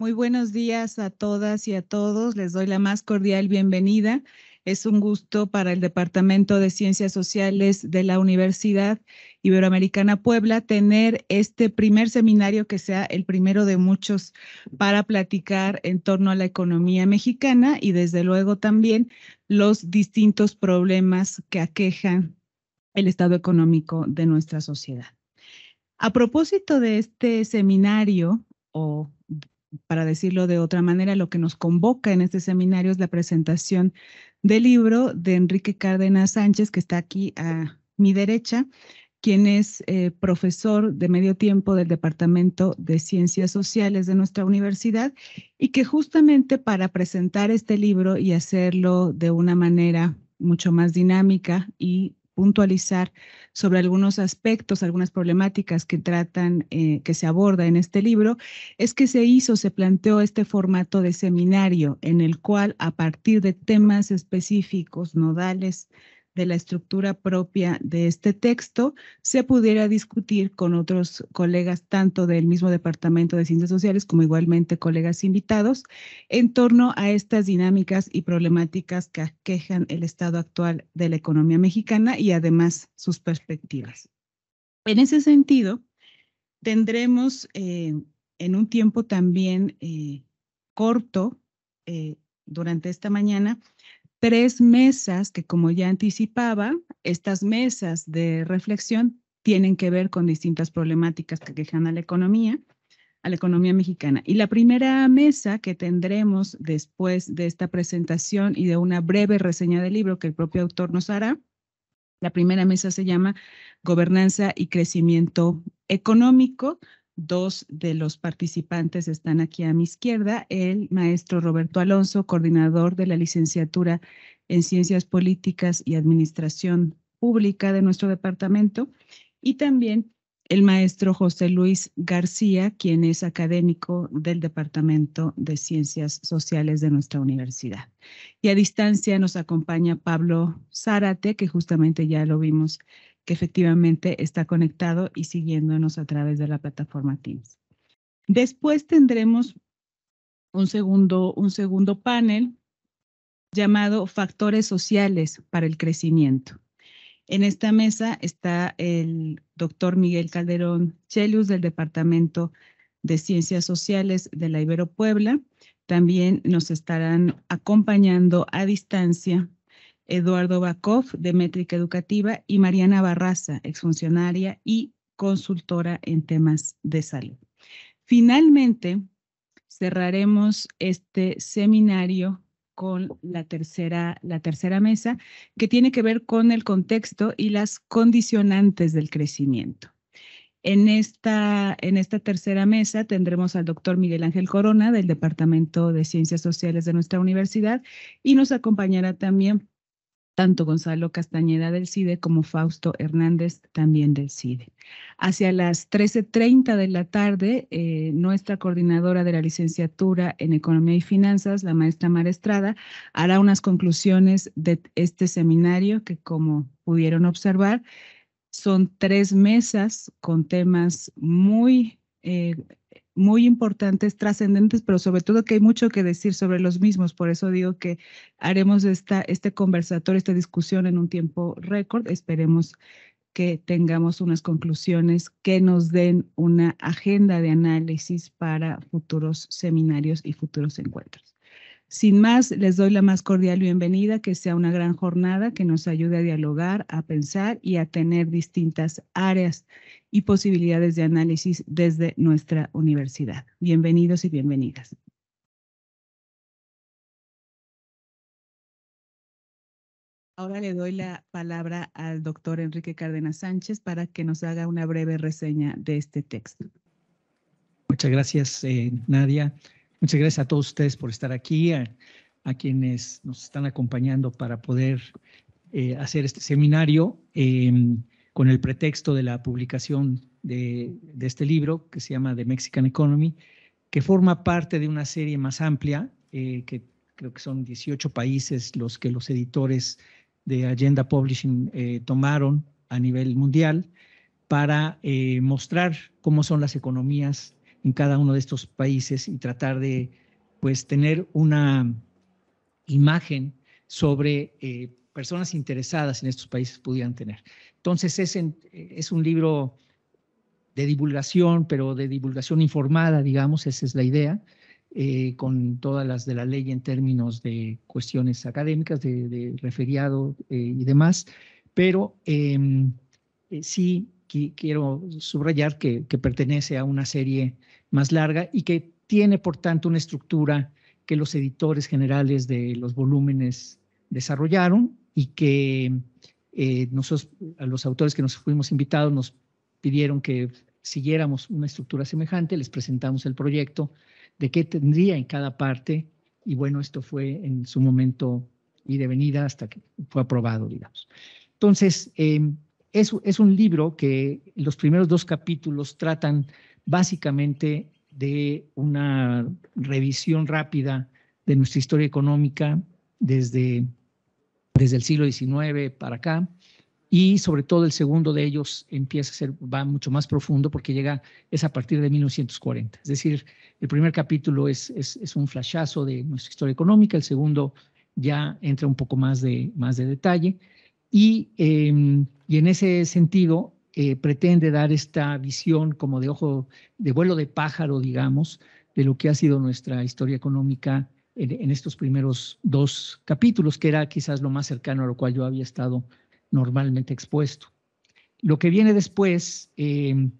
Muy buenos días a todas y a todos. Les doy la más cordial bienvenida. Es un gusto para el Departamento de Ciencias Sociales de la Universidad Iberoamericana Puebla tener este primer seminario que sea el primero de muchos para platicar en torno a la economía mexicana y desde luego también los distintos problemas que aquejan el estado económico de nuestra sociedad. A propósito de este seminario o para decirlo de otra manera, lo que nos convoca en este seminario es la presentación del libro de Enrique Cárdenas Sánchez, que está aquí a mi derecha, quien es eh, profesor de medio tiempo del Departamento de Ciencias Sociales de nuestra universidad y que justamente para presentar este libro y hacerlo de una manera mucho más dinámica y puntualizar sobre algunos aspectos, algunas problemáticas que tratan, eh, que se aborda en este libro, es que se hizo, se planteó este formato de seminario en el cual a partir de temas específicos, nodales, de la estructura propia de este texto se pudiera discutir con otros colegas, tanto del mismo Departamento de Ciencias Sociales como igualmente colegas invitados, en torno a estas dinámicas y problemáticas que aquejan el estado actual de la economía mexicana y además sus perspectivas. En ese sentido, tendremos eh, en un tiempo también eh, corto, eh, durante esta mañana, tres mesas que, como ya anticipaba, estas mesas de reflexión tienen que ver con distintas problemáticas que quejan a la economía, a la economía mexicana. Y la primera mesa que tendremos después de esta presentación y de una breve reseña del libro que el propio autor nos hará, la primera mesa se llama Gobernanza y Crecimiento Económico, Dos de los participantes están aquí a mi izquierda, el maestro Roberto Alonso, coordinador de la licenciatura en Ciencias Políticas y Administración Pública de nuestro departamento, y también el maestro José Luis García, quien es académico del Departamento de Ciencias Sociales de nuestra universidad. Y a distancia nos acompaña Pablo Zárate, que justamente ya lo vimos que efectivamente está conectado y siguiéndonos a través de la plataforma Teams. Después tendremos un segundo, un segundo panel llamado Factores Sociales para el Crecimiento. En esta mesa está el doctor Miguel Calderón Chelius del Departamento de Ciencias Sociales de la Ibero Puebla. También nos estarán acompañando a distancia Eduardo Bakov, de Métrica Educativa, y Mariana Barraza, exfuncionaria y consultora en temas de salud. Finalmente, cerraremos este seminario con la tercera, la tercera mesa, que tiene que ver con el contexto y las condicionantes del crecimiento. En esta, en esta tercera mesa tendremos al doctor Miguel Ángel Corona del Departamento de Ciencias Sociales de nuestra universidad y nos acompañará también tanto Gonzalo Castañeda del CIDE como Fausto Hernández también del CIDE. Hacia las 13.30 de la tarde, eh, nuestra coordinadora de la licenciatura en Economía y Finanzas, la maestra maestrada, hará unas conclusiones de este seminario que, como pudieron observar, son tres mesas con temas muy eh, muy importantes, trascendentes, pero sobre todo que hay mucho que decir sobre los mismos. Por eso digo que haremos esta, este conversatorio, esta discusión en un tiempo récord. Esperemos que tengamos unas conclusiones que nos den una agenda de análisis para futuros seminarios y futuros encuentros. Sin más, les doy la más cordial bienvenida, que sea una gran jornada que nos ayude a dialogar, a pensar y a tener distintas áreas y posibilidades de análisis desde nuestra universidad. Bienvenidos y bienvenidas. Ahora le doy la palabra al doctor Enrique Cárdenas Sánchez para que nos haga una breve reseña de este texto. Muchas gracias, eh, Nadia. Muchas gracias a todos ustedes por estar aquí, a, quienes nos están acompañando para poder eh, hacer este seminario em, con el pretexto de la publicación de, este libro que se llama The Mexican Economy, que forma parte de una serie más amplia, eh, que creo que son 18 países los que los editores de Agenda Publishing eh, tomaron a nivel mundial para mostrar cómo son las economías en cada uno de estos países y tratar de pues tener una imagen sobre eh, personas interesadas en estos países pudieran tener. Entonces es, eh, es un libro de divulgación, pero de divulgación informada, digamos, esa es la idea, eh, con todas las de la ley en términos de cuestiones académicas, de, referiado y demás, pero em, sí quiero subrayar que, que pertenece a una serie más larga y que tiene, por tanto, una estructura que los editores generales de los volúmenes desarrollaron y que eh, nosotros, a los autores que nos fuimos invitados nos pidieron que siguiéramos una estructura semejante, les presentamos el proyecto de qué tendría en cada parte y bueno, esto fue en su momento y de venida hasta que fue aprobado, digamos. Entonces, eh, es, es, un libro que los primeros dos capítulos tratan básicamente de una revisión rápida de nuestra historia económica desde, desde el siglo XIX para acá. Y sobre todo el segundo de ellos empieza a ser, va mucho más profundo porque llega, es a partir de 1940. Es decir, el primer capítulo es, es, un flashazo de nuestra historia económica, el segundo ya entra un poco más de, más de detalle. Y, em, y en ese sentido, eh, pretende dar esta visión como de ojo, de vuelo de pájaro, digamos, de lo que ha sido nuestra historia económica en, estos primeros dos capítulos, que era quizás lo más cercano a lo cual yo había estado normalmente expuesto. Lo que viene después em,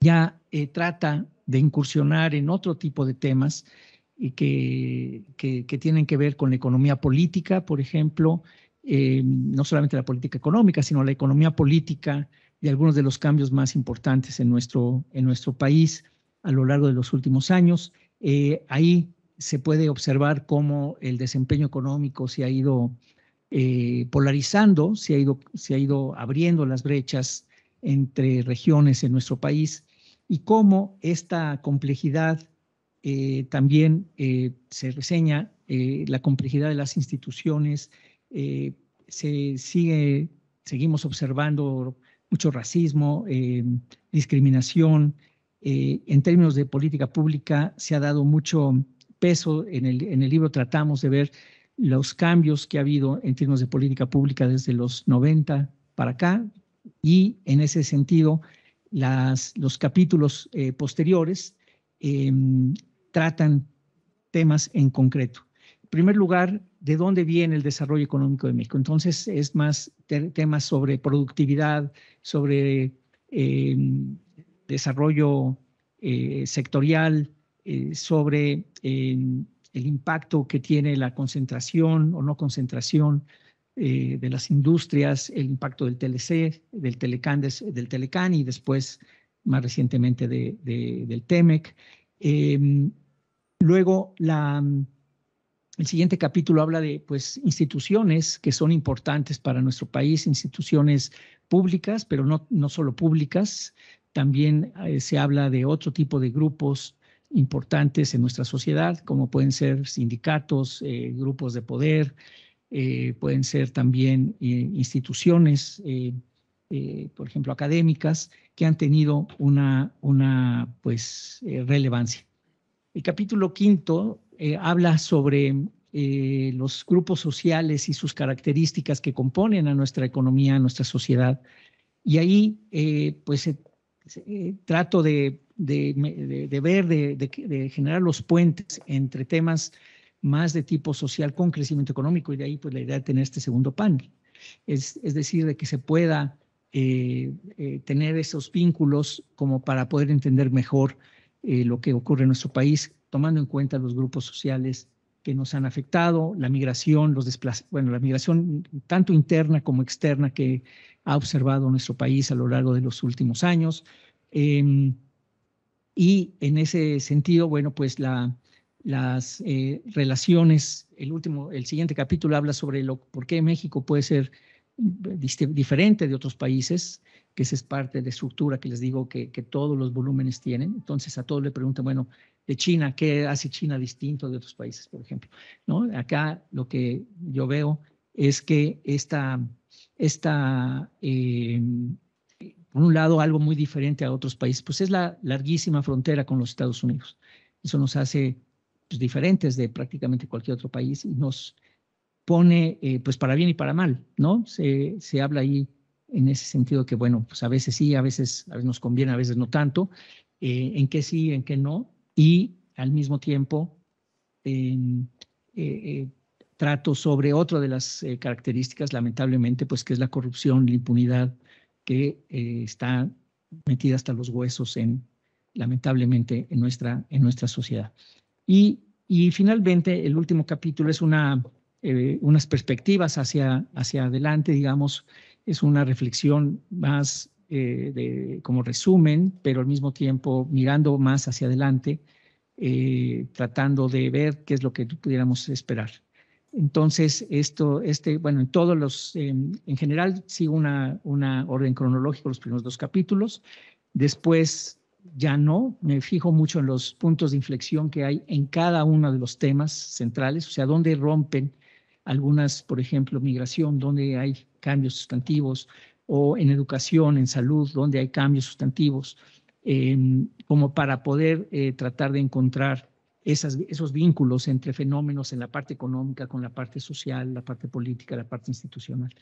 ya eh, trata de incursionar en otro tipo de temas y eh, que, que, tienen que ver con la economía política, por ejemplo, em, no solamente la política económica, sino la economía política de algunos de los cambios más importantes en nuestro, en nuestro país a lo largo de los últimos años. Eh, ahí se puede observar cómo el desempeño económico se ha ido eh, polarizando, se ha ido, se ha ido abriendo las brechas entre regiones en nuestro país y cómo esta complejidad eh, también se reseña, la complejidad de las instituciones, se sigue, seguimos observando mucho racismo, eh, discriminación. Eh, en términos de política pública se ha dado mucho peso, en el, libro tratamos de ver los cambios que ha habido en términos de política pública desde los 90 para acá y en ese sentido los capítulos eh, posteriores em, tratan temas en concreto. En primer lugar, de dónde viene el desarrollo económico de México. Entonces, es más temas sobre productividad, sobre eh, desarrollo eh, sectorial, eh, sobre el impacto que tiene la concentración o no concentración de las industrias, el impacto del TLC, del Telecan, del Telecan y después, más recientemente, del TEMEC. luego, la el siguiente capítulo habla de pues, instituciones que son importantes para nuestro país, instituciones públicas, pero no, solo públicas. También eh, se habla de otro tipo de grupos importantes en nuestra sociedad, como pueden ser sindicatos, eh, grupos de poder, eh, pueden ser también instituciones, por ejemplo, académicas, que han tenido una, una pues, relevancia. El capítulo quinto eh, habla sobre eh, los grupos sociales y sus características que componen a nuestra economía, a nuestra sociedad. Y ahí, eh, pues, trato de, ver, de, generar los puentes entre temas más de tipo social con crecimiento económico y de ahí, pues, la idea de tener este segundo panel. Es, decir, de que se pueda tener esos vínculos como para poder entender mejor lo que ocurre en nuestro país tomando en cuenta los grupos sociales que nos han afectado, la migración, los bueno, la migración tanto interna como externa que ha observado nuestro país a lo largo de los últimos años. Em, y en ese sentido, bueno, pues las eh, relaciones, el último, el siguiente capítulo habla sobre lo, por qué México puede ser diferente de otros países, que esa es parte de estructura que les digo que, que todos los volúmenes tienen. Entonces a todos le preguntan, bueno, de China, qué hace China distinto de otros países, por ejemplo. ¿no? Acá lo que yo veo es que esta, esta eh, por un lado, algo muy diferente a otros países, pues es la larguísima frontera con los Estados Unidos. Eso nos hace pues, diferentes de prácticamente cualquier otro país y nos pone, eh, pues para bien y para mal, ¿no? Se, se habla ahí en ese sentido que, bueno, pues a veces sí, a veces, a veces nos conviene, a veces no tanto, eh, en qué sí, en qué no, y al mismo tiempo eh, eh, trato sobre otra de las eh, características, lamentablemente, pues que es la corrupción, la impunidad, que está metida hasta los huesos en, lamentablemente, en nuestra, en nuestra sociedad. Y, finalmente, el último capítulo es una, unas perspectivas hacia, hacia adelante, digamos, es una reflexión más eh, de, como resumen, pero al mismo tiempo mirando más hacia adelante, eh, tratando de ver qué es lo que pudiéramos esperar. Entonces, esto, este, bueno, en todos los, en general, sigo una, una orden cronológica, los primeros dos capítulos. Después, ya no, me fijo mucho en los puntos de inflexión que hay en cada uno de los temas centrales, o sea, dónde rompen algunas, por ejemplo, migración, dónde hay cambios sustantivos, o en educación, en salud, donde hay cambios sustantivos, em, como para poder eh, tratar de encontrar esas, esos vínculos entre fenómenos en la parte económica, con la parte social, la parte política, la parte institucional.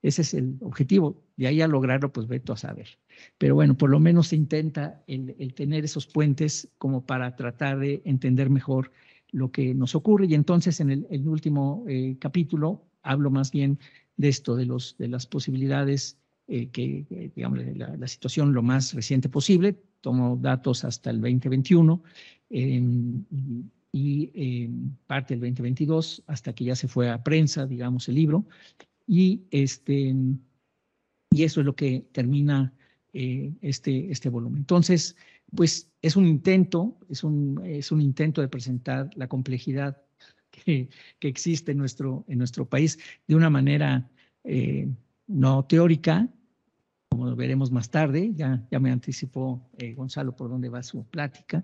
Ese es el objetivo. De ahí a lograrlo, pues veto a saber. Pero bueno, por lo menos se intenta el, tener esos puentes como para tratar de entender mejor lo que nos ocurre. Y entonces en el, último eh, capítulo hablo más bien de esto, de, los, de las posibilidades eh, que eh, digamos, la, situación lo más reciente posible. Tomo datos hasta el 2021 em, y em, parte del 2022 hasta que ya se fue a prensa, digamos, el libro. Y, este, y eso es lo que termina eh, este, este volumen. Entonces, pues es un intento, es un, es un intento de presentar la complejidad que, existe en nuestro, en nuestro país de una manera no teórica, como lo veremos más tarde, ya, ya me anticipó eh, Gonzalo por dónde va su plática,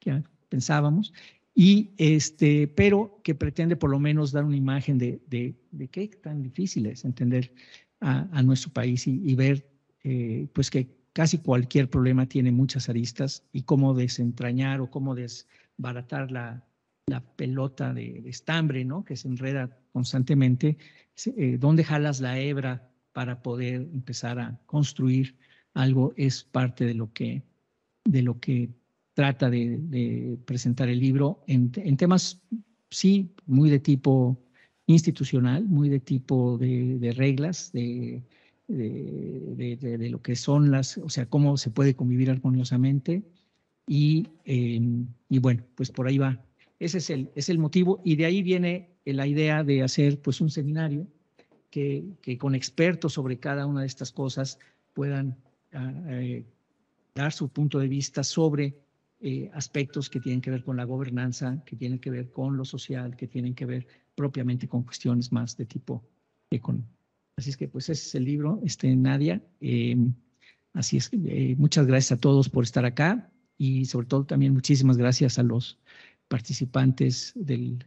que pensábamos, y este, pero que pretende por lo menos dar una imagen de, de, de qué tan difícil es entender a, nuestro país y, ver eh, pues que casi cualquier problema tiene muchas aristas y cómo desentrañar o cómo desbaratar la, la pelota de, estambre, ¿no? Que se enreda constantemente, eh, dónde jalas la hebra para poder empezar a construir algo es parte de lo que, de lo que trata de, presentar el libro en, temas, sí, muy de tipo institucional, muy de tipo de, reglas, de, de, lo que son las, o sea, cómo se puede convivir armoniosamente. Y, eh, y bueno, pues por ahí va. Ese es el, es el motivo y de ahí viene la idea de hacer pues un seminario que, con expertos sobre cada una de estas cosas puedan ah, eh, dar su punto de vista sobre eh, aspectos que tienen que ver con la gobernanza, que tienen que ver con lo social, que tienen que ver propiamente con cuestiones más de tipo económico. Así es que pues ese es el libro, este, Nadia. Em, así es que eh, muchas gracias a todos por estar acá y sobre todo también muchísimas gracias a los participantes del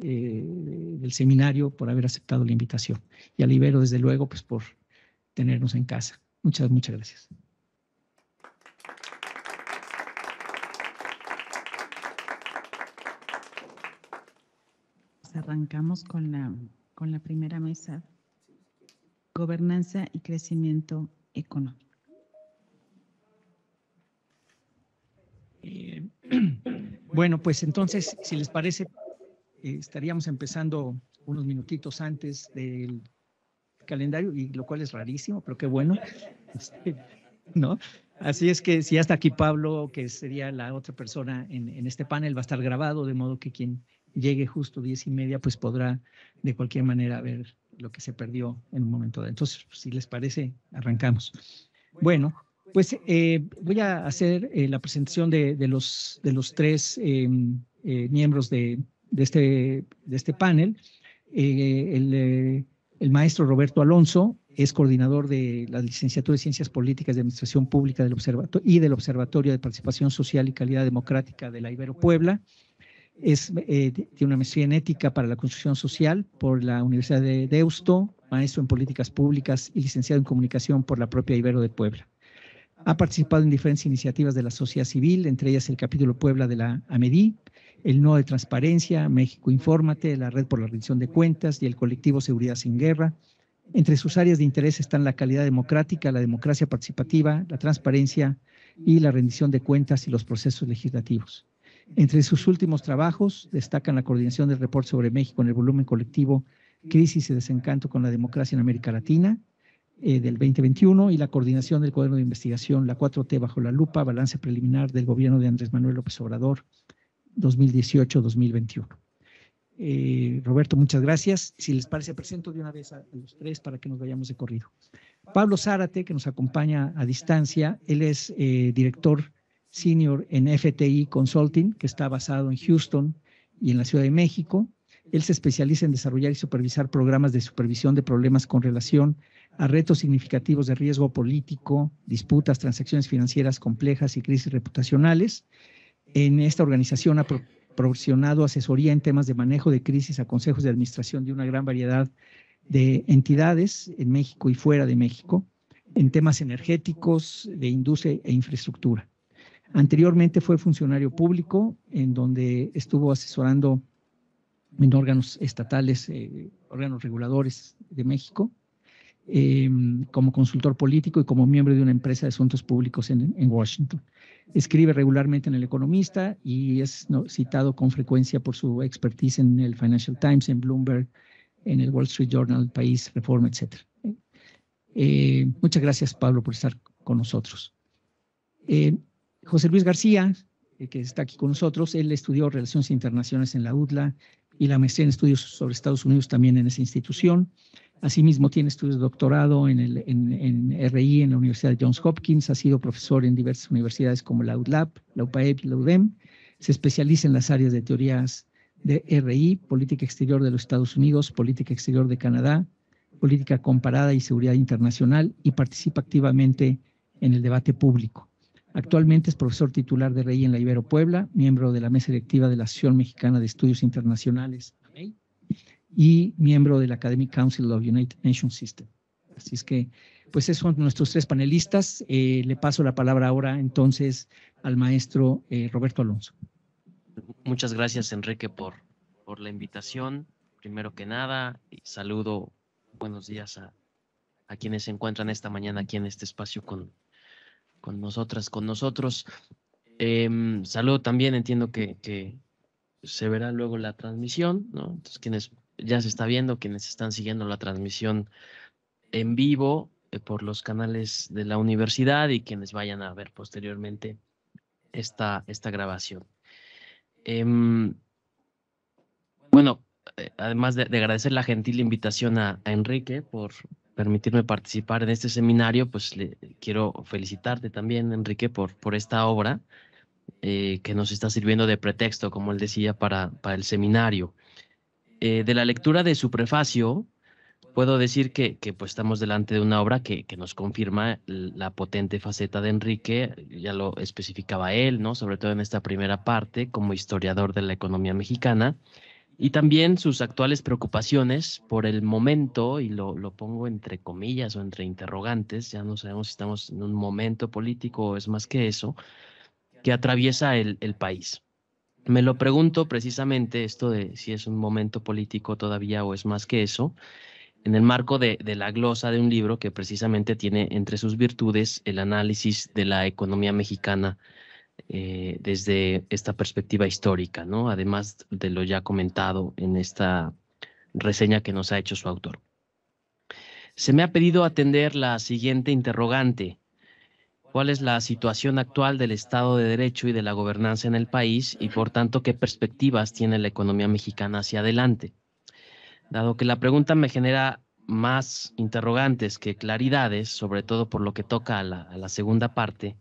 eh, del seminario por haber aceptado la invitación. Y a Libero desde luego, pues por tenernos en casa. Muchas, muchas gracias. Pues, arrancamos con la, con la primera mesa, gobernanza y crecimiento económico. Eh, bueno, pues entonces, si les parece, estaríamos empezando unos minutitos antes del calendario, y lo cual es rarísimo, pero qué bueno. Este, ¿No? Así es que si hasta aquí Pablo, que sería la otra persona en, en, este panel, va a estar grabado, de modo que quien llegue justo diez y media, pues podrá de cualquier manera ver lo que se perdió en un momento. Entonces, si les parece, arrancamos. Bueno, pues eh, voy a hacer eh, la presentación de, de, los, de los tres em, eh, miembros de, de este, de este panel. Eh, eh, el, maestro Roberto Alonso es coordinador de la licenciatura de Ciencias Políticas de Administración Pública del Observatorio y del Observatorio de Participación Social y Calidad Democrática de la Ibero Puebla. Es, eh, tiene una maestría en ética para la construcción social por la Universidad de Deusto, maestro en políticas públicas y licenciado en comunicación por la propia Ibero de Puebla. Ha participado en diferentes iniciativas de la sociedad civil, entre ellas el capítulo Puebla de la AMEDI, el No de Transparencia, México Infórmate, la Red por la Rendición de Cuentas y el colectivo Seguridad sin Guerra. Entre sus áreas de interés están la calidad democrática, la democracia participativa, la transparencia y la rendición de cuentas y los procesos legislativos. Entre sus últimos trabajos destacan la coordinación del reporte sobre México en el volumen colectivo Crisis y Desencanto con la Democracia en América Latina eh, del 2021 y la coordinación del cuaderno de investigación La 4T bajo la lupa, balance preliminar del gobierno de Andrés Manuel López Obrador 2018-2021. Eh, Roberto, muchas gracias. Si les parece, presento de una vez a, los tres para que nos vayamos de corrido. Pablo Zárate, que nos acompaña a distancia, él es eh, director senior en FTI Consulting, que está basado en Houston y en la Ciudad de México. Él se especializa en desarrollar y supervisar programas de supervisión de problemas con relación a retos significativos de riesgo político, disputas, transacciones financieras complejas y crisis reputacionales. En esta organización ha proporcionado asesoría en temas de manejo de crisis a consejos de administración de una gran variedad de entidades en México y fuera de México, en temas energéticos, de industria e infraestructura. Anteriormente fue funcionario público, en donde estuvo asesorando en órganos estatales, eh, órganos reguladores de México, Em, como consultor político y como miembro de una empresa de asuntos públicos en, Washington. Escribe regularmente en El Economista y es citado con frecuencia por su expertise en el Financial Times, en Bloomberg, en el Wall Street Journal, País, Reforma, etc. Eh, muchas gracias, Pablo, por estar con nosotros. Eh, José Luis García, eh, que está aquí con nosotros, él estudió Relaciones Internacionales en la UDLA, y la maestría en estudios sobre Estados Unidos también en esa institución. Asimismo, tiene estudios de doctorado en, el, en, RI en la Universidad de Johns Hopkins. Ha sido profesor en diversas universidades como la UDLAP, la UPAEP y la UDEM. Se especializa en las áreas de teorías de RI, política exterior de los Estados Unidos, política exterior de Canadá, política comparada y seguridad internacional y participa activamente en el debate público. Actualmente es profesor titular de Rey en la Ibero Puebla, miembro de la mesa directiva de la Asociación Mexicana de Estudios Internacionales y miembro del Academic Council of United Nations System. Así es que, pues esos son nuestros tres panelistas. Eh, le paso la palabra ahora entonces al maestro eh, Roberto Alonso. Muchas gracias, Enrique, por, por la invitación. Primero que nada, saludo, buenos días a, a quienes se encuentran esta mañana aquí en este espacio con, con nosotras, con nosotros. Em, saludo también, entiendo que, se verá luego la transmisión, ¿no? Entonces, quienes ya se está viendo, quienes están siguiendo la transmisión en vivo eh, por los canales de la universidad y quienes vayan a ver posteriormente esta, esta grabación. Em, bueno, eh, además de, agradecer la gentil invitación a Enrique por, permitirme participar en este seminario, pues quiero felicitarte también, Enrique, por, por esta obra eh, que nos está sirviendo de pretexto, como él decía, para, para el seminario. Eh, de la lectura de su prefacio, puedo decir que, pues estamos delante de una obra que, nos confirma la potente faceta de Enrique, ya lo especificaba él, ¿no? Sobre todo en esta primera parte, como historiador de la economía mexicana, y también sus actuales preocupaciones por el momento, y lo, pongo entre comillas o entre interrogantes, ya no sabemos si estamos en un momento político o es más que eso, que atraviesa el, país. Me lo pregunto precisamente esto de si es un momento político todavía o es más que eso, en el marco de, de, la glosa de un libro que precisamente tiene entre sus virtudes el análisis de la economía mexicana eh, desde esta perspectiva histórica, ¿no? Además de lo ya comentado en esta reseña que nos ha hecho su autor. Se me ha pedido atender la siguiente interrogante. ¿Cuál es la situación actual del Estado de Derecho y de la gobernanza en el país y, por tanto, qué perspectivas tiene la economía mexicana hacia adelante? Dado que la pregunta me genera más interrogantes que claridades, sobre todo por lo que toca a la segunda parte,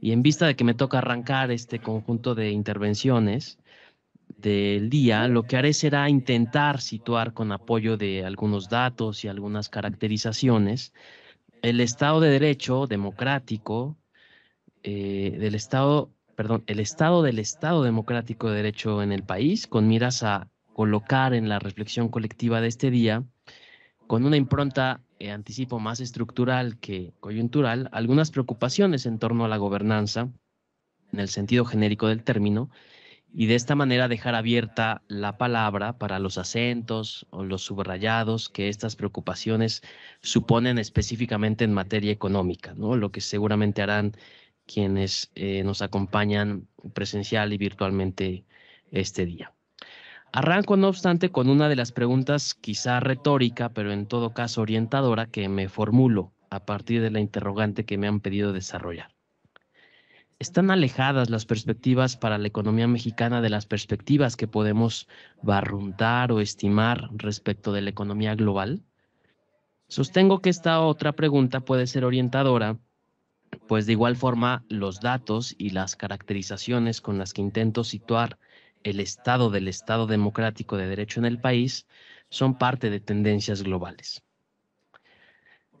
y en vista de que me toca arrancar este conjunto de intervenciones del día, lo que haré será intentar situar con apoyo de algunos datos y algunas caracterizaciones el Estado de Derecho democrático, eh, del Estado, perdón, el Estado del Estado democrático de Derecho en el país, con miras a colocar en la reflexión colectiva de este día, con una impronta eh, anticipo más estructural que coyuntural, algunas preocupaciones en torno a la gobernanza, en el sentido genérico del término, y de esta manera dejar abierta la palabra para los acentos o los subrayados que estas preocupaciones suponen específicamente en materia económica, ¿no? lo que seguramente harán quienes eh, nos acompañan presencial y virtualmente este día. Arranco, no obstante, con una de las preguntas quizá retórica, pero en todo caso orientadora, que me formulo a partir de la interrogante que me han pedido desarrollar. ¿Están alejadas las perspectivas para la economía mexicana de las perspectivas que podemos barruntar o estimar respecto de la economía global? Sostengo que esta otra pregunta puede ser orientadora, pues de igual forma los datos y las caracterizaciones con las que intento situar el estado del Estado democrático de derecho en el país son parte de tendencias globales.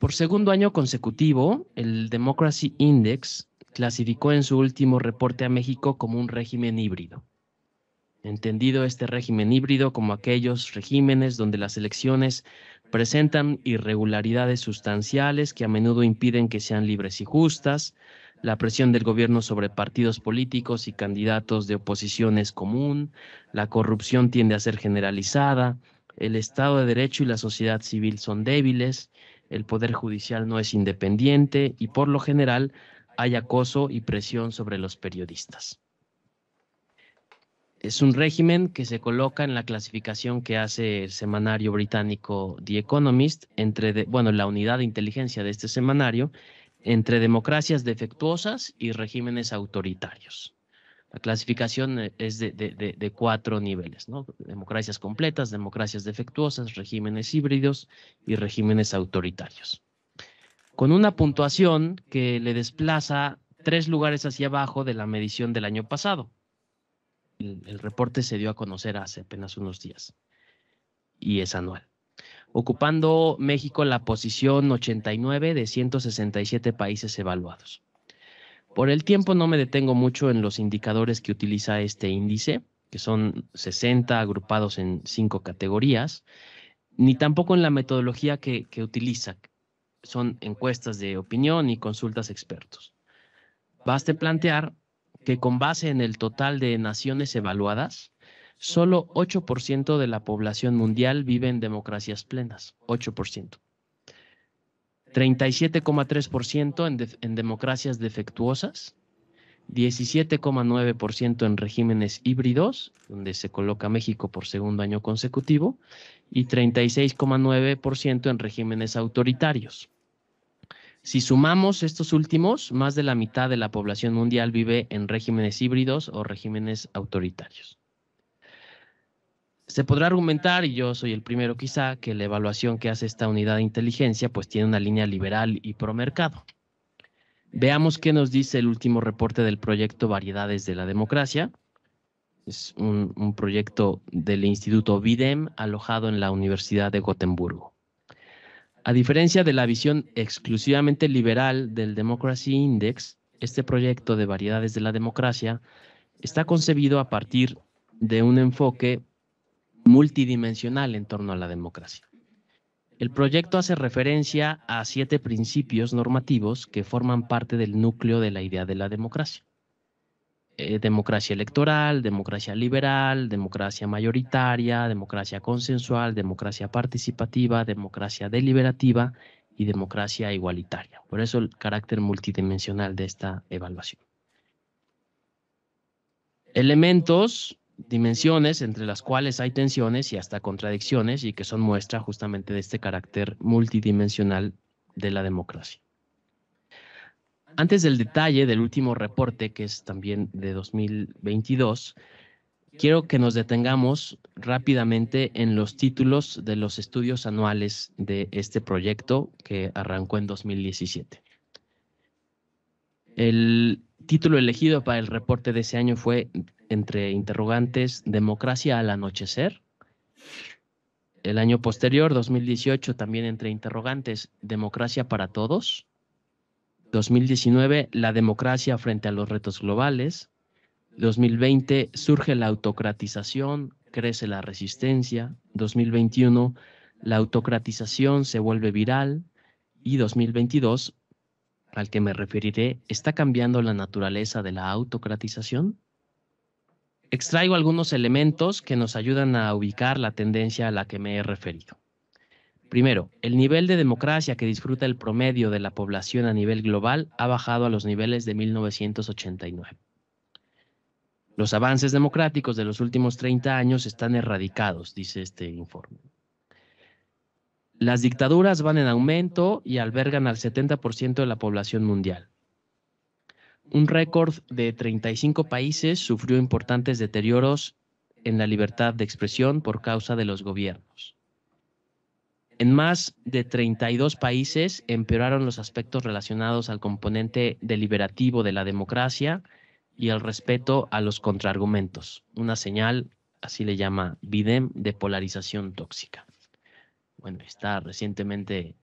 Por segundo año consecutivo, el Democracy Index clasificó en su último reporte a México como un régimen híbrido. Entendido este régimen híbrido como aquellos regímenes donde las elecciones presentan irregularidades sustanciales que a menudo impiden que sean libres y justas, la presión del gobierno sobre partidos políticos y candidatos de oposición es común, la corrupción tiende a ser generalizada, el Estado de Derecho y la sociedad civil son débiles, el Poder Judicial no es independiente y por lo general hay acoso y presión sobre los periodistas. Es un régimen que se coloca en la clasificación que hace el semanario británico The Economist, entre bueno, la unidad de inteligencia de este semanario, entre democracias defectuosas y regímenes autoritarios. La clasificación eh, es de, cuatro niveles, ¿no? Democracias completas, democracias defectuosas, regímenes híbridos y regímenes autoritarios. Con una puntuación que le desplaza tres lugares hacia abajo de la medición del año pasado. el reporte se dio a conocer hace apenas unos días y es anual ocupando México la posición 89 de 167 países evaluados. Por el tiempo no me detengo mucho en los indicadores que utiliza este índice, que son 60 agrupados en cinco categorías, ni tampoco en la metodología que, que utiliza. Son encuestas de opinión y consultas expertos. Baste plantear que con base en el total de naciones evaluadas, Solo 8% de la población mundial vive en democracias plenas, 8%. 37,3% en, en democracias defectuosas, 17,9% en regímenes híbridos, donde se coloca México por segundo año consecutivo, y 36,9% en regímenes autoritarios. Si sumamos estos últimos, más de la mitad de la población mundial vive en regímenes híbridos o regímenes autoritarios. Se podrá argumentar, y yo soy el primero quizá, que la evaluación que hace esta unidad de inteligencia pues tiene una línea liberal y promercado. Veamos qué nos dice el último reporte del proyecto Variedades de la Democracia. Es un, proyecto del Instituto Videm alojado en la Universidad de Gotemburgo. A diferencia de la visión exclusivamente liberal del Democracy Index, este proyecto de Variedades de la Democracia está concebido a partir de un enfoque multidimensional en torno a la democracia. El proyecto hace referencia a siete principios normativos que forman parte del núcleo de la idea de la democracia. Eh, democracia electoral, democracia liberal, democracia mayoritaria, democracia consensual, democracia participativa, democracia deliberativa y democracia igualitaria. Por eso el carácter multidimensional de esta evaluación. Elementos dimensiones entre las cuales hay tensiones y hasta contradicciones y que son muestra justamente de este carácter multidimensional de la democracia. Antes del detalle del último reporte, que es también de 2022, quiero que nos detengamos rápidamente en los títulos de los estudios anuales de este proyecto que arrancó en 2017. El título elegido para el reporte de ese año fue entre interrogantes Democracia al anochecer. El año posterior, 2018, también entre interrogantes Democracia para todos. 2019, la democracia frente a los retos globales. 2020, surge la autocratización, crece la resistencia. 2021, la autocratización se vuelve viral. Y 2022, al que me referiré, ¿está cambiando la naturaleza de la autocratización? Extraigo algunos elementos que nos ayudan a ubicar la tendencia a la que me he referido. Primero, el nivel de democracia que disfruta el promedio de la población a nivel global ha bajado a los niveles de 1989. Los avances democráticos de los últimos 30 años están erradicados, dice este informe. Las dictaduras van en aumento y albergan al 70% de la población mundial un récord de 35 países sufrió importantes deterioros en la libertad de expresión por causa de los gobiernos. En más de 32 países empeoraron los aspectos relacionados al componente deliberativo de la democracia y el respeto a los contraargumentos, una señal, así le llama Bidem, de polarización tóxica. Bueno, está recientemente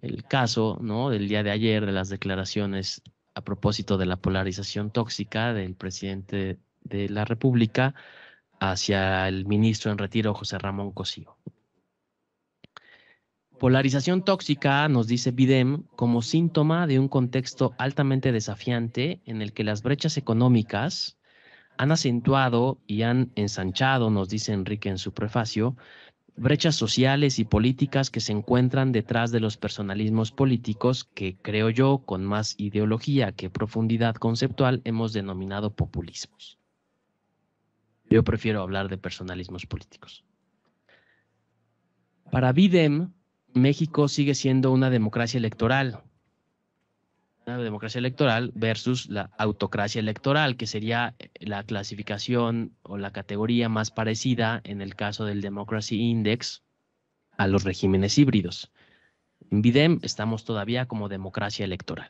el caso, ¿no? Del día de ayer de las declaraciones a propósito de la polarización tóxica del presidente de la República hacia el ministro en retiro, José Ramón Cosío. Polarización tóxica, nos dice Bidem, como síntoma de un contexto altamente desafiante en el que las brechas económicas han acentuado y han ensanchado, nos dice Enrique en su prefacio, brechas sociales y políticas que se encuentran detrás de los personalismos políticos que, creo yo, con más ideología que profundidad conceptual hemos denominado populismos. Yo prefiero hablar de personalismos políticos. Para Bidem, México sigue siendo una democracia electoral, la democracia electoral versus la autocracia electoral, que sería eh, la clasificación o la categoría más parecida en el caso del Democracy Index a los regímenes híbridos. En Bidem estamos todavía como democracia electoral.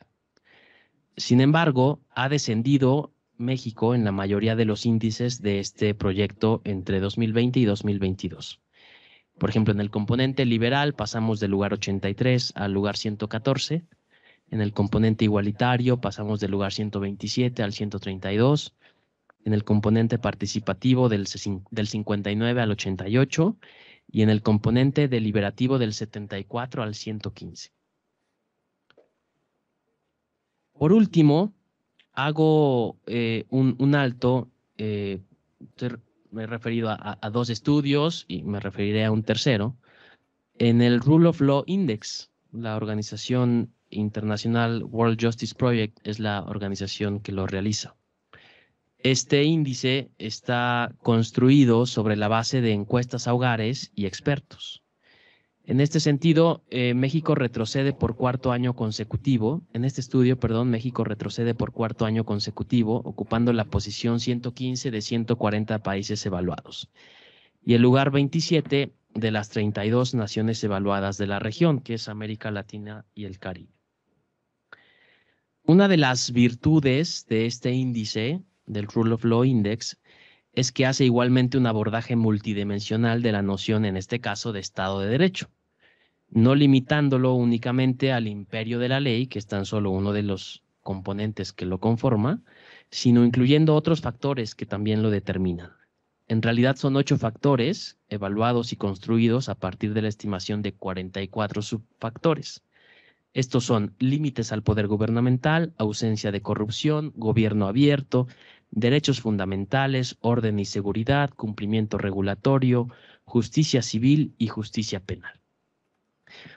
Sin embargo, ha descendido México en la mayoría de los índices de este proyecto entre 2020 y 2022. Por ejemplo, en el componente liberal pasamos del lugar 83 al lugar 114 en el componente igualitario pasamos del lugar 127 al 132. En el componente participativo del, 59 al 88 y en el componente deliberativo del 74 al 115. Por último, hago eh, un, alto, eh, me he referido a, a, dos estudios y me referiré a un tercero, en el Rule of Law Index, la organización International World Justice Project es la organización que lo realiza. Este índice está construido sobre la base de encuestas a hogares y expertos. En este sentido, eh, México retrocede por cuarto año consecutivo. En este estudio, perdón, México retrocede por cuarto año consecutivo, ocupando la posición 115 de 140 países evaluados y el lugar 27 de las 32 naciones evaluadas de la región, que es América Latina y el Caribe. Una de las virtudes de este índice, del Rule of Law Index, es que hace igualmente un abordaje multidimensional de la noción, en este caso, de Estado de Derecho, no limitándolo únicamente al imperio de la ley, que es tan solo uno de los componentes que lo conforma, sino incluyendo otros factores que también lo determinan. En realidad son ocho factores evaluados y construidos a partir de la estimación de 44 subfactores. Estos son límites al poder gubernamental, ausencia de corrupción, gobierno abierto, derechos fundamentales, orden y seguridad, cumplimiento regulatorio, justicia civil y justicia penal.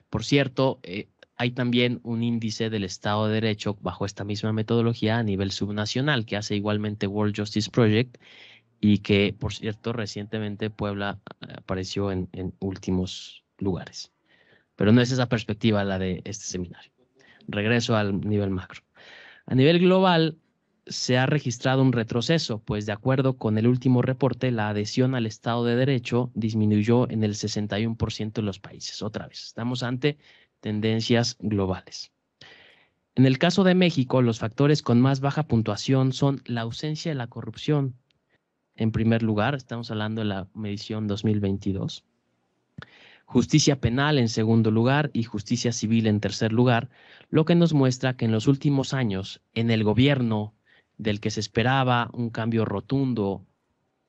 Por cierto, eh, hay también un índice del Estado de Derecho bajo esta misma metodología a nivel subnacional que hace igualmente World Justice Project y que, por cierto, recientemente Puebla eh, apareció en últimos lugares. Pero no es esa perspectiva la de este seminario. Regreso al nivel macro. A nivel global, se ha registrado un retroceso, pues de acuerdo con el último reporte, la adhesión al Estado de Derecho disminuyó en el 61% de los países. Otra vez, estamos ante tendencias globales. En el caso de México, los factores con más baja puntuación son la ausencia de la corrupción. En primer lugar, estamos hablando de la medición 2022 justicia penal en segundo lugar y justicia civil en tercer lugar, lo que nos muestra que en los últimos años, en el gobierno del que se esperaba un cambio rotundo,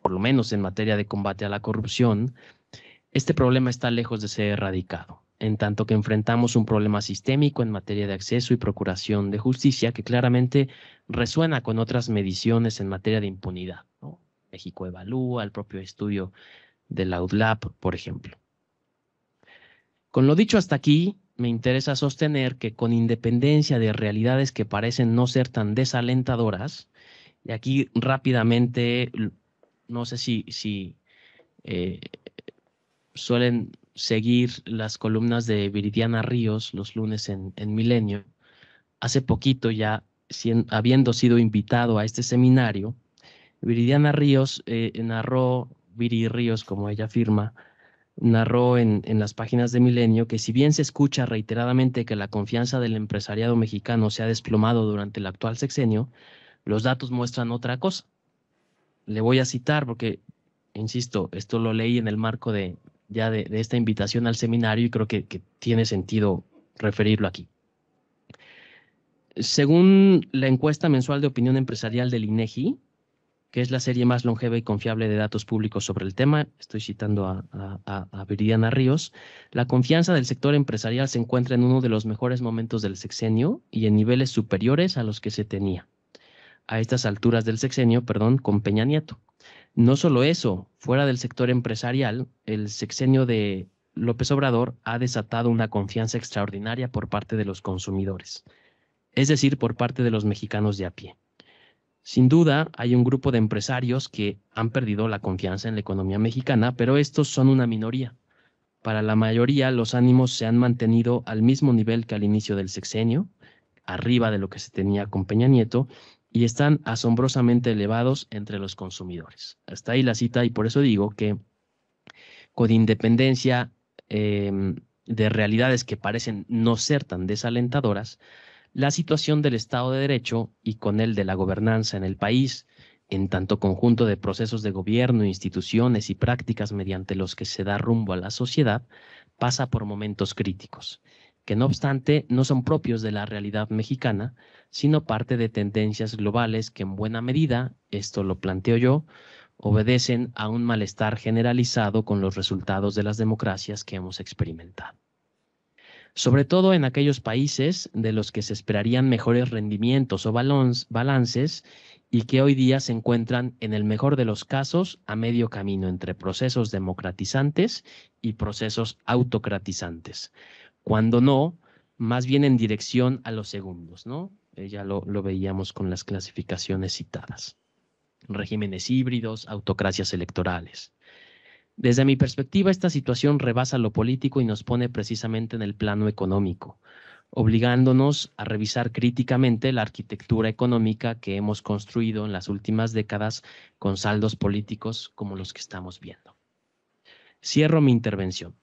por lo menos en materia de combate a la corrupción, este problema está lejos de ser erradicado, en tanto que enfrentamos un problema sistémico en materia de acceso y procuración de justicia que claramente resuena con otras mediciones en materia de impunidad. México evalúa el propio estudio de la UDLAP, por ejemplo. Con lo dicho hasta aquí, me interesa sostener que con independencia de realidades que parecen no ser tan desalentadoras, y aquí rápidamente, no sé si, si eh, suelen seguir las columnas de Viridiana Ríos los lunes en, Milenio. Hace poquito ya, habiendo sido invitado a este seminario, Viridiana Ríos eh, narró, Viri Ríos como ella afirma, narró en, las páginas de Milenio que si bien se escucha reiteradamente que la confianza del empresariado mexicano se ha desplomado durante el actual sexenio, los datos muestran otra cosa. Le voy a citar porque, insisto, esto lo leí en el marco de ya de, esta invitación al seminario y creo que, que tiene sentido referirlo aquí. Según la encuesta mensual de opinión empresarial del INEGI, que es la serie más longeva y confiable de datos públicos sobre el tema, estoy citando a, a, Viridiana Ríos, la confianza del sector empresarial se encuentra en uno de los mejores momentos del sexenio y en niveles superiores a los que se tenía a estas alturas del sexenio, perdón, con Peña Nieto. No solo eso, fuera del sector empresarial, el sexenio de López Obrador ha desatado una confianza extraordinaria por parte de los consumidores, es decir, por parte de los mexicanos de a pie. Sin duda, hay un grupo de empresarios que han perdido la confianza en la economía mexicana, pero estos son una minoría. Para la mayoría, los ánimos se han mantenido al mismo nivel que al inicio del sexenio, arriba de lo que se tenía con Peña Nieto, y están asombrosamente elevados entre los consumidores. Hasta ahí la cita, y por eso digo que con independencia em, de realidades que parecen no ser tan desalentadoras, la situación del Estado de Derecho y con el de la gobernanza en el país, en tanto conjunto de procesos de gobierno, instituciones y prácticas mediante los que se da rumbo a la sociedad, pasa por momentos críticos, que no obstante no son propios de la realidad mexicana, sino parte de tendencias globales que en buena medida, esto lo planteo yo, obedecen a un malestar generalizado con los resultados de las democracias que hemos experimentado sobre todo en aquellos países de los que se esperarían mejores rendimientos o balances y que hoy día se encuentran, en el mejor de los casos, a medio camino entre procesos democratizantes y procesos autocratizantes. Cuando no, más bien en dirección a los segundos, ¿no? Eh, ya lo veíamos con las clasificaciones citadas. Regímenes híbridos, autocracias electorales. Desde mi perspectiva, esta situación rebasa lo político y nos pone precisamente en el plano económico, obligándonos a revisar críticamente la arquitectura económica que hemos construido en las últimas décadas con saldos políticos como los que estamos viendo. Cierro mi intervención.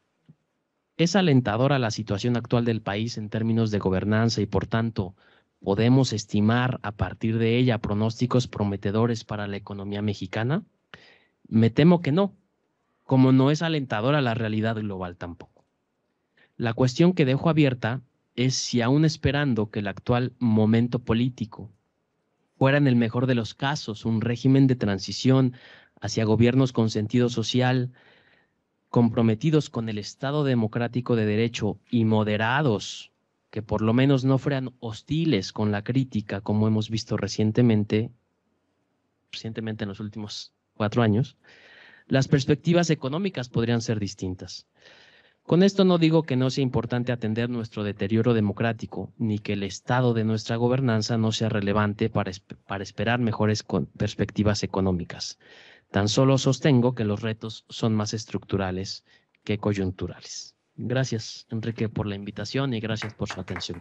Es alentadora la situación actual del país en términos de gobernanza y, por tanto, podemos estimar a partir de ella pronósticos prometedores para la economía mexicana. Me temo que no, como no es alentadora la realidad global tampoco. La cuestión que dejo abierta es si aún esperando que el actual momento político fuera en el mejor de los casos un régimen de transición hacia gobiernos con sentido social, comprometidos con el Estado democrático de derecho y moderados, que por lo menos no fueran hostiles con la crítica, como hemos visto recientemente, recientemente en los últimos cuatro años, las perspectivas económicas podrían ser distintas. Con esto no digo que no sea importante atender nuestro deterioro democrático, ni que el estado de nuestra gobernanza no sea relevante para, esperar mejores perspectivas económicas. Tan solo sostengo que los retos son más estructurales que coyunturales. Gracias, Enrique, por la invitación y gracias por su atención.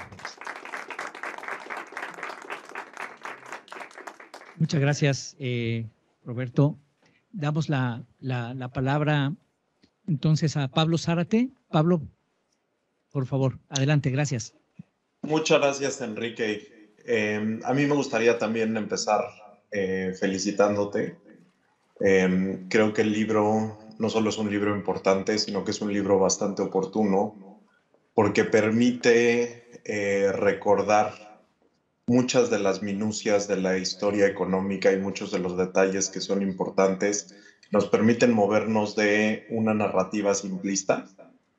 Muchas gracias, eh, Roberto damos la, palabra entonces a Pablo Zárate. Pablo, por favor, adelante, gracias. Muchas gracias, Enrique. Em, a mí me gustaría también empezar eh, felicitándote. Em, creo que el libro no solo es un libro importante, sino que es un libro bastante oportuno porque permite eh, recordar muchas de las minucias de la historia económica y muchos de los detalles que son importantes nos permiten movernos de una narrativa simplista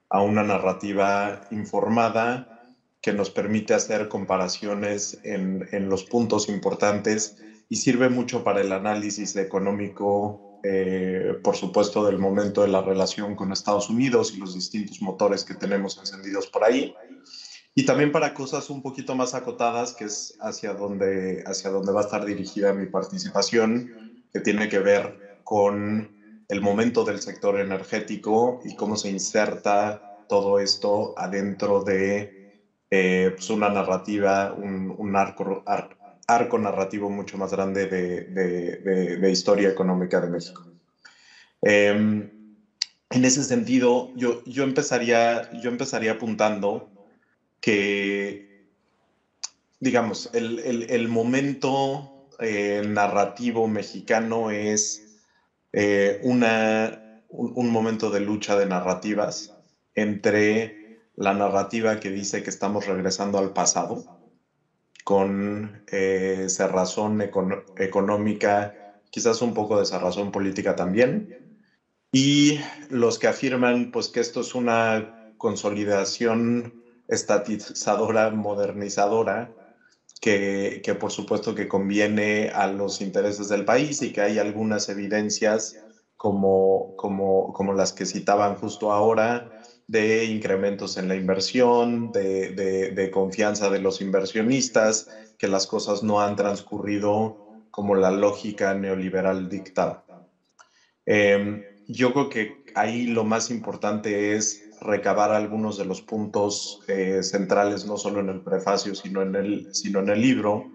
a una narrativa informada que nos permite hacer comparaciones en, los puntos importantes y sirve mucho para el análisis económico, eh, por supuesto, del momento de la relación con Estados Unidos y los distintos motores que tenemos encendidos por ahí y también para cosas un poquito más acotadas, que es hacia donde, hacia va a estar dirigida mi participación, que tiene que ver con el momento del sector energético y cómo se inserta todo esto adentro de eh, pues, una narrativa, un, arco, arco, narrativo mucho más grande de, historia económica de México. Em, en ese sentido, yo, yo, empezaría, yo empezaría apuntando que, digamos, el, momento eh, narrativo mexicano es eh, una, un, momento de lucha de narrativas entre la narrativa que dice que estamos regresando al pasado con esa eh, razón económica, quizás un poco de esa razón política también, y los que afirman pues que esto es una consolidación estatizadora, modernizadora, que, por supuesto que conviene a los intereses del país y que hay algunas evidencias como, como, como las que citaban justo ahora de incrementos en la inversión, de, confianza de los inversionistas, que las cosas no han transcurrido como la lógica neoliberal dictada. Em, yo creo que ahí lo más importante es recabar algunos de los puntos eh, centrales, no solo en el prefacio, sino en el, sino en el libro,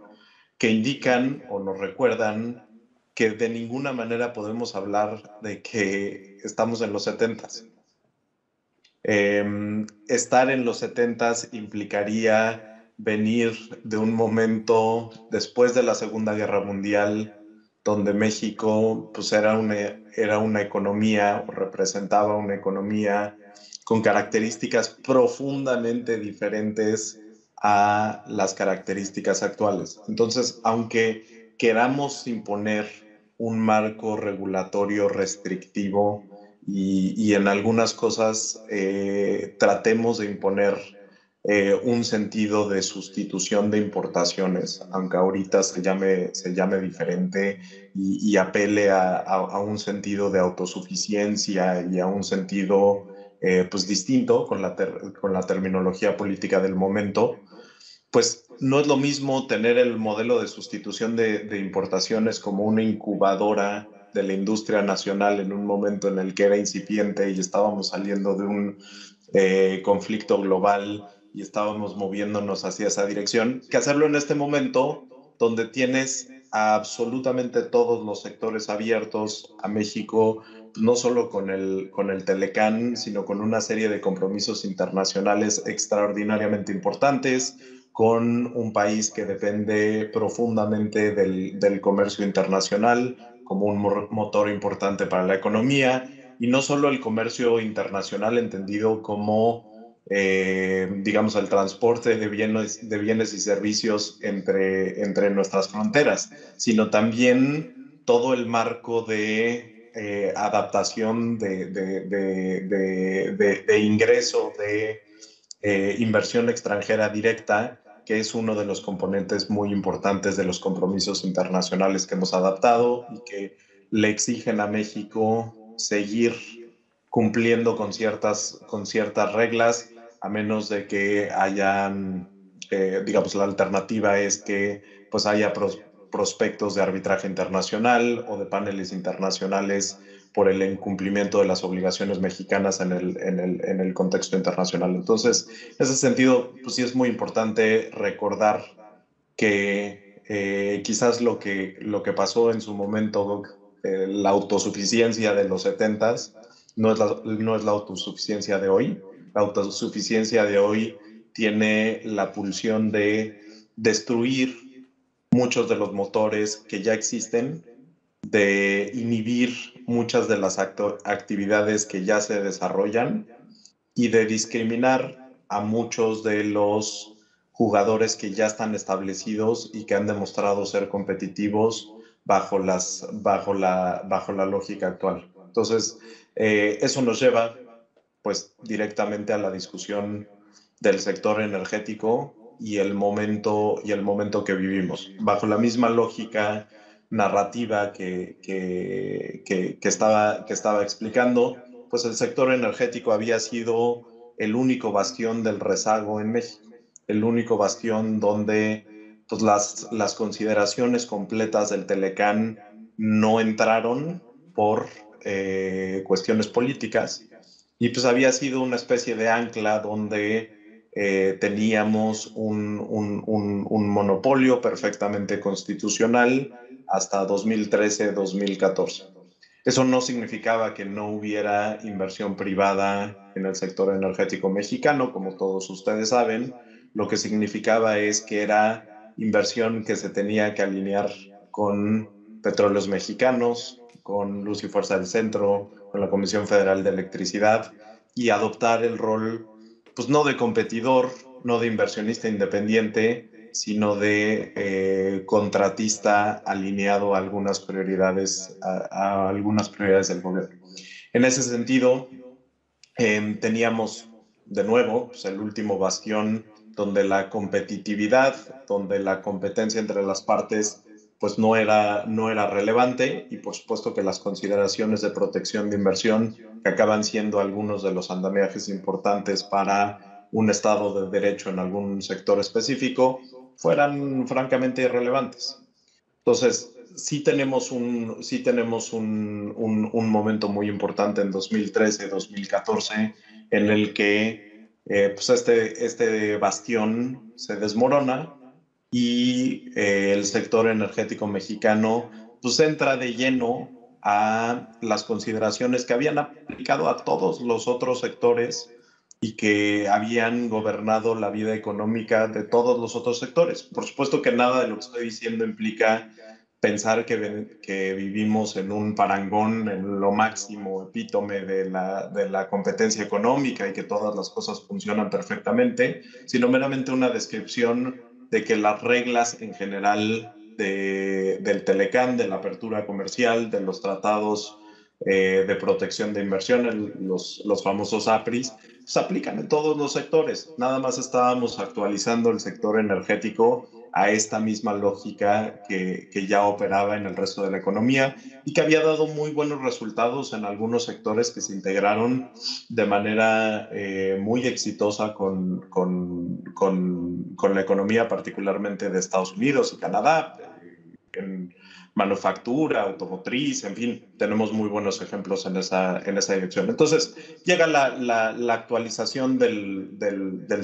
que indican o nos recuerdan que de ninguna manera podemos hablar de que estamos en los 70 eh, em, estar en los 70 implicaría venir de un momento después de la Segunda Guerra Mundial, donde México pues, era, era una economía o representaba una economía con características profundamente diferentes a las características actuales. Entonces, aunque queramos imponer un marco regulatorio restrictivo y, en algunas cosas eh, tratemos de imponer eh, un sentido de sustitución de importaciones, aunque ahorita se llame, se llame diferente y, apele a, un sentido de autosuficiencia y a un sentido eh, pues distinto con la, con la terminología política del momento, pues no es lo mismo tener el modelo de sustitución de, importaciones como una incubadora de la industria nacional en un momento en el que era incipiente y estábamos saliendo de un eh, conflicto global y estábamos moviéndonos hacia esa dirección, que hacerlo en este momento donde tienes a absolutamente todos los sectores abiertos a México no, solo con el, con el Telecán, sino con una serie de compromisos internacionales extraordinariamente importantes, con un país que depende profundamente del, comercio internacional como un motor importante para la economía, y no solo el comercio internacional entendido como eh, digamos, el transporte de bienes, de bienes y servicios entre, entre nuestras fronteras, sino también todo el marco de eh, adaptación de, ingreso de eh, inversión extranjera directa, que es uno de los componentes muy importantes de los compromisos internacionales que hemos adaptado y que le exigen a México seguir cumpliendo con ciertas, con ciertas reglas, a menos de que hayan, eh, digamos, la alternativa es que pues haya prospectos de arbitraje internacional o de paneles internacionales por el incumplimiento de las obligaciones mexicanas en el, en el, en el contexto internacional. Entonces, en ese sentido, pues sí es muy importante recordar que eh, quizás lo que, lo que pasó en su momento, eh, la autosuficiencia de los 70 no es, no es la autosuficiencia de hoy. La autosuficiencia de hoy tiene la pulsión de destruir muchos de los motores que ya existen, de inhibir muchas de las actividades que ya se desarrollan y de discriminar a muchos de los jugadores que ya están establecidos y que han demostrado ser competitivos bajo, las, bajo, la, bajo la lógica actual. Entonces, eh, eso nos lleva pues directamente a la discusión del sector energético y el momento, y el momento que vivimos. Bajo la misma lógica narrativa que, que, estaba, que estaba explicando, pues el sector energético había sido el único bastión del rezago en México, el único bastión donde pues, las, las consideraciones completas del Telecán no entraron por eh, cuestiones políticas y pues había sido una especie de ancla donde eh, teníamos un, un, monopolio perfectamente constitucional hasta 2013-2014. Eso no significaba que no hubiera inversión privada en el sector energético mexicano, como todos ustedes saben. Lo que significaba es que era inversión que se tenía que alinear con petróleos mexicanos, con Luz y Fuerza del Centro, con la Comisión Federal de Electricidad y adoptar el rol pues no de competidor, no de inversionista independiente, sino de eh, contratista alineado a algunas prioridades, a, algunas prioridades del gobierno. En ese sentido, eh, teníamos de nuevo pues, el último bastión donde la competitividad, donde la competencia entre las partes pues no era, no era relevante y por pues, supuesto, que las consideraciones de protección de inversión, que acaban siendo algunos de los andamiajes importantes para un Estado de derecho en algún sector específico, fueran francamente irrelevantes. Entonces, sí tenemos un, tenemos un, momento muy importante en 2013-2014 en el que eh, pues este, este bastión se desmorona y eh, el sector energético mexicano pues entra de lleno a las consideraciones que habían aplicado a todos los otros sectores y que habían gobernado la vida económica de todos los otros sectores. Por supuesto que nada de lo que estoy diciendo implica pensar que, que vivimos en un parangón, en lo máximo epítome de la, de la competencia económica y que todas las cosas funcionan perfectamente, sino meramente una descripción de que las reglas en general del Telecán, de la apertura comercial, de los tratados eh, de protección de inversión, los, los famosos APRIS, se aplican en todos los sectores. Nada más estábamos actualizando el sector energético a esta misma lógica que, ya operaba en el resto de la economía y que había dado muy buenos resultados en algunos sectores que se integraron de manera eh, muy exitosa con, la economía, particularmente de Estados Unidos y Canadá, eh, en manufactura, automotriz, en fin, tenemos muy buenos ejemplos en esa, en esa dirección. Entonces, llega la, actualización del,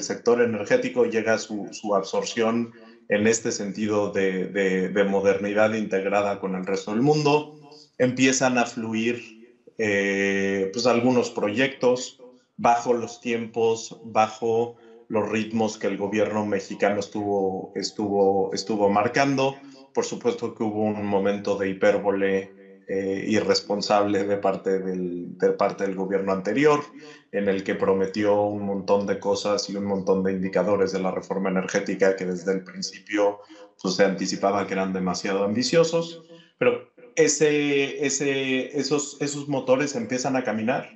sector energético, llega su, su absorción en este sentido de, modernidad integrada con el resto del mundo. Empiezan a fluir eh, pues algunos proyectos bajo los tiempos, bajo los ritmos que el gobierno mexicano estuvo, estuvo, estuvo marcando. Por supuesto que hubo un momento de hipérbole eh, irresponsable de parte, del, parte del gobierno anterior, en el que prometió un montón de cosas y un montón de indicadores de la reforma energética que desde el principio pues, se anticipaba que eran demasiado ambiciosos, pero ese, ese, esos, esos motores empiezan a caminar,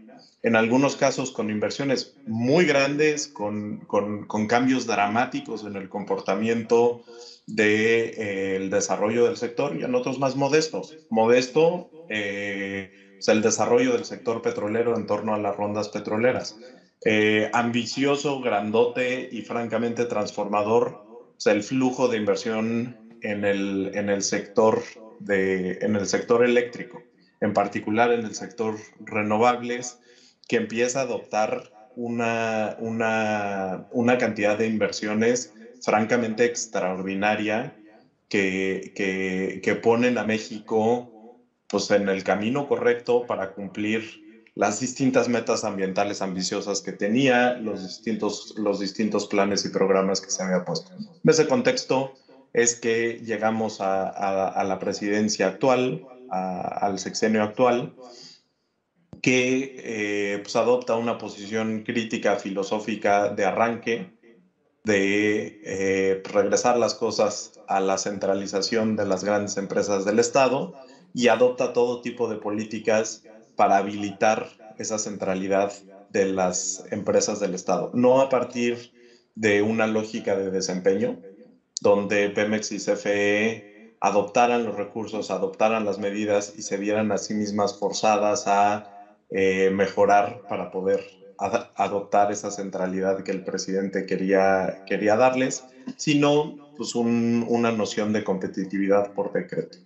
en algunos casos con inversiones muy grandes, con, con cambios dramáticos en el comportamiento del de, eh, desarrollo del sector y en otros más modestos. Modesto es eh, el desarrollo del sector petrolero en torno a las rondas petroleras. Eh, ambicioso, grandote y francamente transformador es el flujo de inversión en el, sector, en el sector eléctrico, en particular en el sector renovables, que empieza a adoptar una, una, una cantidad de inversiones francamente extraordinaria que, ponen a México pues, en el camino correcto para cumplir las distintas metas ambientales ambiciosas que tenía, los distintos, los distintos planes y programas que se había puesto. En ese contexto es que llegamos a, la presidencia actual, al sexenio actual, que eh, pues, adopta una posición crítica filosófica de arranque, de eh, regresar las cosas a la centralización de las grandes empresas del Estado y adopta todo tipo de políticas para habilitar esa centralidad de las empresas del Estado, no a partir de una lógica de desempeño, donde Pemex y CFE adoptaran los recursos, adoptaran las medidas y se vieran a sí mismas forzadas a eh, mejorar para poder adoptar esa centralidad que el presidente quería, quería darles, sino pues una noción de competitividad por decreto.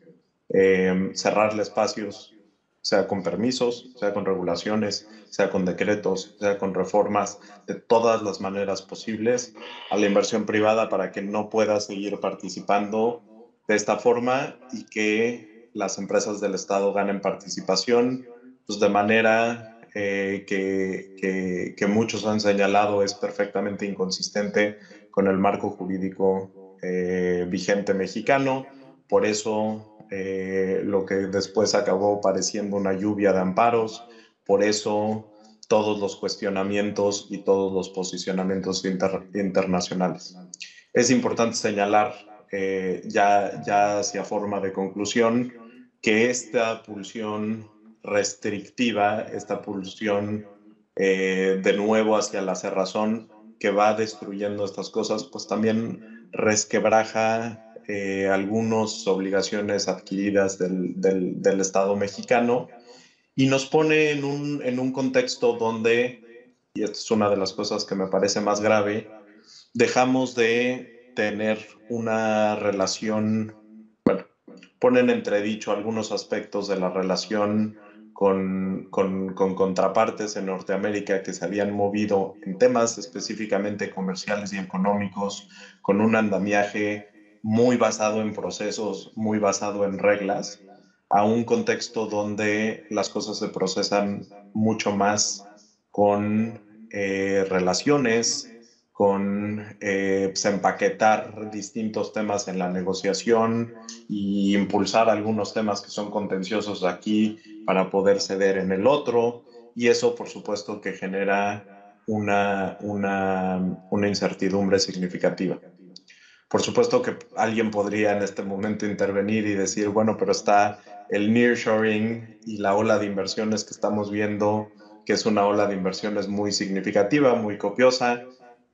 Em, cerrarle espacios, sea con permisos, sea con regulaciones, sea con decretos, sea con reformas, de todas las maneras posibles a la inversión privada para que no pueda seguir participando de esta forma y que las empresas del Estado ganen participación pues de manera eh, que, muchos han señalado es perfectamente inconsistente con el marco jurídico eh, vigente mexicano. Por eso eh, lo que después acabó pareciendo una lluvia de amparos, por eso todos los cuestionamientos y todos los posicionamientos internacionales. Es importante señalar ya, ya hacia forma de conclusión que esta pulsión restrictiva, esta pulsión eh, de nuevo hacia la cerrazón que va destruyendo estas cosas, pues también resquebraja eh, algunas obligaciones adquiridas del, del, Estado mexicano y nos pone en un, en un contexto donde, y esto es una de las cosas que me parece más grave, dejamos de tener una relación, bueno, ponen entredicho algunos aspectos de la relación con, contrapartes en Norteamérica que se habían movido en temas específicamente comerciales y económicos, con un andamiaje muy basado en procesos, muy basado en reglas, a un contexto donde las cosas se procesan mucho más con eh, relaciones, con eh, pues, empaquetar distintos temas en la negociación e impulsar algunos temas que son contenciosos aquí para poder ceder en el otro. Y eso, por supuesto, que genera una, una, una incertidumbre significativa. Por supuesto que alguien podría en este momento intervenir y decir, bueno, pero está el nearshoring y la ola de inversiones que estamos viendo, que es una ola de inversiones muy significativa, muy copiosa,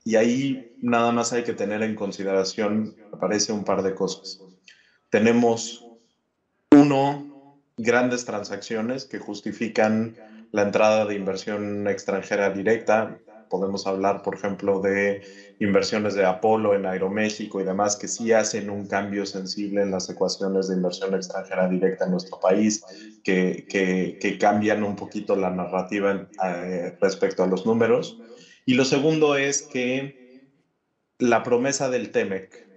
y ahí nada más hay que tener en consideración, aparece un par de cosas. Tenemos, uno, grandes transacciones que justifican la entrada de inversión extranjera directa. Podemos hablar, por ejemplo, de inversiones de Apolo en Aeroméxico y demás que sí hacen un cambio sensible en las ecuaciones de inversión extranjera directa en nuestro país, que, cambian un poquito la narrativa eh, respecto a los números. Y lo segundo es que la promesa del TEMEC,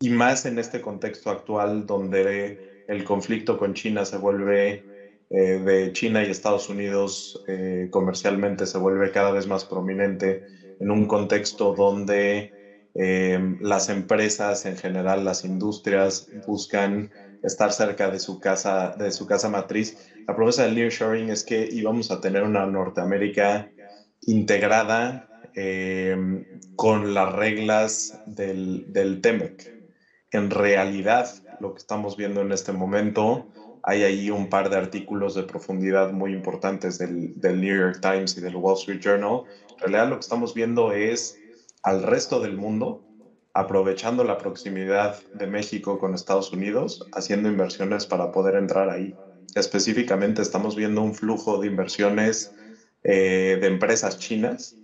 y más en este contexto actual donde el conflicto con China se vuelve, eh, de China y Estados Unidos eh, comercialmente se vuelve cada vez más prominente, en un contexto donde eh, las empresas en general, las industrias buscan estar cerca de su casa, de su casa matriz. La promesa del Sharing es que íbamos a tener una Norteamérica integrada eh, con las reglas del, del TEMEC. En realidad, lo que estamos viendo en este momento, hay ahí un par de artículos de profundidad muy importantes del, del, New York Times y del Wall Street Journal. En realidad lo que estamos viendo es al resto del mundo aprovechando la proximidad de México con Estados Unidos, haciendo inversiones para poder entrar ahí. Específicamente estamos viendo un flujo de inversiones eh, de empresas chinas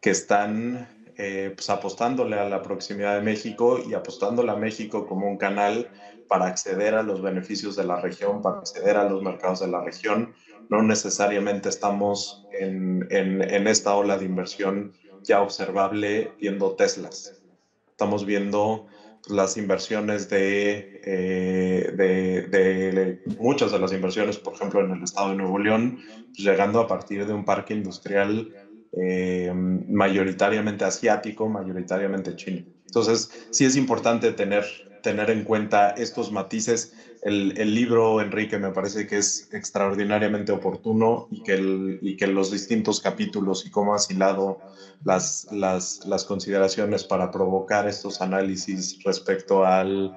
que están eh, pues, apostándole a la proximidad de México y apostándole a México como un canal para acceder a los beneficios de la región, para acceder a los mercados de la región. No necesariamente estamos en, en esta ola de inversión ya observable viendo Teslas. Estamos viendo las inversiones de, eh, de, muchas de las inversiones, por ejemplo, en el estado de Nuevo León, pues, llegando a partir de un parque industrial eh, mayoritariamente asiático, mayoritariamente chino. Entonces, sí es importante tener tener en cuenta estos matices. El, libro, Enrique, me parece que es extraordinariamente oportuno y que, y que los distintos capítulos y cómo ha asilado las, las, las consideraciones para provocar estos análisis respecto al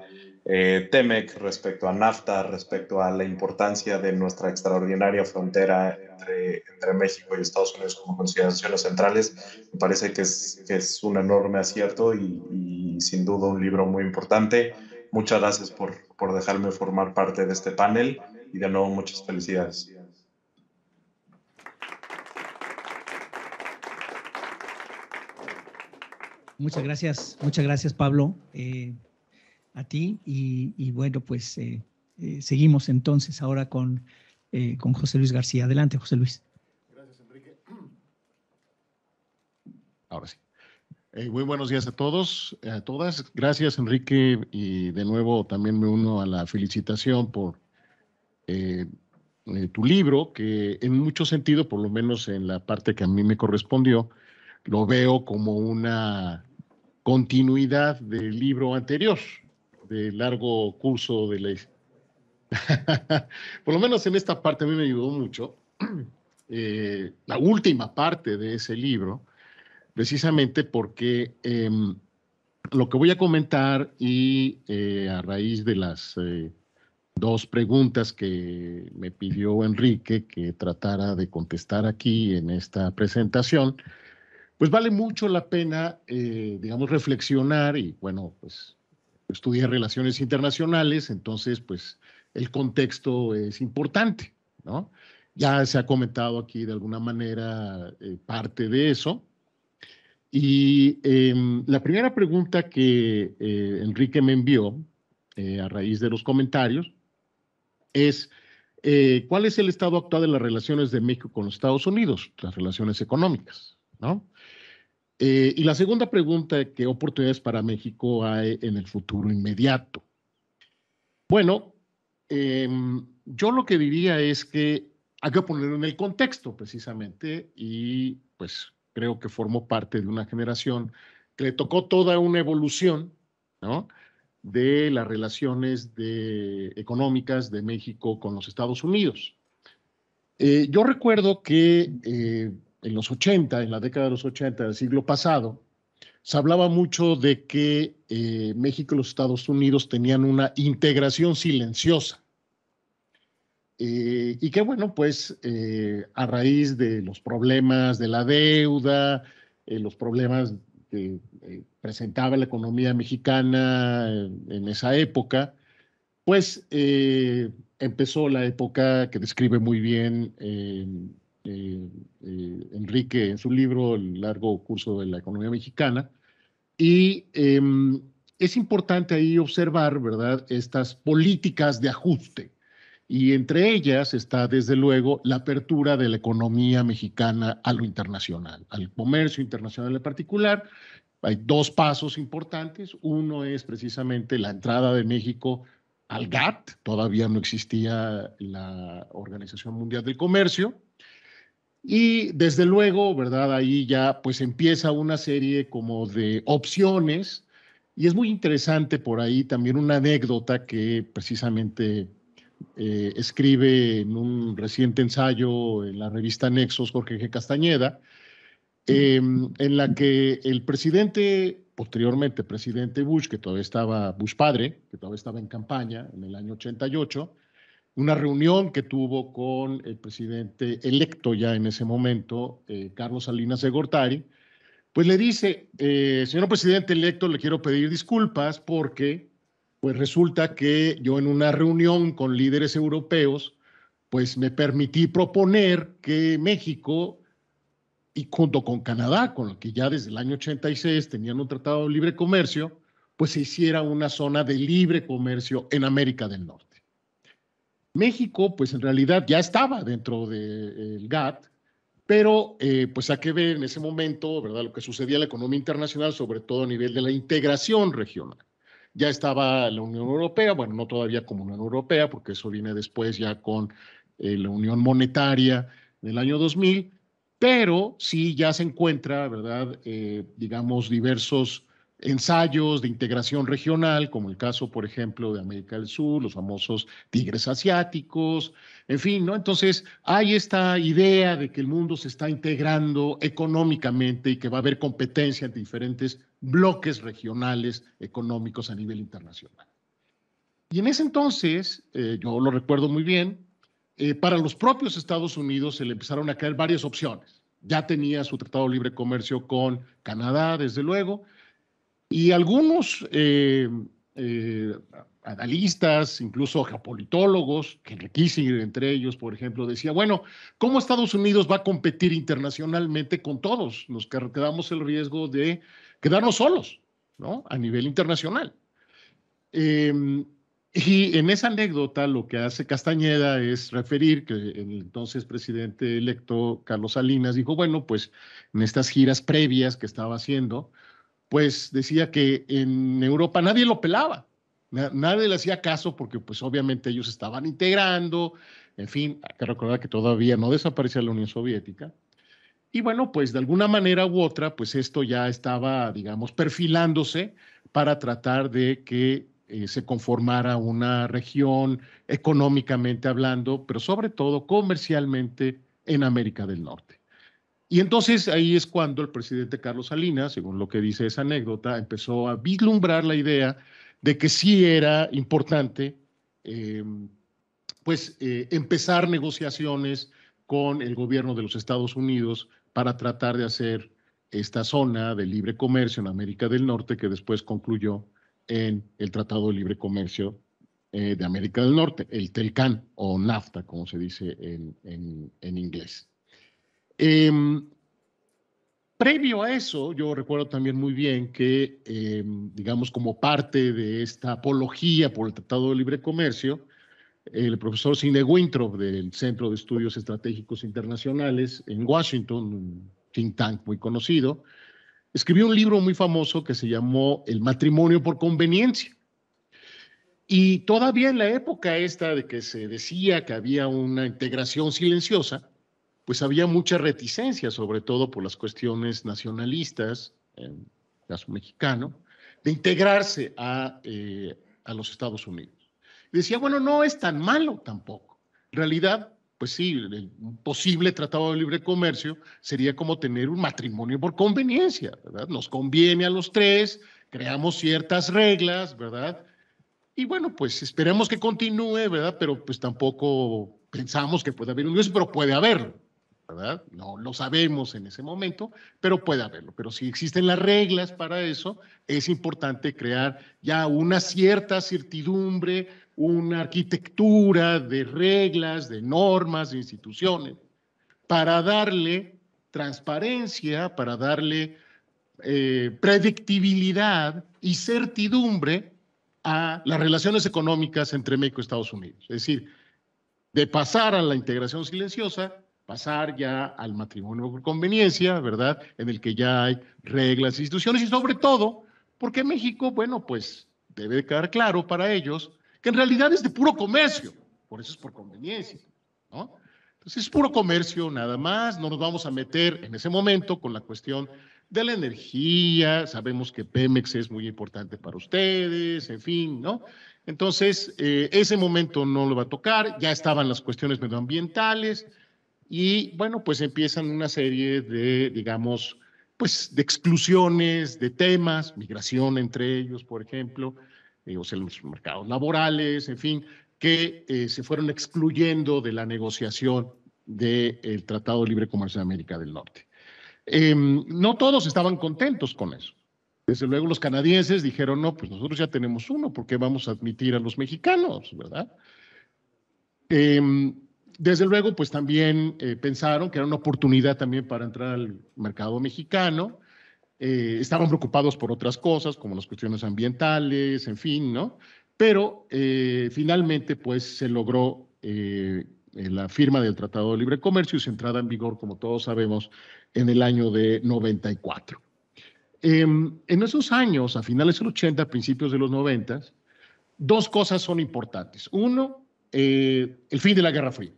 eh, TEMEC, respecto a NAFTA, respecto a la importancia de nuestra extraordinaria frontera entre, México y Estados Unidos como consideraciones centrales, me parece que es, un enorme acierto y, sin duda un libro muy importante. Muchas gracias por, dejarme formar parte de este panel y de nuevo muchas felicidades. Muchas gracias, muchas gracias Pablo. Eh, a ti y, bueno, pues eh, eh, seguimos entonces ahora con, eh, con José Luis García. Adelante, José Luis. Gracias, Enrique. Ahora sí. muy buenos días a todos, a todas. Gracias, Enrique. Y de nuevo también me uno a la felicitación por tu libro, que en mucho sentido, por lo menos en la parte que a mí me correspondió, lo veo como una continuidad del libro anterior, de largo curso de ley. Por lo menos en esta parte a mí me ayudó mucho, eh, la última parte de ese libro, precisamente porque em, lo que voy a comentar y eh, a raíz de las eh, dos preguntas que me pidió Enrique que tratara de contestar aquí en esta presentación, pues vale mucho la pena, digamos, reflexionar y bueno, pues estudié relaciones internacionales, entonces pues el contexto es importante, ¿no? Ya se ha comentado aquí de alguna manera eh, parte de eso. Y em, la primera pregunta que eh, Enrique me envió eh, a raíz de los comentarios es, ¿cuál es el estado actual de las relaciones de México con los Estados Unidos? Las relaciones económicas, ¿no? Eh, y la segunda pregunta, ¿qué oportunidades para México hay en el futuro inmediato? Bueno, em, yo lo que diría es que hay que ponerlo en el contexto precisamente y pues creo que formó parte de una generación que le tocó toda una evolución, de las relaciones económicas de México con los Estados Unidos. Eh, yo recuerdo que eh, en los 80, en la década de los 80 del siglo pasado, se hablaba mucho de que eh, México y los Estados Unidos tenían una integración silenciosa. Eh, y que bueno, pues eh, a raíz de los problemas de la deuda, los problemas que presentaba la economía mexicana en esa época, pues empezó la época que describe muy bien eh, eh, Enrique en su libro, El largo curso de la economía mexicana. Y em, es importante ahí observar, ¿verdad?, estas políticas de ajuste. Y entre ellas está, desde luego, la apertura de la economía mexicana a lo internacional, al comercio internacional en particular. Hay dos pasos importantes. Uno es precisamente la entrada de México al GATT. Todavía no existía la Organización Mundial del Comercio, y desde luego, ¿verdad? Ahí ya pues empieza una serie como de opciones y es muy interesante por ahí también una anécdota que precisamente eh, escribe en un reciente ensayo en la revista Nexos Jorge G. Castañeda, em, en la que el presidente, posteriormente presidente Bush, que todavía estaba, Bush padre, que todavía estaba en campaña en el año 88, una reunión que tuvo con el presidente electo ya en ese momento, eh, Carlos Salinas de Gortari, pues le dice, eh, señor presidente electo, le quiero pedir disculpas porque pues resulta que yo en una reunión con líderes europeos, pues me permití proponer que México y junto con Canadá, con lo que ya desde el año 86 tenían un tratado de libre comercio, pues se hiciera una zona de libre comercio en América del Norte. México, pues en realidad ya estaba dentro del GATT, pero eh, pues hay que ver en ese momento, ¿verdad? Lo que sucedía en la economía internacional, sobre todo a nivel de la integración regional. Ya estaba la Unión Europea, bueno, no todavía como Unión Europea, porque eso viene después ya con eh, la Unión Monetaria del año 2000, pero sí ya se encuentra, ¿verdad? Eh, digamos, diversos ensayos de integración regional, como el caso, por ejemplo, de América del Sur, los famosos tigres asiáticos, en fin, ¿no? Entonces, hay esta idea de que el mundo se está integrando económicamente y que va a haber competencia entre diferentes bloques regionales económicos a nivel internacional. Y en ese entonces, eh, yo lo recuerdo muy bien, eh, para los propios Estados Unidos se le empezaron a caer varias opciones. Ya tenía su Tratado de Libre Comercio con Canadá, desde luego, y algunos eh, eh, analistas, incluso geopolitólogos, Henry Kissinger entre ellos, por ejemplo, decía, bueno, ¿cómo Estados Unidos va a competir internacionalmente con todos? Nos quedamos el riesgo de quedarnos solos, ¿no? A nivel internacional. Em, y en esa anécdota lo que hace Castañeda es referir que el entonces presidente electo Carlos Salinas dijo, bueno, pues en estas giras previas que estaba haciendo, pues decía que en Europa nadie lo pelaba, nadie le hacía caso porque pues obviamente ellos estaban integrando, en fin, hay que recordar que todavía no desaparecía la Unión Soviética. Y bueno, pues de alguna manera u otra, pues esto ya estaba, digamos, perfilándose para tratar de que eh, se conformara una región económicamente hablando, pero sobre todo comercialmente en América del Norte. Y entonces ahí es cuando el presidente Carlos Salinas, según lo que dice esa anécdota, empezó a vislumbrar la idea de que sí era importante em, pues eh, empezar negociaciones con el gobierno de los Estados Unidos para tratar de hacer esta zona de libre comercio en América del Norte que después concluyó en el Tratado de Libre Comercio eh, de América del Norte, el TELCAN o NAFTA, como se dice en inglés. Em, previo a eso, yo recuerdo también muy bien que, em, digamos, como parte de esta apología por el Tratado de Libre Comercio, el profesor Sidney Winthrop del Centro de Estudios Estratégicos Internacionales en Washington, un think tank muy conocido, escribió un libro muy famoso que se llamó El matrimonio por conveniencia. Y todavía en la época esta de que se decía que había una integración silenciosa, pues había mucha reticencia, sobre todo por las cuestiones nacionalistas, en caso mexicano, de integrarse a, eh, los Estados Unidos. decía, bueno, no es tan malo tampoco. En realidad, pues sí, el posible tratado de libre comercio sería como tener un matrimonio por conveniencia, ¿verdad? Nos conviene a los tres, creamos ciertas reglas, ¿verdad? Y bueno, pues esperemos que continúe, ¿verdad? Pero pues tampoco pensamos que pueda haber un pero puede haberlo. ¿verdad? No lo sabemos en ese momento, pero puede haberlo. Pero si existen las reglas para eso, es importante crear ya una cierta certidumbre, una arquitectura de reglas, de normas, de instituciones, para darle transparencia, para darle eh, predictibilidad y certidumbre a las relaciones económicas entre México y Estados Unidos. Es decir, de pasar a la integración silenciosa, pasar ya al matrimonio por conveniencia, ¿verdad? En el que ya hay reglas, e instituciones y sobre todo, porque México, bueno, pues debe quedar claro para ellos que en realidad es de puro comercio, por eso es por conveniencia, ¿no? Entonces es puro comercio nada más, no nos vamos a meter en ese momento con la cuestión de la energía, sabemos que Pemex es muy importante para ustedes, en fin, ¿no? Entonces, eh, ese momento no lo va a tocar, ya estaban las cuestiones medioambientales, y bueno, pues empiezan una serie de, digamos, pues de exclusiones, de temas, migración entre ellos, por ejemplo, eh, o sea, los mercados laborales, en fin, que eh, se fueron excluyendo de la negociación del Tratado de Libre Comercio de América del Norte. Em, no todos estaban contentos con eso. Desde luego los canadienses dijeron, no, pues nosotros ya tenemos uno, ¿por qué vamos a admitir a los mexicanos? ¿Verdad? Em, desde luego, pues también eh, pensaron que era una oportunidad también para entrar al mercado mexicano. Eh, estaban preocupados por otras cosas, como las cuestiones ambientales, en fin, ¿no? Pero eh, finalmente, pues se logró la firma del Tratado de Libre Comercio y su entrada en vigor, como todos sabemos, en el año de 94. Em, en esos años, a finales del 80, principios de los 90, dos cosas son importantes. Uno, el fin de la Guerra Fría.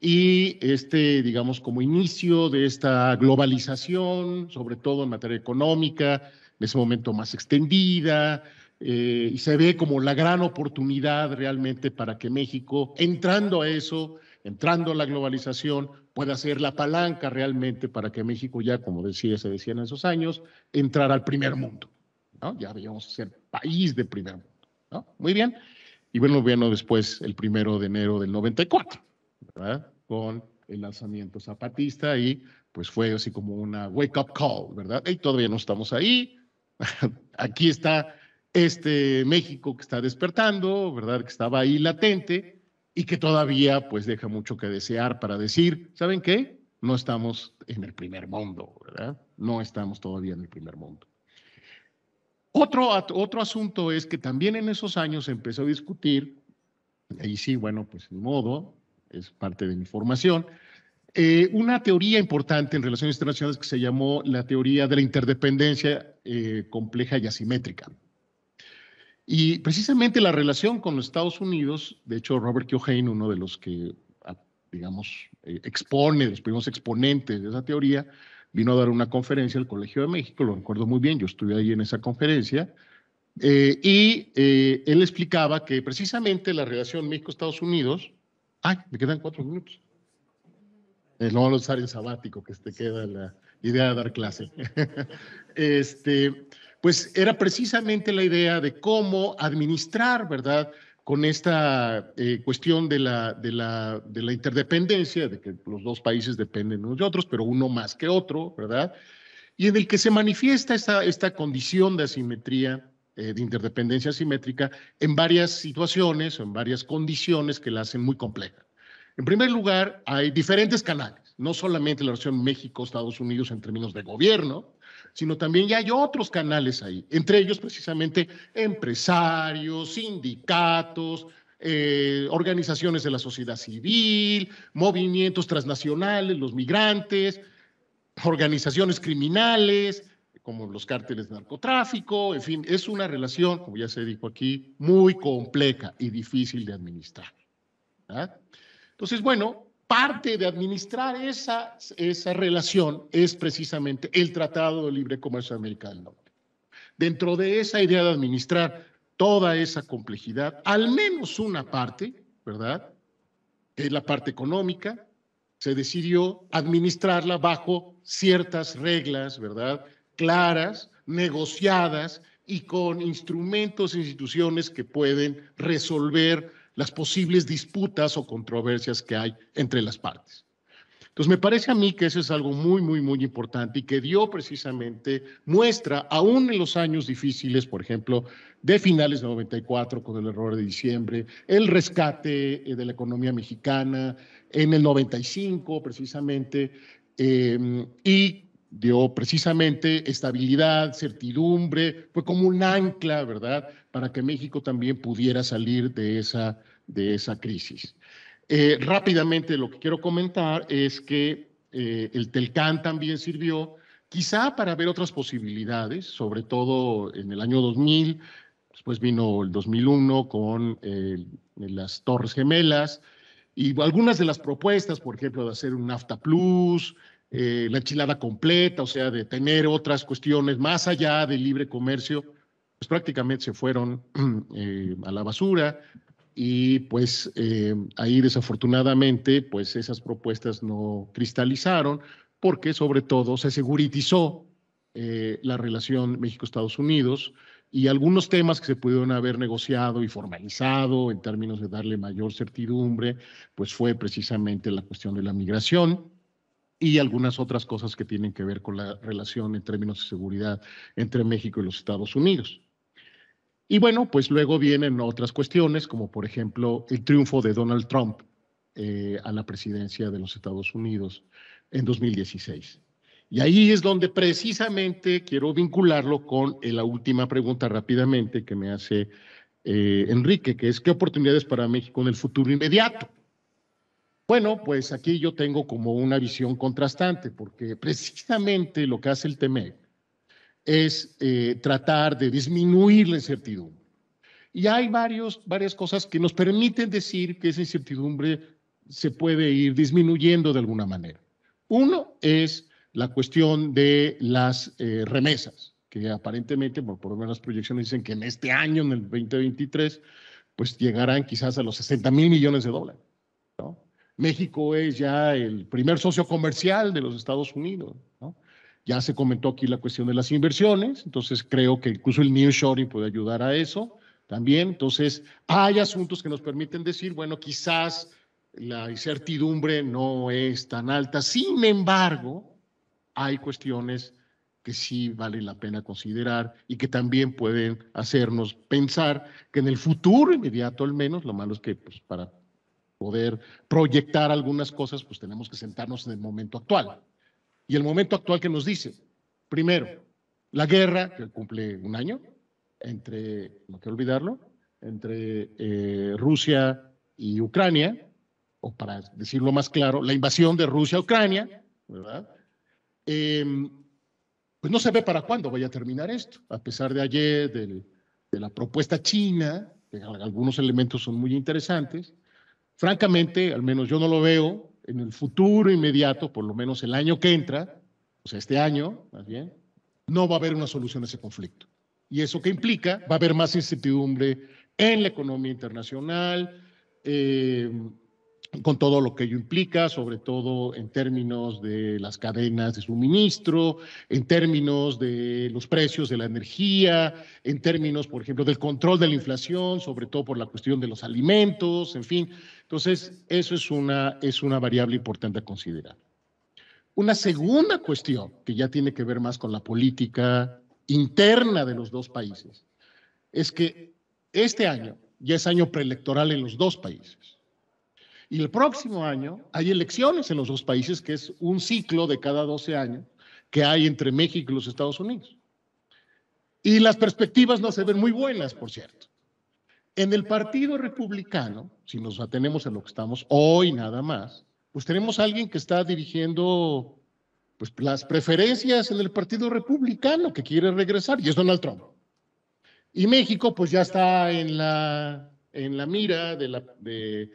Y este, digamos, como inicio de esta globalización, sobre todo en materia económica, en ese momento más extendida, eh, y se ve como la gran oportunidad realmente para que México, entrando a eso, entrando a la globalización, pueda ser la palanca realmente para que México ya, como decía, se decía en esos años, entrar al primer mundo. ¿no? Ya debíamos ser país de primer mundo. ¿no? Muy bien. Y bueno, bueno, después el primero de enero del 94. ¿verdad? Con el lanzamiento zapatista y pues fue así como una wake up call, ¿verdad? Y todavía no estamos ahí. Aquí está este México que está despertando, ¿verdad? Que estaba ahí latente y que todavía pues deja mucho que desear para decir, ¿saben qué? No estamos en el primer mundo, ¿verdad? No estamos todavía en el primer mundo. Otro, otro asunto es que también en esos años se empezó a discutir, y sí, bueno, pues de modo, es parte de mi formación. Eh, una teoría importante en relaciones internacionales que se llamó la teoría de la interdependencia eh, compleja y asimétrica. Y precisamente la relación con los Estados Unidos, de hecho Robert Keohane, uno de los que, ah, digamos, eh, expone, los primeros exponentes de esa teoría, vino a dar una conferencia al Colegio de México, lo recuerdo muy bien, yo estuve ahí en esa conferencia, y él explicaba que precisamente la relación México-Estados Unidos Ay, me quedan cuatro minutos. Eh, no no van a usar en sabático, que te queda la idea de dar clase. este, pues era precisamente la idea de cómo administrar, ¿verdad? Con esta eh, cuestión de la, de, la, de la interdependencia, de que los dos países dependen unos de otros, pero uno más que otro, ¿verdad? Y en el que se manifiesta esta, esta condición de asimetría eh, de interdependencia simétrica en varias situaciones o en varias condiciones que la hacen muy compleja. En primer lugar, hay diferentes canales, no solamente la relación México-Estados Unidos en términos de gobierno, sino también ya hay otros canales ahí, entre ellos precisamente empresarios, sindicatos, eh, organizaciones de la sociedad civil, movimientos transnacionales, los migrantes, organizaciones criminales, como los cárteles de narcotráfico, en fin, es una relación, como ya se dijo aquí, muy compleja y difícil de administrar. Entonces, bueno, parte de administrar esa, esa relación es precisamente el Tratado de Libre Comercio de América del Norte. Dentro de esa idea de administrar toda esa complejidad, al menos una parte, ¿verdad? Que es la parte económica, se decidió administrarla bajo ciertas reglas, ¿verdad? claras, negociadas y con instrumentos e instituciones que pueden resolver las posibles disputas o controversias que hay entre las partes. Entonces, me parece a mí que eso es algo muy, muy, muy importante y que dio precisamente muestra, aún en los años difíciles, por ejemplo, de finales de 94 con el error de diciembre, el rescate eh, de la economía mexicana en el 95 precisamente, eh, y dio precisamente estabilidad, certidumbre, fue como un ancla, ¿verdad?, para que México también pudiera salir de esa, de esa crisis. Eh, rápidamente lo que quiero comentar es que eh, el Telcán también sirvió quizá para ver otras posibilidades, sobre todo en el año 2000, después vino el 2001 con eh, las Torres Gemelas, y algunas de las propuestas, por ejemplo, de hacer un NAFTA Plus, eh, la enchilada completa, o sea, de tener otras cuestiones más allá del libre comercio, pues prácticamente se fueron eh, a la basura y pues eh, ahí desafortunadamente pues esas propuestas no cristalizaron porque sobre todo se securitizó la relación México-Estados Unidos y algunos temas que se pudieron haber negociado y formalizado en términos de darle mayor certidumbre, pues fue precisamente la cuestión de la migración, y algunas otras cosas que tienen que ver con la relación en términos de seguridad entre México y los Estados Unidos. Y bueno, pues luego vienen otras cuestiones, como por ejemplo el triunfo de Donald Trump eh, a la presidencia de los Estados Unidos en 2016. Y ahí es donde precisamente quiero vincularlo con eh, la última pregunta rápidamente que me hace eh, Enrique, que es qué oportunidades para México en el futuro inmediato. Bueno, pues aquí yo tengo como una visión contrastante, porque precisamente lo que hace el TEMEC es eh, tratar de disminuir la incertidumbre. Y hay varios, varias cosas que nos permiten decir que esa incertidumbre se puede ir disminuyendo de alguna manera. Uno es la cuestión de las eh, remesas, que aparentemente, por, por lo menos las proyecciones dicen que en este año, en el 2023, pues llegarán quizás a los 60 mil millones de dólares. México es ya el primer socio comercial de los Estados Unidos. Ya se comentó aquí la cuestión de las inversiones, entonces creo que incluso el New Shorting puede ayudar a eso también. Entonces, hay asuntos que nos permiten decir, bueno, quizás la incertidumbre no es tan alta. Sin embargo, hay cuestiones que sí vale la pena considerar y que también pueden hacernos pensar que en el futuro inmediato al menos, lo malo es que pues, para poder proyectar algunas cosas, pues tenemos que sentarnos en el momento actual. Y el momento actual que nos dice, primero, la guerra, que cumple un año, entre, no hay que olvidarlo, entre eh, Rusia y Ucrania, o para decirlo más claro, la invasión de Rusia a Ucrania, ¿verdad? Em, pues no se ve para cuándo vaya a terminar esto, a pesar de ayer de la propuesta china, que algunos elementos son muy interesantes, francamente, al menos yo no lo veo en el futuro inmediato, por lo menos el año que entra, o sea, este año más bien, no va a haber una solución a ese conflicto. ¿Y eso que implica? Va a haber más incertidumbre en la economía internacional, eh, con todo lo que ello implica, sobre todo en términos de las cadenas de suministro, en términos de los precios de la energía, en términos, por ejemplo, del control de la inflación, sobre todo por la cuestión de los alimentos, en fin. Entonces, eso es una, es una variable importante a considerar. Una segunda cuestión que ya tiene que ver más con la política interna de los dos países es que este año ya es año preelectoral en los dos países. Y el próximo año hay elecciones en los dos países, que es un ciclo de cada 12 años que hay entre México y los Estados Unidos. Y las perspectivas no se ven muy buenas, por cierto. En el Partido Republicano, si nos atenemos a lo que estamos hoy nada más, pues tenemos a alguien que está dirigiendo pues, las preferencias en el Partido Republicano que quiere regresar, y es Donald Trump. Y México, pues ya está en la, en la mira de la, de,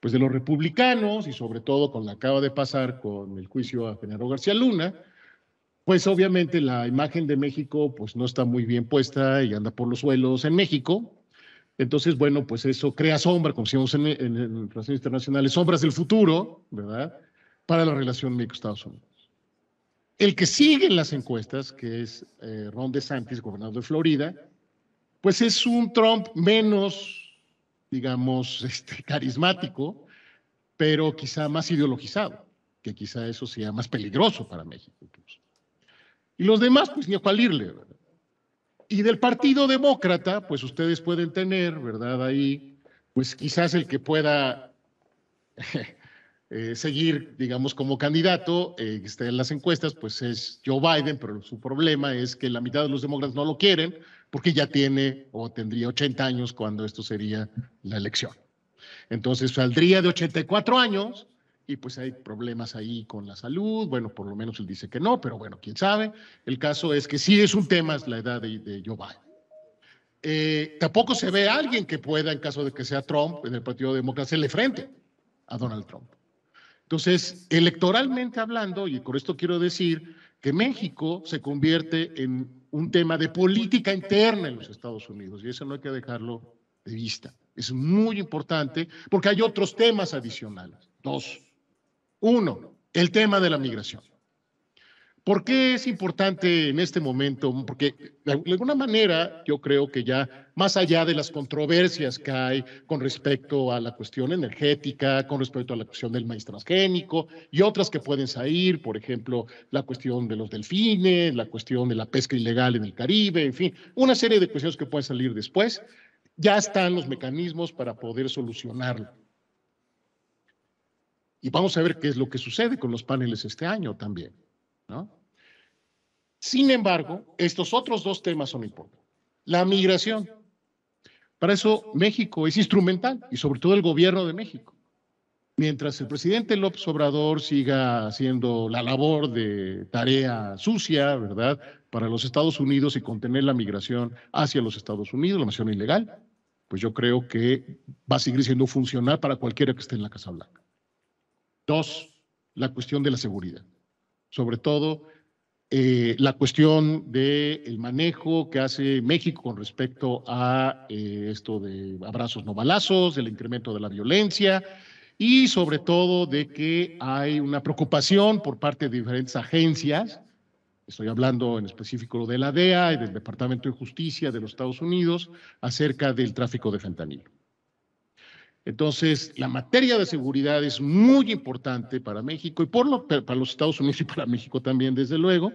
pues de los republicanos y sobre todo con lo que acaba de pasar con el juicio a Genaro García Luna, pues obviamente la imagen de México pues no está muy bien puesta y anda por los suelos en México. Entonces, bueno, pues eso crea sombra, como decimos en, relaciones internacionales, sombras del futuro, ¿verdad? Para la relación México-Estados Unidos. El que sigue en las encuestas, que es eh, Ron DeSantis, gobernador de Florida, pues es un Trump menos digamos, este, carismático, pero quizá más ideologizado, que quizá eso sea más peligroso para México Y los demás, pues ni a cuál irle. Y del Partido Demócrata, pues ustedes pueden tener, ¿verdad? Ahí, pues quizás el que pueda eh, seguir, digamos, como candidato eh, que esté en las encuestas, pues es Joe Biden, pero su problema es que la mitad de los demócratas no lo quieren, porque ya tiene o tendría 80 años cuando esto sería la elección. Entonces saldría de 84 años y pues hay problemas ahí con la salud. Bueno, por lo menos él dice que no, pero bueno, quién sabe. El caso es que sí es un tema es la edad de, Joe Biden. Eh, tampoco se ve a alguien que pueda, en caso de que sea Trump, en el Partido Demócrata, hacerle frente a Donald Trump. Entonces, electoralmente hablando, y con esto quiero decir que México se convierte en un tema de política interna en los Estados Unidos y eso no hay que dejarlo de vista. Es muy importante porque hay otros temas adicionales. Dos. Uno, el tema de la migración. ¿Por qué es importante en este momento? Porque de alguna manera yo creo que ya más allá de las controversias que hay con respecto a la cuestión energética, con respecto a la cuestión del maíz transgénico y otras que pueden salir, por ejemplo, la cuestión de los delfines, la cuestión de la pesca ilegal en el Caribe, en fin, una serie de cuestiones que pueden salir después, ya están los mecanismos para poder solucionarlo. Y vamos a ver qué es lo que sucede con los paneles este año también, ¿no? Sin embargo, estos otros dos temas son importantes. La migración. Para eso México es instrumental y sobre todo el gobierno de México. Mientras el presidente López Obrador siga haciendo la labor de tarea sucia, ¿verdad?, para los Estados Unidos y contener la migración hacia los Estados Unidos, la migración ilegal, pues yo creo que va a seguir siendo funcional para cualquiera que esté en la Casa Blanca. Dos, la cuestión de la seguridad. Sobre todo eh, la cuestión del de manejo que hace México con respecto a eh, esto de abrazos no balazos, el incremento de la violencia y sobre todo de que hay una preocupación por parte de diferentes agencias, estoy hablando en específico de la DEA y del Departamento de Justicia de los Estados Unidos, acerca del tráfico de fentanilo. Entonces, la materia de seguridad es muy importante para México y por lo, para los Estados Unidos y para México también, desde luego.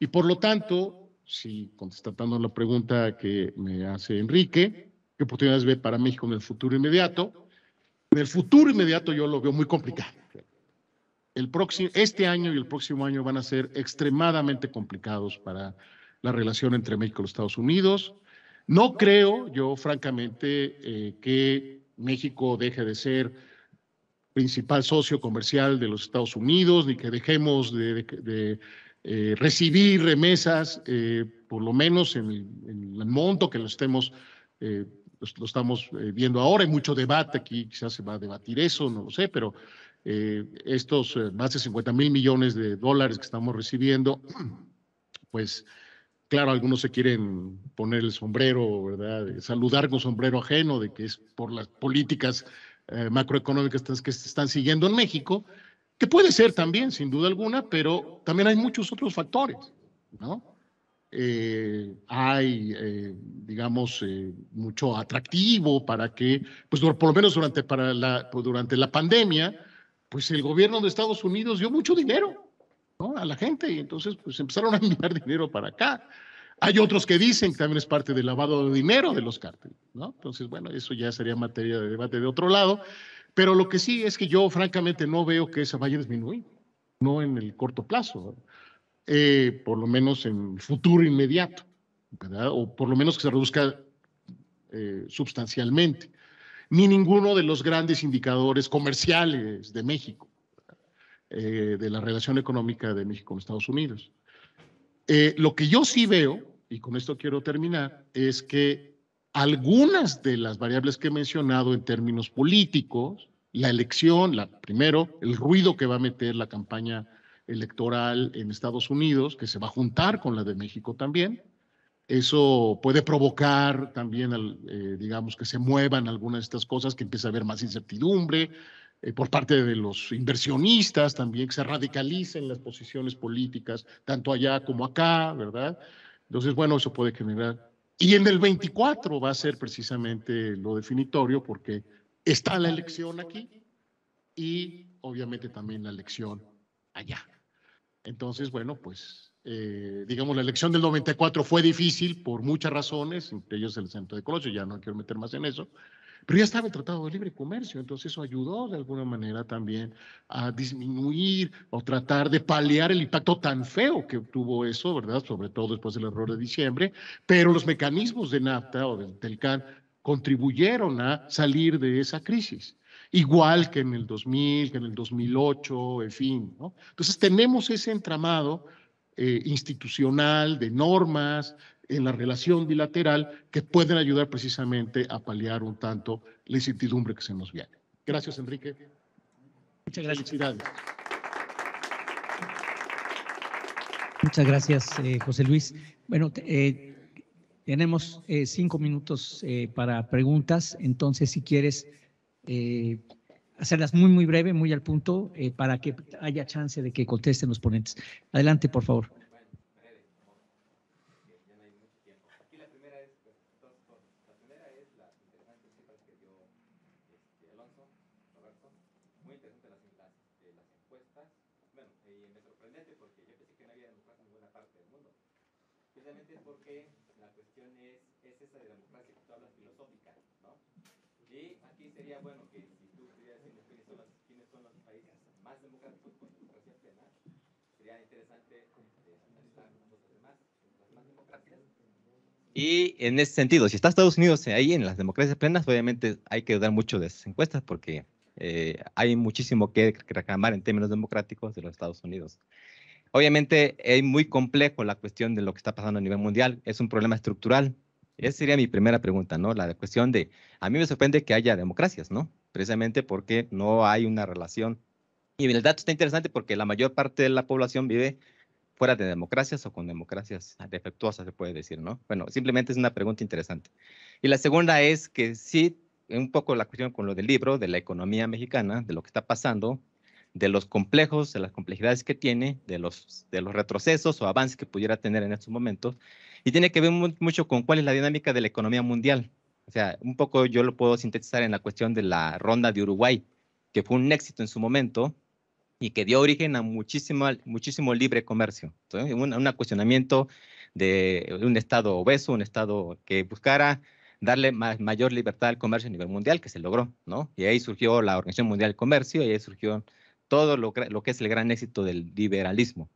Y por lo tanto, si contestando la pregunta que me hace Enrique, ¿qué oportunidades ve para México en el futuro inmediato? En el futuro inmediato yo lo veo muy complicado. El próximo, este año y el próximo año van a ser extremadamente complicados para la relación entre México y los Estados Unidos. No creo yo, francamente, eh, que México deje de ser principal socio comercial de los Estados Unidos, ni que dejemos de, eh, recibir remesas, eh, por lo menos en el, monto que lo estemos, eh, lo, estamos viendo ahora. Hay mucho debate aquí, quizás se va a debatir eso, no lo sé, pero estos más de 50 mil millones de dólares que estamos recibiendo, pues claro, algunos se quieren poner el sombrero, ¿verdad? Saludar con sombrero ajeno de que es por las políticas eh, macroeconómicas que se están siguiendo en México, que puede ser también, sin duda alguna, pero también hay muchos otros factores, ¿no? Eh, hay, eh, digamos, mucho atractivo para que, pues por, lo menos durante, para la, durante la pandemia, pues el gobierno de Estados Unidos dio mucho dinero a la gente y entonces pues empezaron a enviar dinero para acá. Hay otros que dicen que también es parte del lavado de dinero de los cárteles, ¿no? Entonces, bueno, eso ya sería materia de debate de otro lado, pero lo que sí es que yo francamente no veo que esa vaya a disminuir, no en el corto plazo, eh, por lo menos en futuro inmediato, O por lo menos que se reduzca eh, sustancialmente, ni ninguno de los grandes indicadores comerciales de México. Eh, de la relación económica de México con Estados Unidos. Eh, lo que yo sí veo, y con esto quiero terminar, es que algunas de las variables que he mencionado en términos políticos, la elección, la, primero, el ruido que va a meter la campaña electoral en Estados Unidos, que se va a juntar con la de México también, eso puede provocar también, eh, digamos, que se muevan algunas de estas cosas, que empiece a haber más incertidumbre, eh, por parte de los inversionistas también, que se radicalicen las posiciones políticas, tanto allá como acá, ¿verdad? Entonces, bueno, eso puede generar. Y en el 24 va a ser precisamente lo definitorio, porque está la elección aquí y obviamente también la elección allá. Entonces, bueno, pues eh, digamos, la elección del 94 fue difícil por muchas razones, entre ellos el centro de Colosio, ya no quiero meter más en eso, pero ya estaba el Tratado de Libre Comercio, entonces eso ayudó de alguna manera también a disminuir o tratar de paliar el impacto tan feo que tuvo eso, ¿verdad? Sobre todo después del error de diciembre, pero los mecanismos de NAFTA o del TELCAN contribuyeron a salir de esa crisis igual que en el 2000, que en el 2008, en fin. ¿no? Entonces tenemos ese entramado eh, institucional de normas, en la relación bilateral que pueden ayudar precisamente a paliar un tanto la incertidumbre que se nos viene. Gracias, Enrique. Muchas gracias. Muchas gracias, eh, José Luis. Bueno, eh, tenemos eh, cinco minutos para preguntas, entonces si quieres hacerlas muy, muy breve, muy al punto, para que haya chance de que contesten los ponentes. Adelante, por favor. Y en ese sentido, si está Estados Unidos eh, ahí en las democracias plenas, obviamente hay que dudar mucho de esas encuestas porque eh, hay muchísimo que reclamar en términos democráticos de los Estados Unidos. Obviamente es muy complejo la cuestión de lo que está pasando a nivel mundial, es un problema estructural. Esa sería mi primera pregunta, ¿no? La cuestión de, a mí me sorprende que haya democracias, ¿no? Precisamente porque no hay una relación y el dato está interesante porque la mayor parte de la población vive fuera de democracias o con democracias defectuosas, se puede decir, ¿no? Bueno, simplemente es una pregunta interesante. Y la segunda es que sí, un poco la cuestión con lo del libro, de la economía mexicana, de lo que está pasando, de los complejos, de las complejidades que tiene, de los, de los retrocesos o avances que pudiera tener en estos momentos, y tiene que ver mucho con cuál es la dinámica de la economía mundial. O sea, un poco yo lo puedo sintetizar en la cuestión de la ronda de Uruguay, que fue un éxito en su momento, y que dio origen a muchísimo, muchísimo libre comercio. Entonces, un, un, cuestionamiento de un Estado obeso, un Estado que buscara darle mayor libertad al comercio a nivel mundial, que se logró, ¿no? Y ahí surgió la Organización Mundial del Comercio y ahí surgió todo lo, que es el gran éxito del liberalismo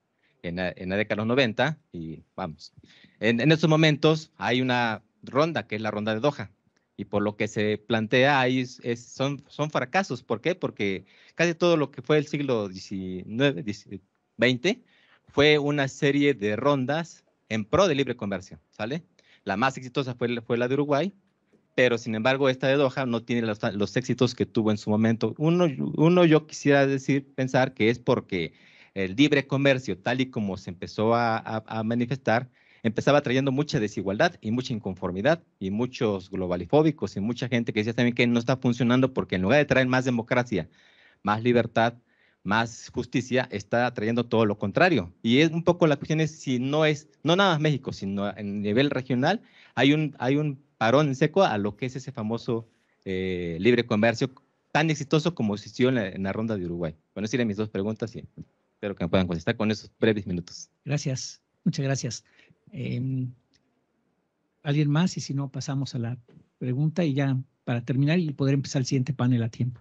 en la, década de los 90 y vamos. En, en estos momentos hay una ronda que es la ronda de Doha, y por lo que se plantea ahí son, son fracasos. ¿Por qué? Porque casi todo lo que fue el siglo XIX, XX fue una serie de rondas en pro de libre comercio, ¿sale? La más exitosa fue, la de Uruguay, pero sin embargo esta de Doha no tiene los, éxitos que tuvo en su momento. Uno, uno, yo quisiera decir, pensar que es porque el libre comercio, tal y como se empezó a manifestar, empezaba trayendo mucha desigualdad y mucha inconformidad y muchos globalifóbicos y mucha gente que decía también que no está funcionando porque en lugar de traer más democracia, más libertad, más justicia, está trayendo todo lo contrario. Y es un poco la cuestión es si no es, no nada más México, sino a nivel regional, hay un, hay un parón en seco a lo que es ese famoso eh, libre comercio tan exitoso como se en, en la, ronda de Uruguay. Bueno, esas eran mis dos preguntas y espero que me puedan contestar con esos breves minutos. Gracias, muchas gracias. Em, ¿Alguien más? Y si no, pasamos a la pregunta y ya para terminar y poder empezar el siguiente panel a tiempo.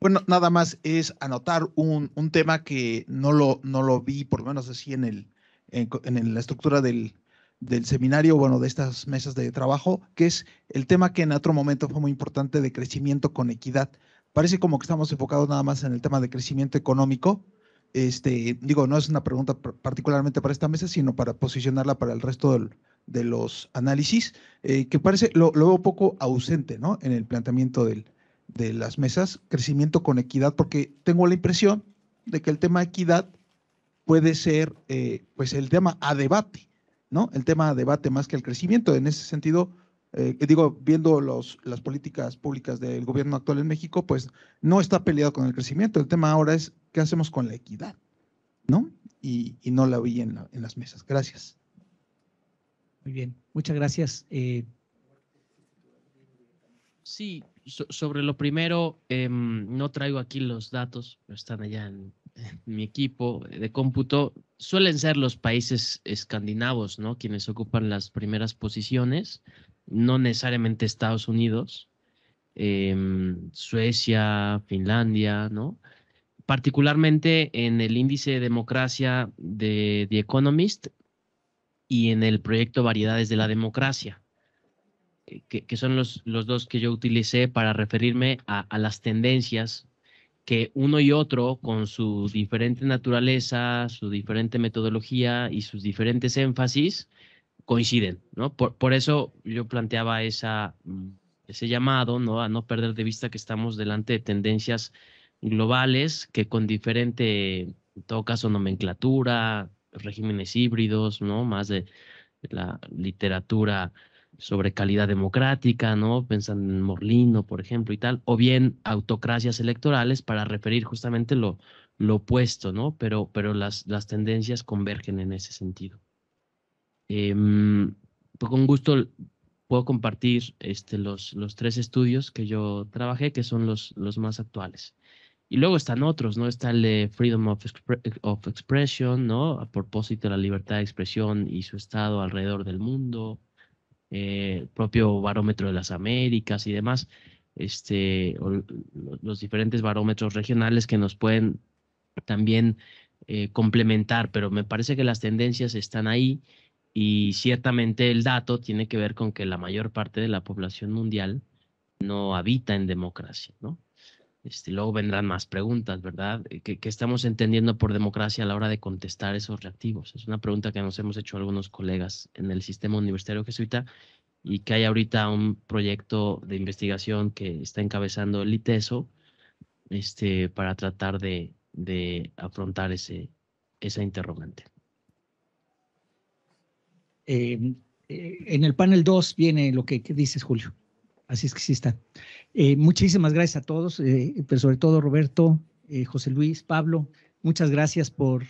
Bueno, nada más es anotar un, tema que no lo, no lo vi, por lo menos así en, el, en, la estructura del, del seminario, bueno, de estas mesas de trabajo, que es el tema que en otro momento fue muy importante de crecimiento con equidad. Parece como que estamos enfocados nada más en el tema de crecimiento económico, este, digo, no es una pregunta particularmente para esta mesa, sino para posicionarla para el resto de los análisis, eh, que parece, lo, veo poco ausente, ¿no? En el planteamiento de las mesas, crecimiento con equidad, porque tengo la impresión de que el tema equidad puede ser, eh, pues, el tema a debate, ¿no? El tema a debate más que el crecimiento. En ese sentido, eh, digo, viendo los, las políticas públicas del gobierno actual en México, pues no está peleado con el crecimiento. El tema ahora es qué hacemos con la equidad, ¿no? Y, y no la vi en, en, las mesas. Gracias. Muy bien, muchas gracias. Eh, sí, sobre lo primero, em, no traigo aquí los datos, están allá en, en mi equipo de cómputo. Suelen ser los países escandinavos, ¿no? Quienes ocupan las primeras posiciones no necesariamente Estados Unidos, em, Suecia, Finlandia, ¿no? Particularmente en el índice de democracia de The Economist y en el proyecto Variedades de la Democracia, eh, que, son los, dos que yo utilicé para referirme a, a las tendencias que uno y otro, con su diferente naturaleza, su diferente metodología y sus diferentes énfasis, coinciden, ¿no? Por, eso yo planteaba esa, mm, ese llamado, ¿no? A no perder de vista que estamos delante de tendencias globales que con diferente, en todo caso, nomenclatura, regímenes híbridos, ¿no? Más de, la literatura sobre calidad democrática, ¿no? Pensan en Morlino, por ejemplo, y tal, o bien autocracias electorales para referir justamente lo, lo opuesto, ¿no? Pero, pero las, las tendencias convergen en ese sentido. Em, pues, con gusto puedo compartir este, los, los, tres estudios que yo trabajé, que son los, los más actuales. Y luego están otros, ¿no? Está el de Freedom of, Expression, ¿no? A propósito de la libertad de expresión y su estado alrededor del mundo, el eh, propio barómetro de las Américas y demás, este, los diferentes barómetros regionales que nos pueden también eh, complementar, pero me parece que las tendencias están ahí y ciertamente el dato tiene que ver con que la mayor parte de la población mundial no habita en democracia, ¿no? Este, luego vendrán más preguntas, ¿verdad? Eh, ¿Qué, estamos entendiendo por democracia a la hora de contestar esos reactivos? Es una pregunta que nos hemos hecho algunos colegas en el sistema universitario jesuita y que hay ahorita un proyecto de investigación que está encabezando el ITESO este, para tratar de, de afrontar ese, esa interrogante. Eh, eh, en el panel 2 viene lo que, dices, Julio. Así es que sí está. Eh, muchísimas gracias a todos, pero sobre todo Roberto, José Luis, Pablo. Muchas gracias por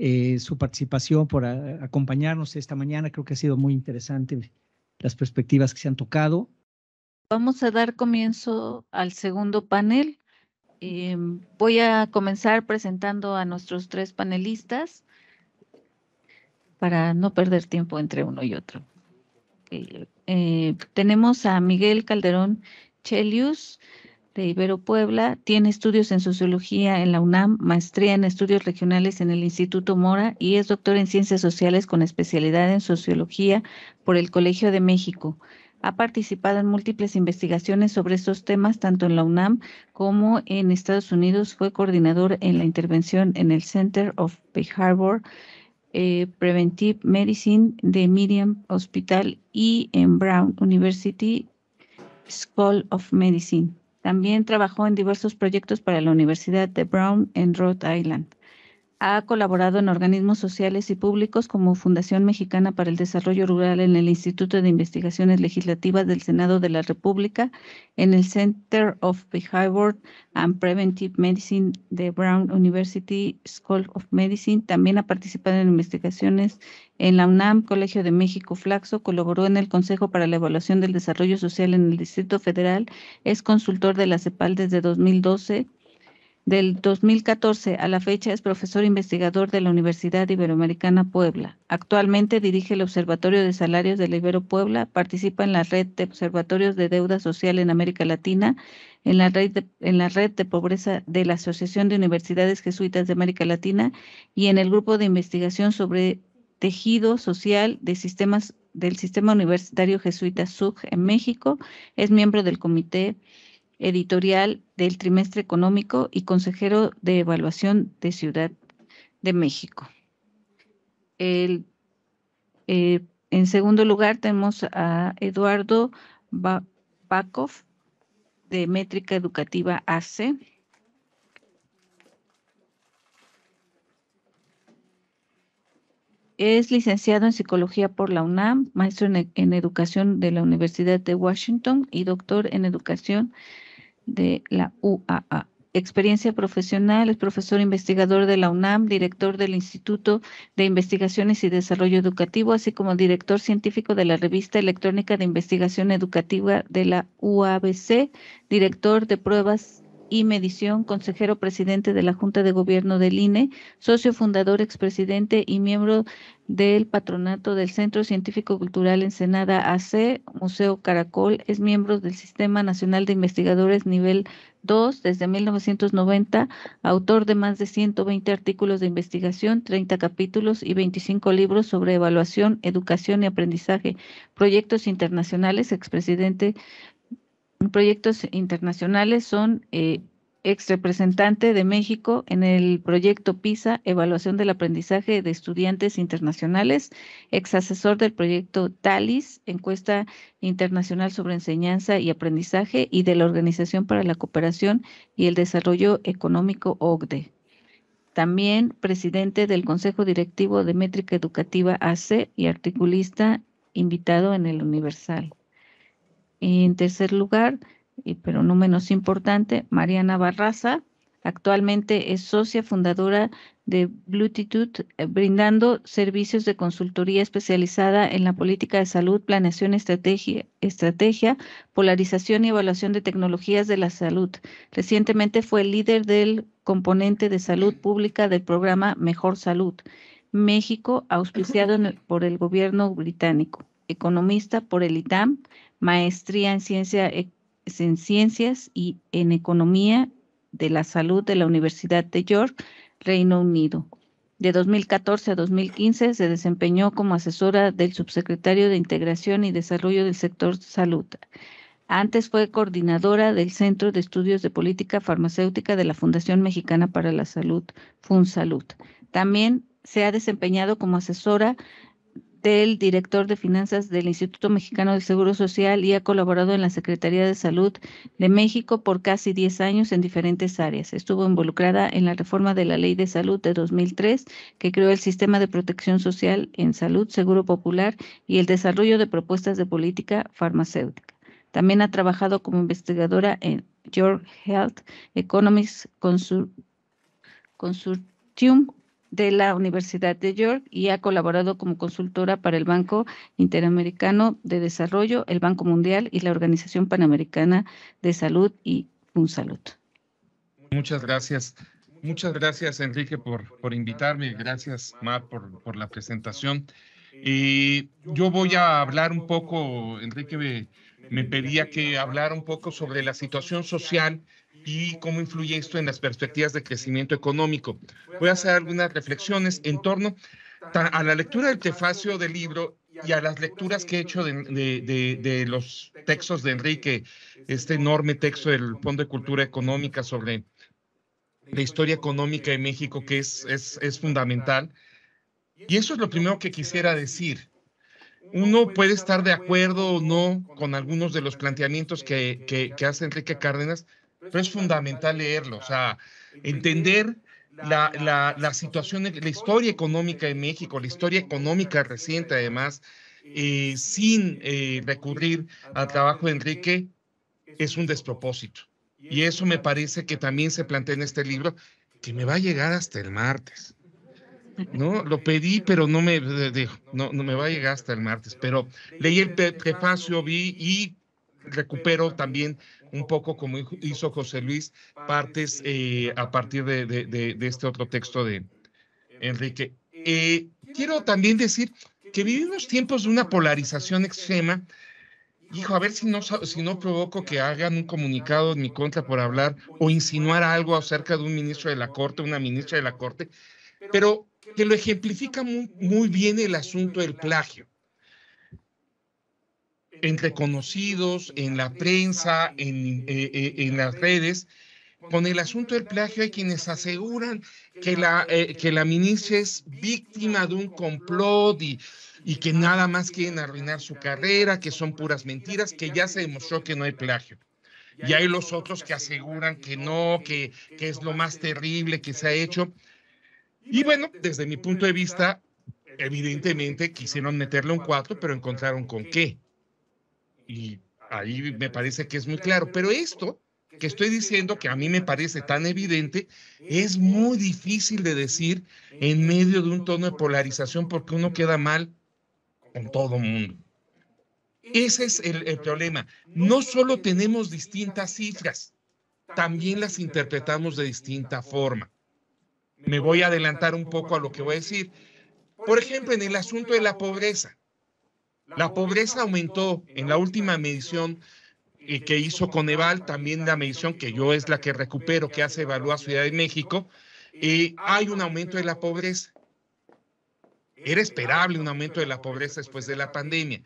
su participación, por acompañarnos esta mañana. Creo que ha sido muy interesante las perspectivas que se han tocado. Vamos a dar comienzo al segundo panel. voy a comenzar presentando a nuestros tres panelistas para no perder tiempo entre uno y otro. Eh, eh, tenemos a Miguel Calderón Chelius de Ibero Puebla, tiene estudios en sociología en la UNAM, maestría en estudios regionales en el Instituto Mora y es doctor en ciencias sociales con especialidad en sociología por el Colegio de México. Ha participado en múltiples investigaciones sobre estos temas, tanto en la UNAM como en Estados Unidos. Fue coordinador en la intervención en el Center of the Harbor eh, Preventive Medicine de Miriam Hospital y en Brown University School of Medicine. También trabajó en diversos proyectos para la Universidad de Brown en Rhode Island. Ha colaborado en organismos sociales y públicos como Fundación Mexicana para el Desarrollo Rural en el Instituto de Investigaciones Legislativas del Senado de la República, en el Center of Behavior and Preventive Medicine de Brown University School of Medicine. También ha participado en investigaciones en la UNAM, Colegio de México Flaxo, colaboró en el Consejo para la Evaluación del Desarrollo Social en el Distrito Federal, es consultor de la CEPAL desde 2012 del 2014 a la fecha es profesor investigador de la Universidad Iberoamericana Puebla. Actualmente dirige el Observatorio de Salarios de la Ibero Puebla, participa en la red de observatorios de deuda social en América Latina, en la red de, en la red de pobreza de la Asociación de Universidades Jesuitas de América Latina y en el grupo de investigación sobre tejido social de sistemas del Sistema Universitario Jesuita SUG en México. Es miembro del Comité editorial del trimestre económico y consejero de evaluación de Ciudad de México. Eh, en segundo lugar tenemos a Eduardo Bakov de Métrica Educativa AC. Es licenciado en psicología por la UNAM, maestro en, en, educación de la Universidad de Washington y doctor en educación de la UAA. Experiencia profesional, es profesor investigador de la UNAM, director del Instituto de Investigaciones y Desarrollo Educativo, así como director científico de la revista electrónica de investigación educativa de la UABC, director de pruebas y Medición, consejero presidente de la Junta de Gobierno del INE, socio fundador, expresidente y miembro del patronato del Centro Científico Cultural Ensenada AC, Museo Caracol, es miembro del Sistema Nacional de Investigadores Nivel 2 desde 1990, autor de más de 120 artículos de investigación, 30 capítulos y 25 libros sobre evaluación, educación y aprendizaje, proyectos internacionales, expresidente proyectos internacionales son eh, ex representante de México en el proyecto PISA, Evaluación del Aprendizaje de Estudiantes Internacionales, ex asesor del proyecto TALIS, Encuesta Internacional sobre Enseñanza y Aprendizaje, y de la Organización para la Cooperación y el Desarrollo Económico, OCDE. También presidente del Consejo Directivo de Métrica Educativa ACE y articulista invitado en el Universal. En tercer lugar, pero no menos importante, Mariana Barraza. Actualmente es socia fundadora de Bluetooth, eh, brindando servicios de consultoría especializada en la política de salud, planeación, estrategia, estrategia, polarización y evaluación de tecnologías de la salud. Recientemente fue líder del componente de salud pública del programa Mejor Salud México, auspiciado por el gobierno británico. Economista por el ITAM, maestría eh, en, ciencias y en economía de la salud de la Universidad de York, Reino Unido. De 2014 a 2015 se desempeñó como asesora del subsecretario de Integración y Desarrollo del Sector Salud. Antes fue coordinadora del Centro de Estudios de Política Farmacéutica de la Fundación Mexicana para la Salud, FunSalud. También se ha desempeñado como asesora el director de finanzas del Instituto Mexicano del Seguro Social y ha colaborado en la Secretaría de Salud de México por casi 10 años en diferentes áreas. Estuvo involucrada en la reforma de la Ley de Salud de 2003, que creó el Sistema de Protección Social en Salud, Seguro Popular y el desarrollo de propuestas de política farmacéutica. También ha trabajado como investigadora en Your Health Economics Consortium de la Universidad de York y ha colaborado como consultora para el Banco Interamericano de Desarrollo, el Banco Mundial y la Organización Panamericana de Salud y un saludo. Muchas gracias. Muchas gracias, Enrique, por, por invitarme. Gracias, más por, por la presentación. Y yo voy a hablar un poco, Enrique me, me pedía que hablara un poco sobre la situación social y cómo influye esto en las perspectivas de crecimiento económico. Voy a hacer algunas reflexiones en torno a la lectura del prefacio del libro y a las lecturas que he hecho de, de, los textos de Enrique, este enorme texto del Fondo de Cultura Económica sobre la historia económica de México, que es, es, es fundamental. Y eso es lo primero que quisiera decir. Uno puede estar de acuerdo o no con algunos de los planteamientos que, que, que hace Enrique Cárdenas, pero es fundamental leerlo, o sea, entender la, la, situación, la historia económica de México, la historia económica reciente además, eh, sin eh, recurrir al trabajo de Enrique, es un despropósito. Y eso me parece que también se plantea en este libro, que me va a llegar hasta el martes. No, lo pedí, pero no me no, no me va a llegar hasta el martes. Pero leí el prefacio, vi y recupero también un poco como hizo José Luis, partes eh, a partir de, este otro texto de Enrique. Eh, quiero también decir que vivimos tiempos de una polarización extrema. Hijo, a ver si no, si no provoco que hagan un comunicado en mi contra por hablar o insinuar algo acerca de un ministro de la Corte, una ministra de la Corte, pero que lo ejemplifica muy bien el asunto del plagio entre conocidos, en la prensa, en, eh, eh, en las redes, con el asunto del plagio hay quienes aseguran que la, eh, que la ministra es víctima de un complot y, que nada más quieren arruinar su carrera, que son puras mentiras, que ya se demostró que no hay plagio. Y hay los otros que aseguran que no, que, que es lo más terrible que se ha hecho. Y bueno, desde mi punto de vista, evidentemente quisieron meterle un cuatro, pero encontraron con qué. Y ahí me parece que es muy claro. Pero esto que estoy diciendo, que a mí me parece tan evidente, es muy difícil de decir en medio de un tono de polarización porque uno queda mal con todo el mundo. Ese es el, el problema. No solo tenemos distintas cifras, también las interpretamos de distinta forma. Me voy a adelantar un poco a lo que voy a decir. Por ejemplo, en el asunto de la pobreza. La pobreza aumentó en la última medición que hizo Coneval, también la medición que yo es la que recupero, que hace Evalúa Ciudad de México, y hay un aumento de la pobreza. Era esperable un aumento de la pobreza después de la pandemia.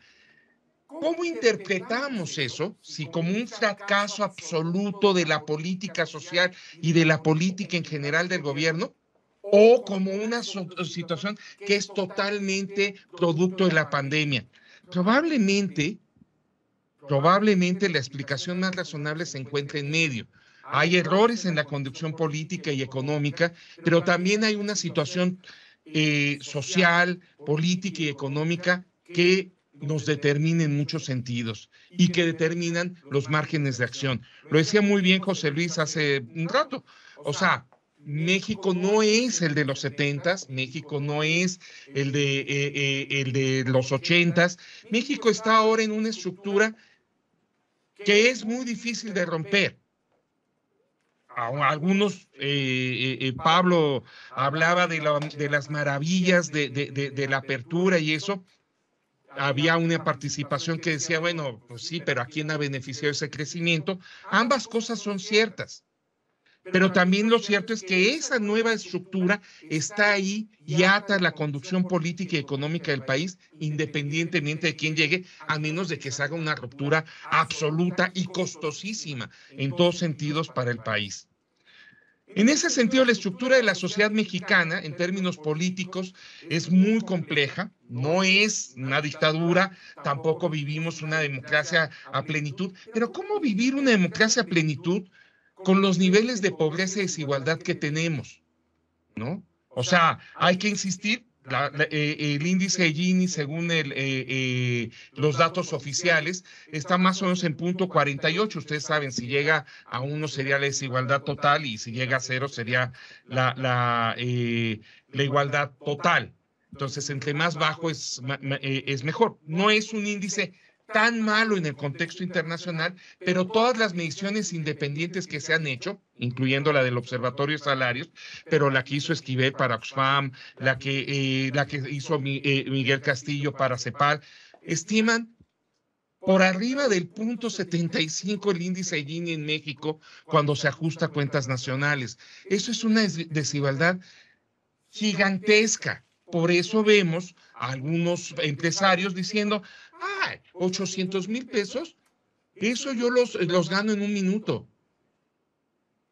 ¿Cómo interpretamos eso si como un fracaso absoluto de la política social y de la política en general del gobierno? ¿O como una situación que es totalmente producto de la pandemia? Probablemente, probablemente la explicación más razonable se encuentra en medio. Hay errores en la conducción política y económica, pero también hay una situación eh, social, política y económica que nos determina en muchos sentidos y que determinan los márgenes de acción. Lo decía muy bien José Luis hace un rato. O sea, México no es el de los 70, México no es el de, eh, eh, el de los 80, México está ahora en una estructura que es muy difícil de romper. Algunos, eh, Pablo hablaba de, las maravillas de, de la apertura y eso, había una participación que decía, bueno, pues sí, pero ¿a quién ha beneficiado ese crecimiento? Ambas cosas son ciertas. Pero también lo cierto es que esa nueva estructura está ahí y ata la conducción política y económica del país, independientemente de quién llegue, a menos de que se haga una ruptura absoluta y costosísima en todos sentidos para el país. En ese sentido, la estructura de la sociedad mexicana, en términos políticos, es muy compleja. No es una dictadura, tampoco vivimos una democracia a plenitud. Pero ¿cómo vivir una democracia a plenitud con los niveles de pobreza y desigualdad que tenemos, ¿no? O sea, hay que insistir, eh, el índice Gini, según el, eh, eh, los datos oficiales, está más o menos en punto 48. Ustedes saben, si llega a uno sería la desigualdad total y si llega a cero sería la, igualdad total. Entonces, entre más bajo es mejor. No es un índice tan malo en el contexto internacional, pero todas las mediciones independientes que se han hecho, incluyendo la del Observatorio de Salarios, pero la que hizo Esquivel para Oxfam, la que, eh, la que hizo eh, Miguel Castillo para CEPAL, estiman por arriba del punto 75 el índice Gini en México cuando se ajusta a cuentas nacionales. Eso es una desigualdad gigantesca. Por eso vemos a algunos empresarios diciendo, ah, 800 mil pesos, eso yo los, los gano en un minuto.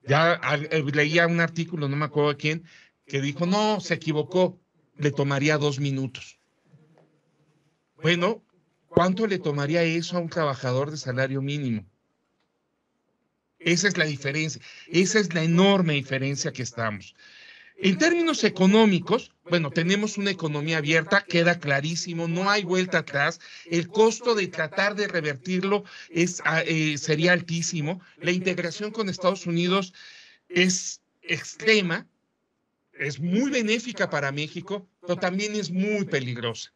Ya eh, leía un artículo, no me acuerdo quién, que dijo, no, se equivocó, le tomaría dos minutos. Bueno, ¿cuánto le tomaría eso a un trabajador de salario mínimo? Esa es la diferencia, esa es la enorme diferencia que estamos. En términos económicos, bueno, tenemos una economía abierta, queda clarísimo, no hay vuelta atrás. El costo de tratar de revertirlo es, ah, eh, sería altísimo. La integración con Estados Unidos es extrema, es muy benéfica para México, pero también es muy peligrosa,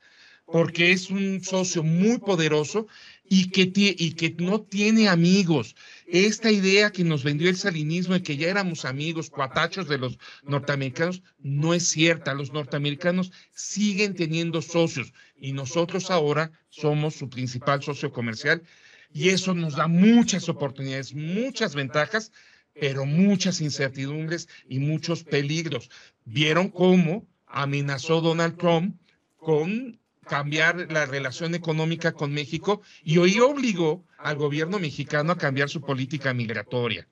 porque es un socio muy poderoso y que, y que no tiene amigos. Esta idea que nos vendió el salinismo de que ya éramos amigos, cuatachos de los norteamericanos, no es cierta. Los norteamericanos siguen teniendo socios y nosotros ahora somos su principal socio comercial y eso nos da muchas oportunidades, muchas ventajas, pero muchas incertidumbres y muchos peligros. Vieron cómo amenazó Donald Trump con cambiar la relación económica con México y hoy obligó al gobierno mexicano a cambiar su política migratoria.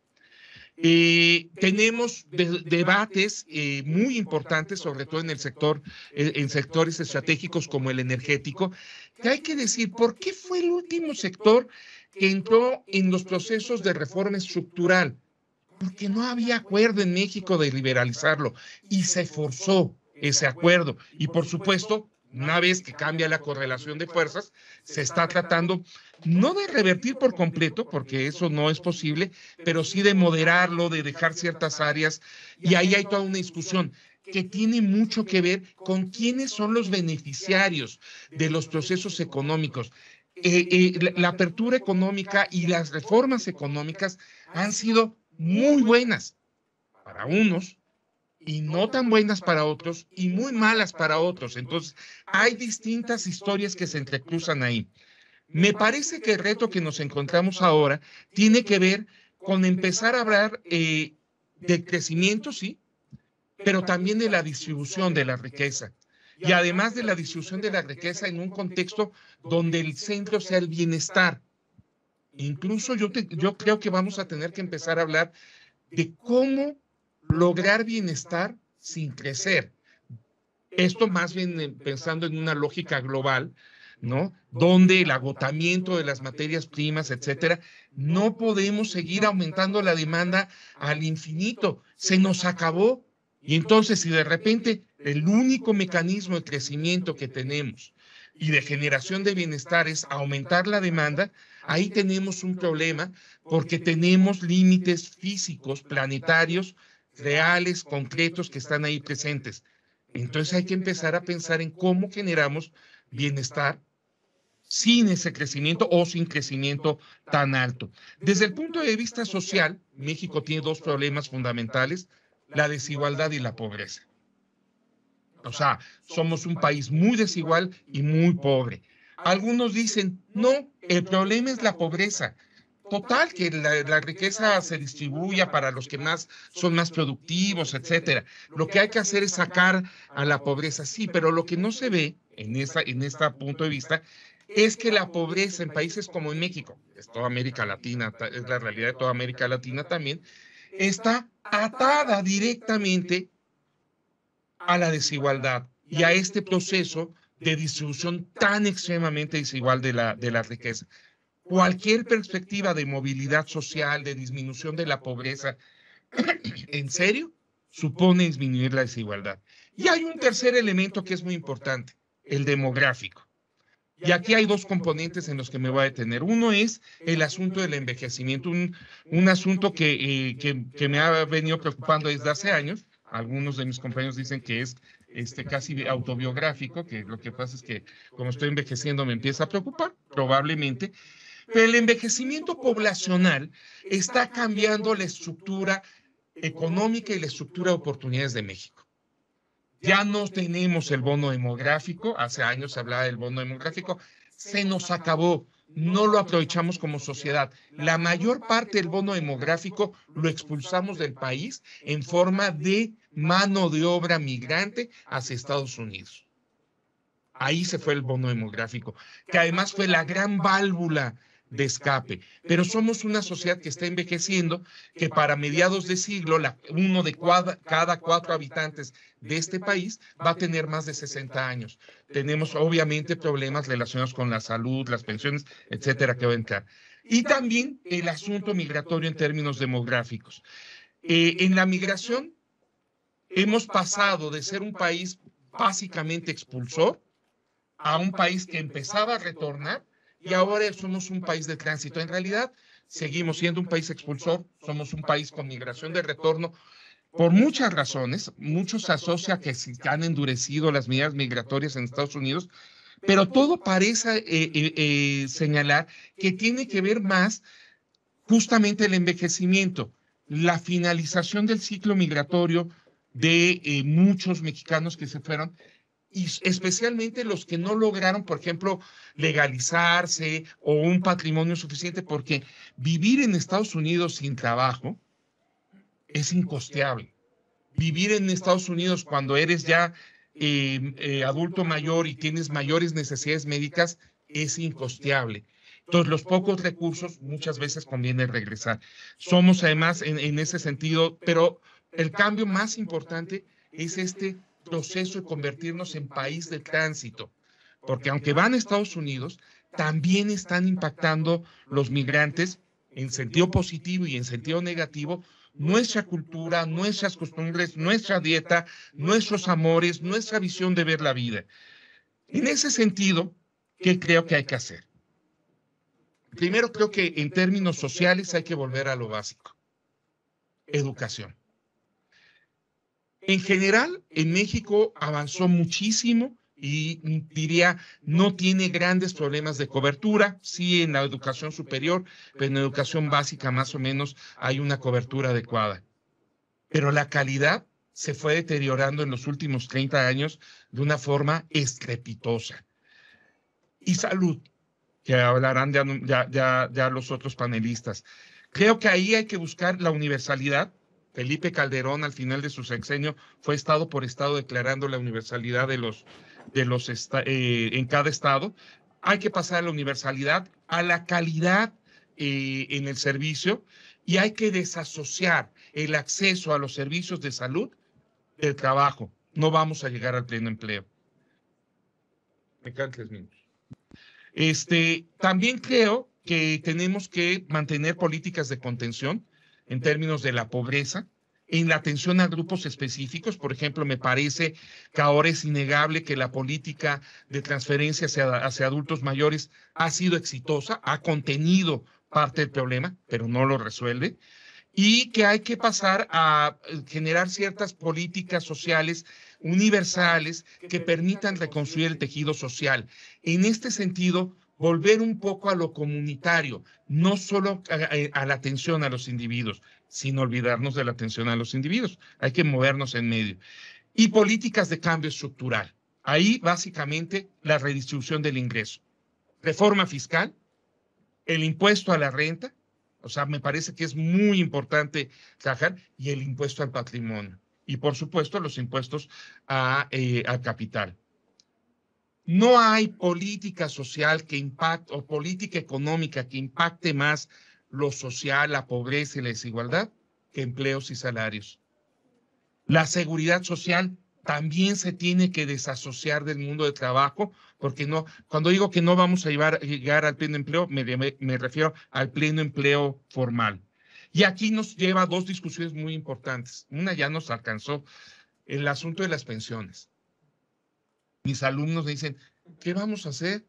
Eh, tenemos debates eh, muy importantes, sobre todo en el sector, eh, en sectores estratégicos como el energético, que hay que decir, ¿por qué fue el último sector que entró en los procesos de reforma estructural? Porque no había acuerdo en México de liberalizarlo y se forzó ese acuerdo. Y por supuesto, una vez que cambia la correlación de fuerzas, se está tratando no de revertir por completo, porque eso no es posible, pero sí de moderarlo, de dejar ciertas áreas. Y ahí hay toda una discusión que tiene mucho que ver con quiénes son los beneficiarios de los procesos económicos. Eh, eh, la apertura económica y las reformas económicas han sido muy buenas para unos, y no tan buenas para otros y muy malas para otros. Entonces, hay distintas historias que se entrecruzan ahí. Me parece que el reto que nos encontramos ahora tiene que ver con empezar a hablar eh, de crecimiento, sí, pero también de la distribución de la riqueza. Y además de la distribución de la riqueza en un contexto donde el centro sea el bienestar. Incluso yo, yo creo que vamos a tener que empezar a hablar de cómo lograr bienestar sin crecer. Esto más bien pensando en una lógica global, ¿no? Donde el agotamiento de las materias primas, etcétera, no podemos seguir aumentando la demanda al infinito. Se nos acabó. Y entonces, si de repente el único mecanismo de crecimiento que tenemos y de generación de bienestar es aumentar la demanda, ahí tenemos un problema porque tenemos límites físicos, planetarios, reales, concretos, que están ahí presentes. Entonces hay que empezar a pensar en cómo generamos bienestar sin ese crecimiento o sin crecimiento tan alto. Desde el punto de vista social, México tiene dos problemas fundamentales, la desigualdad y la pobreza. O sea, somos un país muy desigual y muy pobre. Algunos dicen, no, el problema es la pobreza total, que la, riqueza se distribuya para los que más son más productivos, etcétera. Lo que hay que hacer es sacar a la pobreza, sí, pero lo que no se ve en esta, en este punto de vista es que la pobreza en países como en México, es toda América Latina, es la realidad de toda América Latina también, está atada directamente a la desigualdad y a este proceso de distribución tan extremadamente desigual de la, de la riqueza cualquier perspectiva de movilidad social, de disminución de la pobreza, en serio, supone disminuir la desigualdad. Y hay un tercer elemento que es muy importante, el demográfico. Y aquí hay dos componentes en los que me voy a detener. Uno es el asunto del envejecimiento, un, asunto eh, que, que, me ha venido preocupando desde hace años. Algunos de mis compañeros dicen que es este, casi autobiográfico, que lo que pasa es que como estoy envejeciendo me empieza a preocupar, probablemente. Pero el envejecimiento poblacional está cambiando la estructura económica y la estructura de oportunidades de México. Ya no tenemos el bono demográfico, hace años se hablaba del bono demográfico, se nos acabó, no lo aprovechamos como sociedad. La mayor parte del bono demográfico lo expulsamos del país en forma de mano de obra migrante hacia Estados Unidos. Ahí se fue el bono demográfico, que además fue la gran válvula de escape. Pero somos una sociedad que está envejeciendo, que para mediados de siglo, la, uno de cada cuatro habitantes de este país va a tener más de 60 años. Tenemos obviamente problemas relacionados con la salud, las pensiones, etcétera, que va a entrar. Y también el asunto migratorio en términos demográficos. Eh, en la migración hemos pasado de ser un país básicamente expulsor a un país que empezaba a retornar y ahora somos un país de tránsito. En realidad, seguimos siendo un país expulsor, somos un país con migración de retorno. Por muchas razones, muchos asocian que se han endurecido las medidas migratorias en Estados Unidos, pero todo parece eh, eh, eh, señalar que tiene que ver más justamente el envejecimiento, la finalización del ciclo migratorio de muchos mexicanos que se fueron y especialmente los que no lograron, por ejemplo, legalizarse o un patrimonio suficiente, porque vivir en Estados Unidos sin trabajo es incosteable. Vivir en Estados Unidos cuando eres ya em, eh, adulto mayor y tienes mayores necesidades médicas es incosteable. Entonces, los pocos recursos muchas veces conviene regresar. Somos además en, en ese sentido, pero el cambio más importante es este proceso de convertirnos en país de tránsito, porque aunque van a Estados Unidos, también están impactando los migrantes en sentido positivo y en sentido negativo nuestra cultura, nuestras costumbres, nuestra dieta, nuestros amores, nuestra visión de ver la vida. En ese sentido, ¿qué creo que hay que hacer? Primero creo que en términos sociales hay que volver a lo básico, educación. En general, en México avanzó muchísimo y diría, no tiene grandes problemas de cobertura, sí en la educación superior, pero en la educación básica más o menos hay una cobertura adecuada. Pero la calidad se fue deteriorando en los últimos 30 años de una forma estrepitosa. Y salud, que hablarán ya, los otros panelistas. Creo que ahí hay que buscar la universalidad, Felipe Calderón al final de su sexenio fue estado por estado declarando la universalidad de los de los eh, en cada estado. Hay que pasar a la universalidad, a la calidad eh, en el servicio y hay que desasociar el acceso a los servicios de salud del trabajo. No vamos a llegar al pleno empleo. Me tres Este, también creo que tenemos que mantener políticas de contención en términos de la pobreza, en la atención a grupos específicos. Por ejemplo, me parece que ahora es innegable que la política de transferencia hacia, hacia adultos mayores ha sido exitosa, ha contenido parte del problema, pero no lo resuelve y que hay que pasar a eh, generar ciertas políticas sociales universales que permitan reconstruir el tejido social. En este sentido, volver un poco a lo comunitario, no solo a, la atención a los individuos, sin olvidarnos de la atención a los individuos. Hay que movernos en medio. Y políticas de cambio estructural. Ahí básicamente la redistribución del ingreso. Reforma fiscal, el impuesto a la renta, o sea, me parece que es muy importante trabajar, y el impuesto al patrimonio. Y por supuesto los impuestos a, eh, al capital. No hay política social que impacte o política económica que impacte más lo social, la pobreza y la desigualdad que empleos y salarios. La seguridad social también se tiene que desasociar del mundo de trabajo, porque no, cuando digo que no vamos a llegar al pleno empleo, me, me refiero al pleno empleo formal. Y aquí nos lleva a dos discusiones muy importantes. Una ya nos alcanzó, el asunto de las pensiones mis alumnos me dicen, ¿qué vamos a hacer?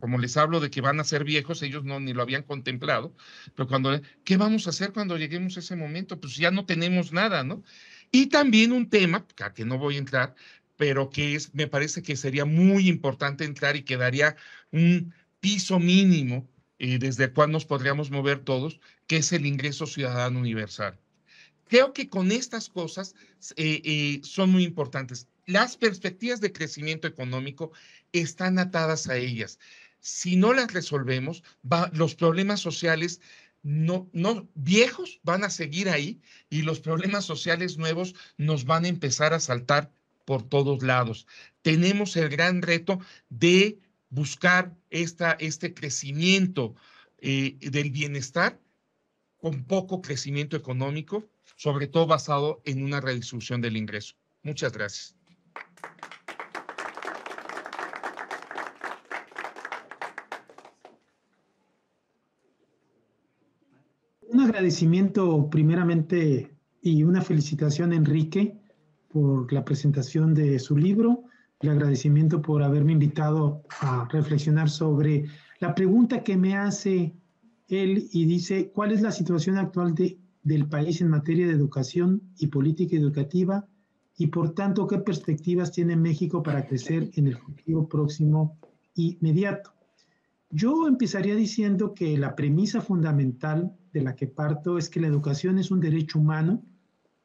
Como les hablo de que van a ser viejos, ellos no ni lo habían contemplado, pero cuando, ¿qué vamos a hacer cuando lleguemos a ese momento? Pues ya no tenemos nada, ¿no? Y también un tema, a que no voy a entrar, pero que es, me parece que sería muy importante entrar y que daría un piso mínimo eh, desde el cual nos podríamos mover todos, que es el ingreso ciudadano universal. Creo que con estas cosas eh, eh, son muy importantes las perspectivas de crecimiento económico están atadas a ellas. Si no las resolvemos, los problemas sociales no, viejos van a seguir ahí y los problemas sociales nuevos nos van a empezar a saltar por todos lados. Tenemos el gran reto de buscar este crecimiento eh, del bienestar con poco crecimiento económico, sobre todo basado en una redistribución del ingreso. Muchas gracias. agradecimiento primeramente y una felicitación a Enrique por la presentación de su libro, el agradecimiento por haberme invitado a reflexionar sobre la pregunta que me hace él y dice, ¿cuál es la situación actual de, del país en materia de educación y política educativa? Y por tanto, ¿qué perspectivas tiene México para crecer en el futuro próximo y inmediato? Yo empezaría diciendo que la premisa fundamental de la que parto es que la educación es un derecho humano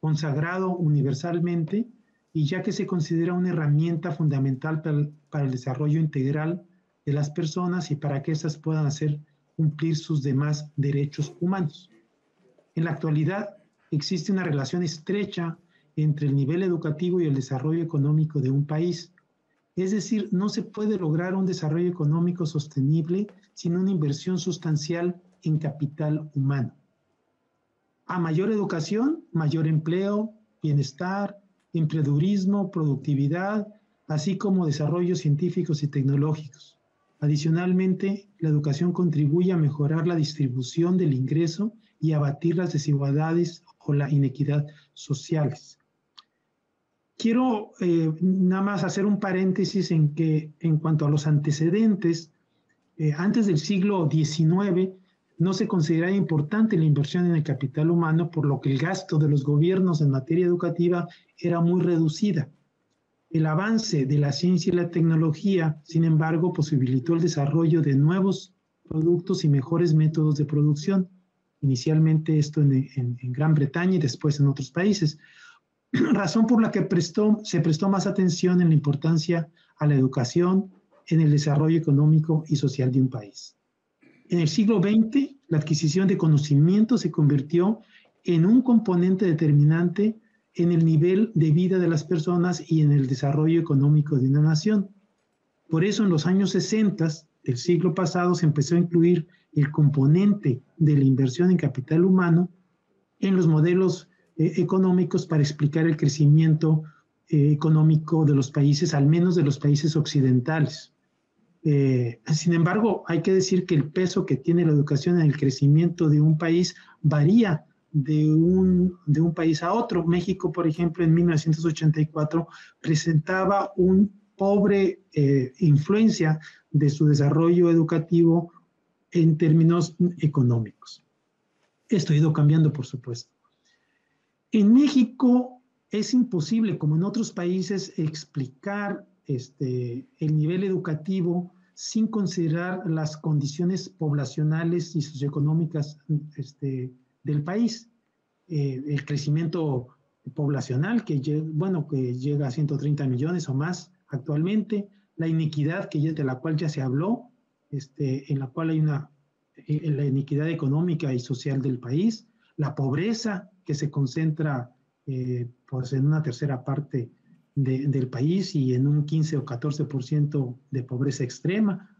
consagrado universalmente y ya que se considera una herramienta fundamental para el, desarrollo integral de las personas y para que éstas puedan hacer cumplir sus demás derechos humanos. En la actualidad existe una relación estrecha entre el nivel educativo y el desarrollo económico de un país, es decir, no se puede lograr un desarrollo económico sostenible sin una inversión sustancial en capital humano. A mayor educación, mayor empleo, bienestar, emprendedurismo, productividad, así como desarrollos científicos y tecnológicos. Adicionalmente, la educación contribuye a mejorar la distribución del ingreso y abatir las desigualdades o la inequidad sociales. Quiero eh, nada más hacer un paréntesis en que en cuanto a los antecedentes, eh, antes del siglo XIX no se consideraba importante la inversión en el capital humano, por lo que el gasto de los gobiernos en materia educativa era muy reducida. El avance de la ciencia y la tecnología, sin embargo, posibilitó el desarrollo de nuevos productos y mejores métodos de producción, inicialmente esto en Gran Bretaña y después en otros países. razón por la que prestó, se prestó más atención en la importancia a la educación en el desarrollo económico y social de un país. En el siglo XX, la adquisición de conocimiento se convirtió en un componente determinante en el nivel de vida de las personas y en el desarrollo económico de una nación. Por eso en los años 60 del siglo pasado se empezó a incluir el componente de la inversión en capital humano en los modelos eh, económicos para explicar el crecimiento eh, económico de los países, al menos de los países occidentales. Eh, sin embargo, hay que decir que el peso que tiene la educación en el crecimiento de un país varía de un, de un país a otro. México, por ejemplo, en 1984 presentaba un pobre influencia de su desarrollo educativo en términos económicos. Esto ha ido cambiando, por supuesto. En México es imposible, como en otros países, explicar este, el nivel educativo sin considerar las condiciones poblacionales y socioeconómicas este, del país. Eh, el crecimiento poblacional, que, bueno, que llega a 130 millones o más actualmente, la iniquidad que de la cual ya se habló, este, en la cual hay una eh, la iniquidad económica y social del país, la pobreza, que se concentra eh, pues en una tercera parte del país y en un 15 o 14% de pobreza extrema.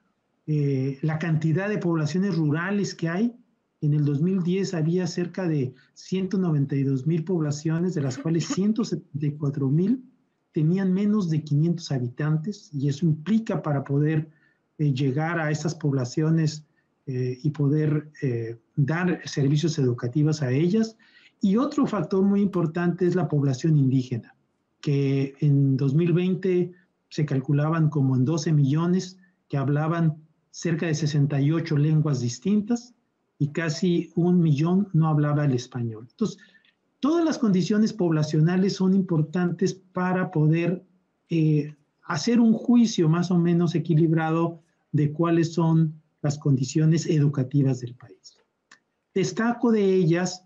Eh, la cantidad de poblaciones rurales que hay, en el 2010 había cerca de 192 mil poblaciones, de las cuales 174 mil tenían menos de 500 habitantes, y eso implica para poder eh, llegar a esas poblaciones y poder dar servicios educativos a ellas, y otro factor muy importante es la población indígena, que en 2020 se calculaban como en 12 millones, que hablaban cerca de 68 lenguas distintas y casi un millón no hablaba el español. Entonces, todas las condiciones poblacionales son importantes para poder eh, hacer un juicio más o menos equilibrado de cuáles son las condiciones educativas del país. Destaco de ellas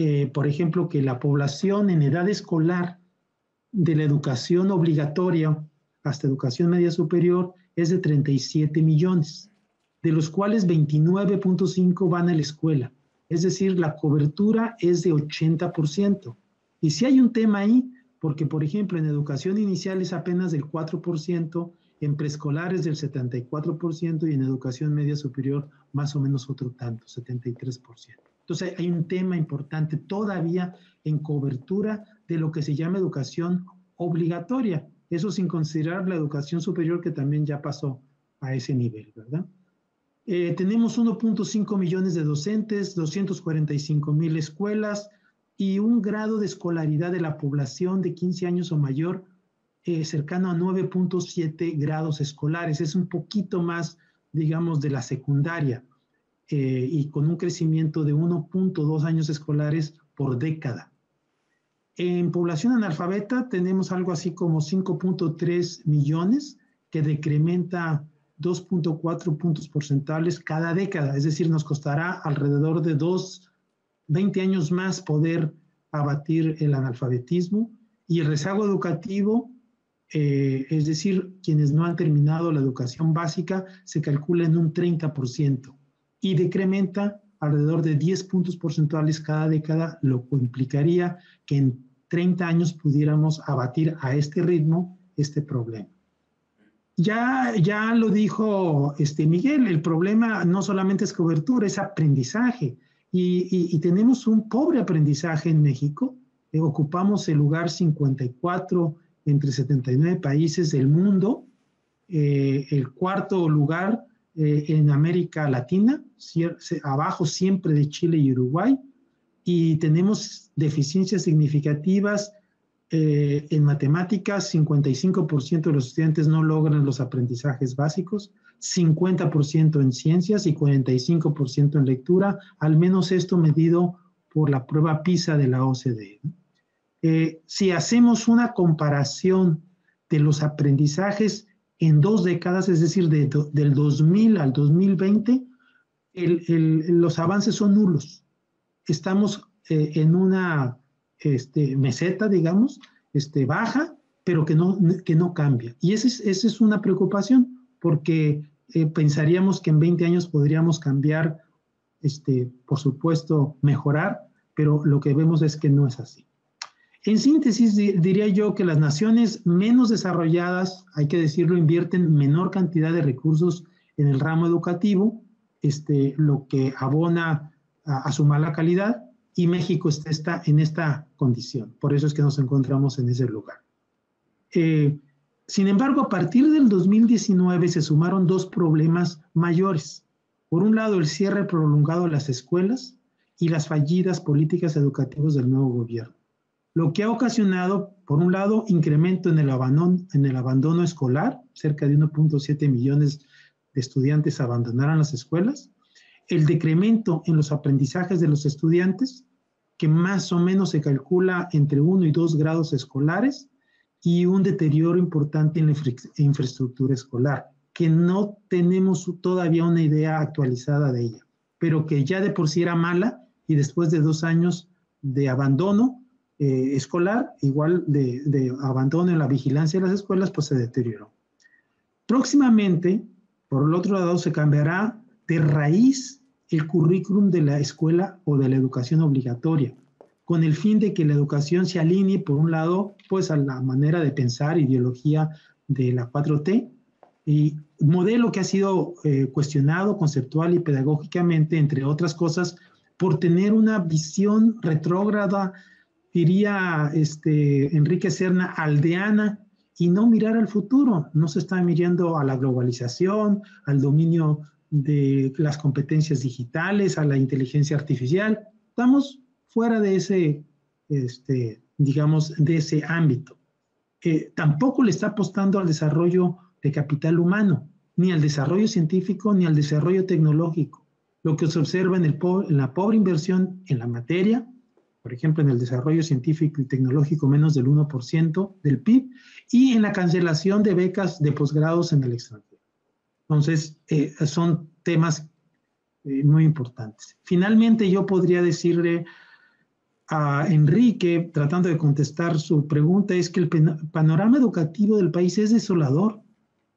eh, por ejemplo, que la población en edad escolar de la educación obligatoria hasta educación media superior es de 37 millones, de los cuales 29.5 van a la escuela. Es decir, la cobertura es de 80%. Y si hay un tema ahí, porque por ejemplo en educación inicial es apenas del 4%, en preescolar es del 74% y en educación media superior más o menos otro tanto, 73%. Entonces hay un tema importante todavía en cobertura de lo que se llama educación obligatoria, eso sin considerar la educación superior que también ya pasó a ese nivel, ¿verdad? Eh, tenemos 1.5 millones de docentes, 245 mil escuelas y un grado de escolaridad de la población de 15 años o mayor eh, cercano a 9.7 grados escolares. Es un poquito más, digamos, de la secundaria. Eh, y con un crecimiento de 1.2 años escolares por década. En población analfabeta tenemos algo así como 5.3 millones que decrementa 2.4 puntos porcentuales cada década, es decir, nos costará alrededor de 2, 20 años más poder abatir el analfabetismo y el rezago educativo, eh, es decir, quienes no han terminado la educación básica, se calcula en un 30% y decrementa alrededor de 10 puntos porcentuales cada década, lo que implicaría que en 30 años pudiéramos abatir a este ritmo este problema. Ya, ya lo dijo este Miguel, el problema no solamente es cobertura, es aprendizaje. Y, tenemos un pobre aprendizaje en México. Eh, ocupamos el lugar 54 entre 79 países del mundo, eh, el cuarto lugar eh, en América Latina, abajo siempre de Chile y Uruguay, y tenemos deficiencias significativas eh, en matemáticas, 55% de los estudiantes no logran los aprendizajes básicos, 50% en ciencias y 45% en lectura, al menos esto medido por la prueba PISA de la OCDE. Eh, si hacemos una comparación de los aprendizajes en dos décadas, es decir, del 2000 al 2020, los avances son nulos. Estamos eh, en una este, meseta, digamos, este, baja, pero que no, no cambia. Y esa es, una preocupación, porque eh, pensaríamos que en 20 años podríamos cambiar, este, por supuesto, mejorar, pero lo que vemos es que no es así. En síntesis, diría yo que las naciones menos desarrolladas, hay que decirlo, invierten menor cantidad de recursos en el ramo educativo, este, lo que abona a, su mala calidad, y México está, en esta condición. Por eso es que nos encontramos en ese lugar. Eh, sin embargo, a partir del 2019 se sumaron dos problemas mayores. Por un lado, el cierre prolongado de las escuelas y las fallidas políticas educativas del nuevo gobierno lo que ha ocasionado, por un lado, incremento en el abandono, escolar, cerca de 1.7 millones de estudiantes abandonaron las escuelas, el decremento en los aprendizajes de los estudiantes, que más o menos se calcula entre uno y dos grados escolares, y un deterioro importante en la infraestructura escolar, que no tenemos todavía una idea actualizada de ella, pero que ya de por sí era mala y después de dos años de abandono, eh, escolar, igual de, abandono en la vigilancia de las escuelas, pues se deterioró. Próximamente, por el otro lado, se cambiará de raíz el currículum de la escuela o de la educación obligatoria, con el fin de que la educación se alinee, por un lado, pues a la manera de pensar, ideología de la 4T, y modelo que ha sido eh, cuestionado conceptual y pedagógicamente, entre otras cosas, por tener una visión retrógrada diría este, Enrique Serna, aldeana y no mirar al futuro. No se está mirando a la globalización, al dominio de las competencias digitales, a la inteligencia artificial. Estamos fuera de ese, este, digamos, de ese ámbito. Eh, tampoco le está apostando al desarrollo de capital humano, ni al desarrollo científico, ni al desarrollo tecnológico. Lo que se observa en, el en la pobre inversión en la materia, por ejemplo, en el desarrollo científico y tecnológico menos del 1% del PIB y en la cancelación de becas de posgrados en el extranjero. Entonces, eh, son temas eh, muy importantes. Finalmente, yo podría decirle a Enrique, tratando de contestar su pregunta, es que el panorama educativo del país es desolador,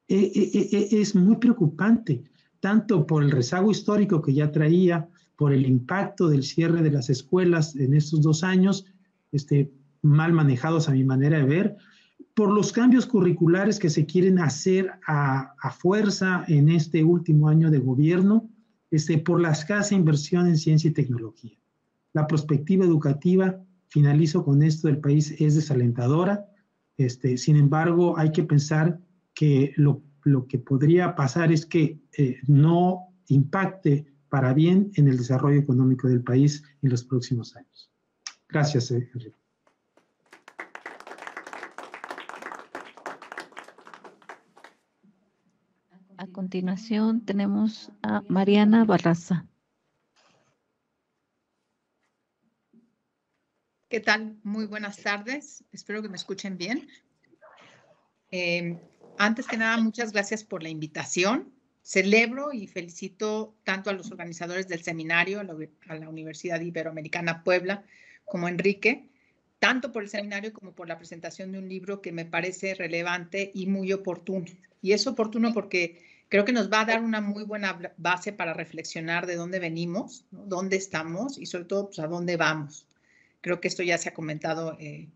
e, e, e, es muy preocupante, tanto por el rezago histórico que ya traía, por el impacto del cierre de las escuelas en estos dos años, este, mal manejados a mi manera de ver, por los cambios curriculares que se quieren hacer a, fuerza en este último año de gobierno, este, por la escasa inversión en ciencia y tecnología. La perspectiva educativa, finalizo con esto, del país es desalentadora. Este, sin embargo, hay que pensar que lo, lo que podría pasar es que eh, no impacte para bien en el desarrollo económico del país en los próximos años. Gracias, eh, Enrique. A continuación tenemos a Mariana Barraza. ¿Qué tal? Muy buenas tardes. Espero que me escuchen bien. Eh, antes que nada, muchas gracias por la invitación celebro y felicito tanto a los organizadores del seminario, a la, Universidad Iberoamericana Puebla, como a Enrique, tanto por el seminario como por la presentación de un libro que me parece relevante y muy oportuno. Y es oportuno porque creo que nos va a dar una muy buena base para reflexionar de dónde venimos, dónde estamos y sobre todo pues, a dónde vamos. Creo que esto ya se ha comentado eh,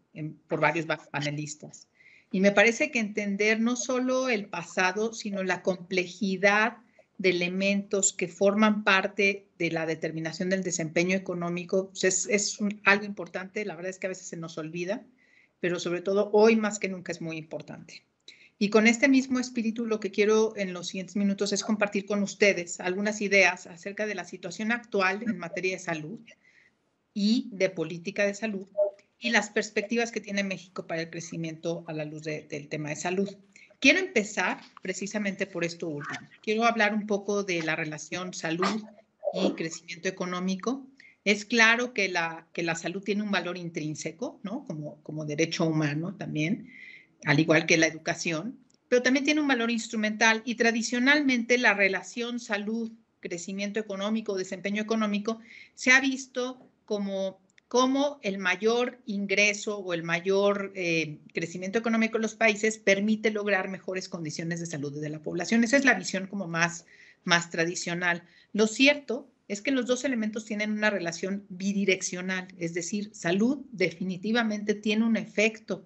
por varios panelistas. Y me parece que entender no solo el pasado, sino la complejidad de elementos que forman parte de la determinación del desempeño económico pues, es, algo importante. La verdad es que a veces se nos olvida, pero sobre todo hoy más que nunca es muy importante. Y con este mismo espíritu lo que quiero en los siguientes minutos es compartir con ustedes algunas ideas acerca de la situación actual en materia de salud y de política de salud y las perspectivas que tiene México para el crecimiento a la luz del tema de salud. Quiero empezar precisamente por esto último. Quiero hablar un poco de la relación salud y crecimiento económico. Es claro que la, que la salud tiene un valor intrínseco, ¿no? Como, como derecho humano también, al igual que la educación, pero también tiene un valor instrumental y tradicionalmente la relación salud, crecimiento económico, desempeño económico, se ha visto como cómo el mayor ingreso o el mayor eh, crecimiento económico de los países permite lograr mejores condiciones de salud de la población. Esa es la visión como más, más tradicional. Lo cierto es que los dos elementos tienen una relación bidireccional, es decir, salud definitivamente tiene un efecto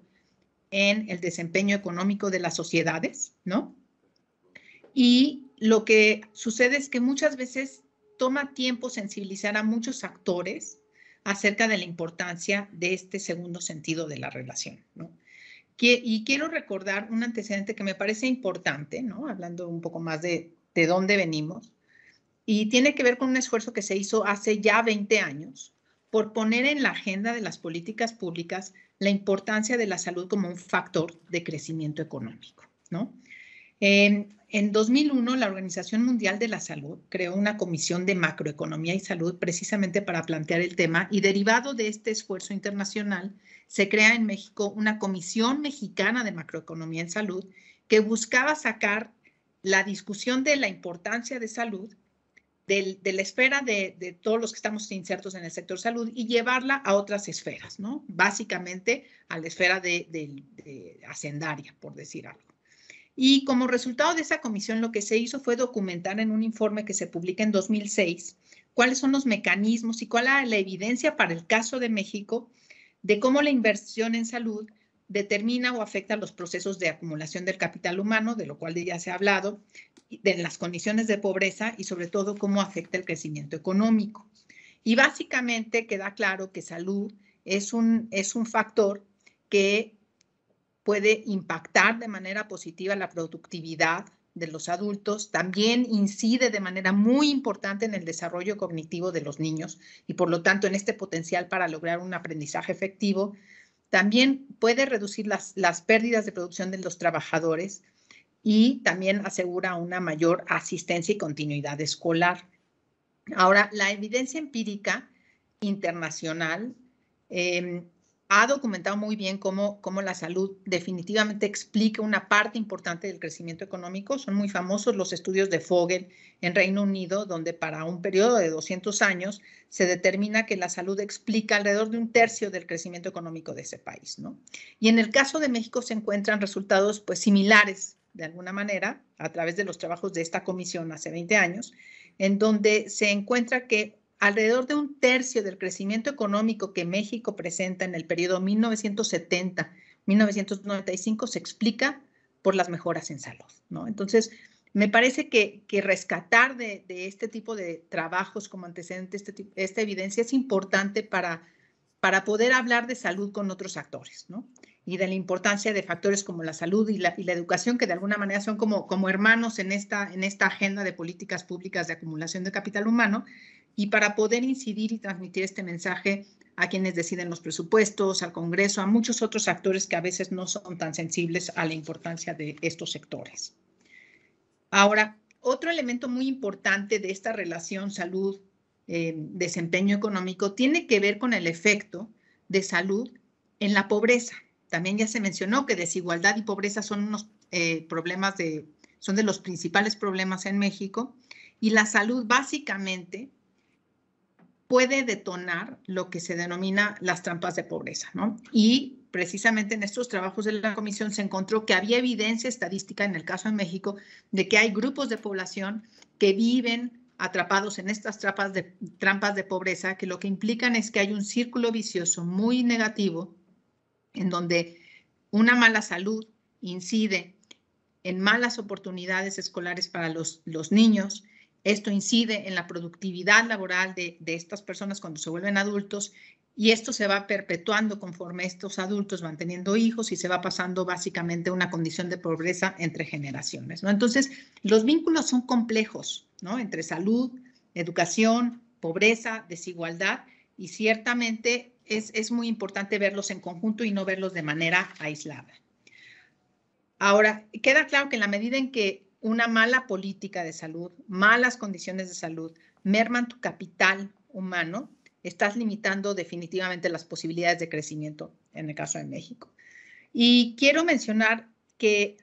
en el desempeño económico de las sociedades, ¿no? Y lo que sucede es que muchas veces toma tiempo sensibilizar a muchos actores acerca de la importancia de este segundo sentido de la relación. ¿no? Y quiero recordar un antecedente que me parece importante, ¿no? hablando un poco más de, dónde venimos, y tiene que ver con un esfuerzo que se hizo hace ya 20 años por poner en la agenda de las políticas públicas la importancia de la salud como un factor de crecimiento económico. ¿no? En 2001, la Organización Mundial de la Salud creó una comisión de macroeconomía y salud precisamente para plantear el tema y derivado de este esfuerzo internacional, se crea en México una comisión mexicana de macroeconomía en salud que buscaba sacar la discusión de la importancia de salud de la esfera de, todos los que estamos insertos en el sector salud y llevarla a otras esferas, ¿no? Básicamente a la esfera de, de hacendaria, por decir algo. Y como resultado de esa comisión, lo que se hizo fue documentar en un informe que se publica en 2006 cuáles son los mecanismos y cuál es la evidencia para el caso de México de cómo la inversión en salud determina o afecta los procesos de acumulación del capital humano, de lo cual ya se ha hablado, de las condiciones de pobreza y sobre todo cómo afecta el crecimiento económico. Y básicamente queda claro que salud es un, es un factor que puede impactar de manera positiva la productividad de los adultos, también incide de manera muy importante en el desarrollo cognitivo de los niños y por lo tanto en este potencial para lograr un aprendizaje efectivo. También puede reducir las, las pérdidas de producción de los trabajadores y también asegura una mayor asistencia y continuidad escolar. Ahora, la evidencia empírica internacional eh, ha documentado muy bien cómo, cómo, la salud definitivamente explica una parte importante del crecimiento económico. Son muy famosos los estudios de Fogel en Reino Unido, donde para un periodo de 200 años se determina que la salud explica alrededor de un tercio del crecimiento económico de ese país. ¿no? Y en el caso de México se encuentran resultados pues, similares, de alguna manera, a través de los trabajos de esta comisión hace 20 años, en donde se encuentra que Alrededor de un tercio del crecimiento económico que México presenta en el periodo 1970-1995 se explica por las mejoras en salud. ¿no? Entonces, me parece que, rescatar de, este tipo de trabajos como antecedente este esta evidencia es importante para, para poder hablar de salud con otros actores, Y de la importancia de factores como la salud y la, educación, que de alguna manera son como, como hermanos en esta, en esta agenda de políticas públicas de acumulación de capital humano, y para poder incidir y transmitir este mensaje a quienes deciden los presupuestos, al Congreso, a muchos otros actores que a veces no son tan sensibles a la importancia de estos sectores. Ahora, otro elemento muy importante de esta relación salud-desempeño eh, económico tiene que ver con el efecto de salud en la pobreza. También ya se mencionó que desigualdad y pobreza son unos eh, problemas de, son de los principales problemas en México y la salud básicamente puede detonar lo que se denomina las trampas de pobreza, ¿no? Y precisamente en estos trabajos de la comisión se encontró que había evidencia estadística en el caso de México de que hay grupos de población que viven atrapados en estas trampas de, pobreza, que lo que implican es que hay un círculo vicioso muy negativo en donde una mala salud incide en malas oportunidades escolares para los, los niños, esto incide en la productividad laboral de, estas personas cuando se vuelven adultos y esto se va perpetuando conforme estos adultos van teniendo hijos y se va pasando básicamente una condición de pobreza entre generaciones, ¿no? Entonces, los vínculos son complejos, ¿no? Entre salud, educación, pobreza, desigualdad y ciertamente es, es muy importante verlos en conjunto y no verlos de manera aislada. Ahora, queda claro que en la medida en que una mala política de salud, malas condiciones de salud, merman tu capital humano, estás limitando definitivamente las posibilidades de crecimiento en el caso de México. Y quiero mencionar que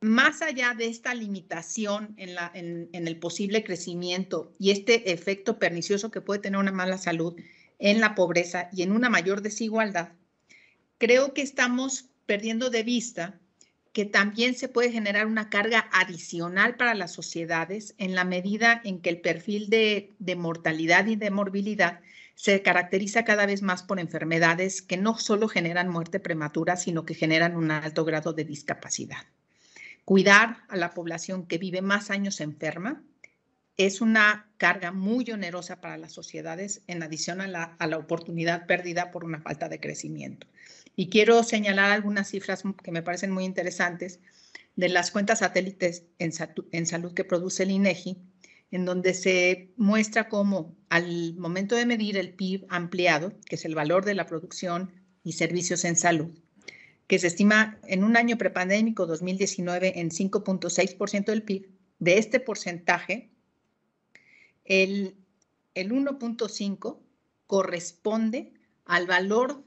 más allá de esta limitación en, el posible crecimiento y este efecto pernicioso que puede tener una mala salud en la pobreza y en una mayor desigualdad, creo que estamos perdiendo de vista que también se puede generar una carga adicional para las sociedades en la medida en que el perfil de, mortalidad y de morbilidad se caracteriza cada vez más por enfermedades que no solo generan muerte prematura, sino que generan un alto grado de discapacidad. Cuidar a la población que vive más años enferma es una carga muy onerosa para las sociedades en adición a la oportunidad perdida por una falta de crecimiento. Y quiero señalar algunas cifras que me parecen muy interesantes de las cuentas satélites en, salud que produce el INEGI, e en donde se muestra cómo al momento de medir el PIB ampliado, que es el valor de la producción y servicios en salud, que se estima en un año prepandémico 2019 en 5.6% del PIB, de este porcentaje, el, el 1.5 corresponde al valor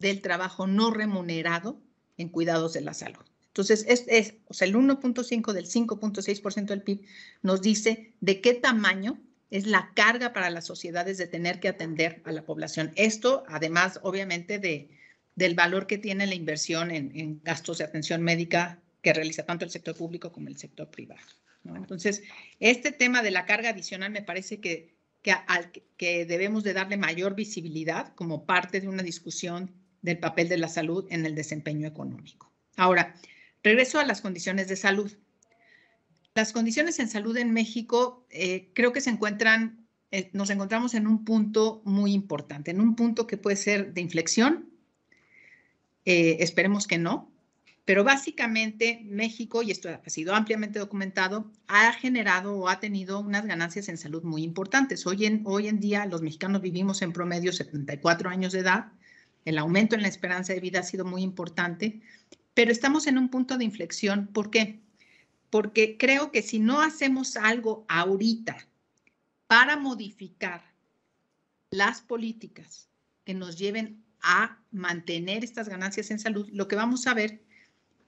del trabajo no remunerado en cuidados de la salud. Entonces, es, el 1.5 del 5.6% del PIB nos dice de qué tamaño es la carga para las sociedades de tener que atender a la población. Esto, además, obviamente, de, del valor que tiene la inversión en, gastos de atención médica que realiza tanto el sector público como el sector privado. Entonces, este tema de la carga adicional me parece que, que debemos de darle mayor visibilidad como parte de una discusión del papel de la salud en el desempeño económico. Ahora, regreso a las condiciones de salud. Las condiciones en salud en México eh, creo que se encuentran, eh, nos encontramos en un punto muy importante, en un punto que puede ser de inflexión, eh, esperemos que no, pero básicamente México, y esto ha sido ampliamente documentado, ha generado o ha tenido unas ganancias en salud muy importantes. Hoy en, hoy en día los mexicanos vivimos en promedio 74 años de edad el aumento en la esperanza de vida ha sido muy importante, pero estamos en un punto de inflexión. ¿Por qué? Porque creo que si no hacemos algo ahorita para modificar las políticas que nos lleven a mantener estas ganancias en salud, lo que vamos a ver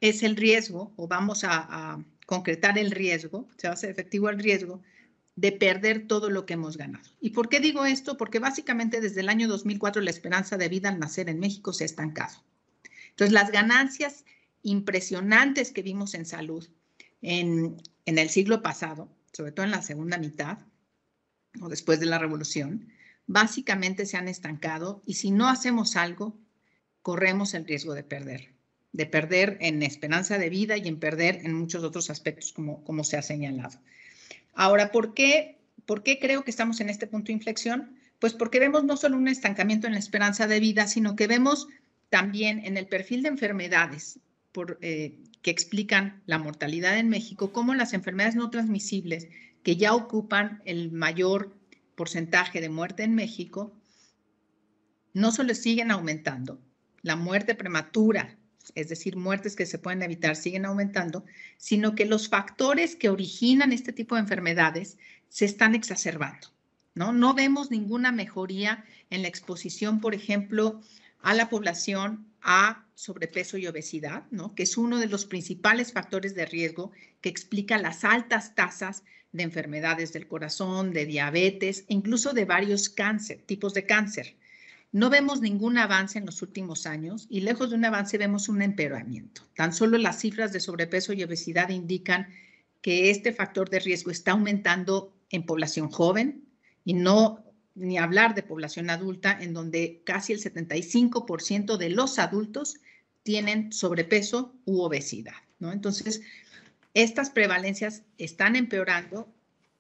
es el riesgo o vamos a, concretar el riesgo, se va a hacer efectivo el riesgo de perder todo lo que hemos ganado. ¿Y por qué digo esto? Porque básicamente desde el año 2004 la esperanza de vida al nacer en México se ha estancado. Entonces, las ganancias impresionantes que vimos en salud en, el siglo pasado, sobre todo en la segunda mitad o después de la revolución, básicamente se han estancado y si no hacemos algo, corremos el riesgo de perder, de perder en esperanza de vida y en perder en muchos otros aspectos como, como se ha señalado. Ahora, ¿por qué, ¿por creo que estamos en este punto de inflexión? Pues porque vemos no solo un estancamiento en la esperanza de vida, sino que vemos también en el perfil de enfermedades eh, que explican la mortalidad en México, cómo las enfermedades no transmisibles, que ya ocupan el mayor porcentaje de muerte en México, no solo siguen aumentando, la muerte prematura es decir, muertes que se pueden evitar, siguen aumentando, sino que los factores que originan este tipo de enfermedades se están exacerbando. ¿no? no vemos ninguna mejoría en la exposición, por ejemplo, a la población a sobrepeso y obesidad, que es uno de los principales factores de riesgo que explica las altas tasas de enfermedades del corazón, de diabetes incluso de varios cáncer, tipos de cáncer. No vemos ningún avance en los últimos años y lejos de un avance vemos un empeoramiento. Tan solo las cifras de sobrepeso y obesidad indican que este factor de riesgo está aumentando en población joven y no ni hablar de población adulta, en donde casi el 75% de los adultos tienen sobrepeso u obesidad. ¿no? Entonces, estas prevalencias están empeorando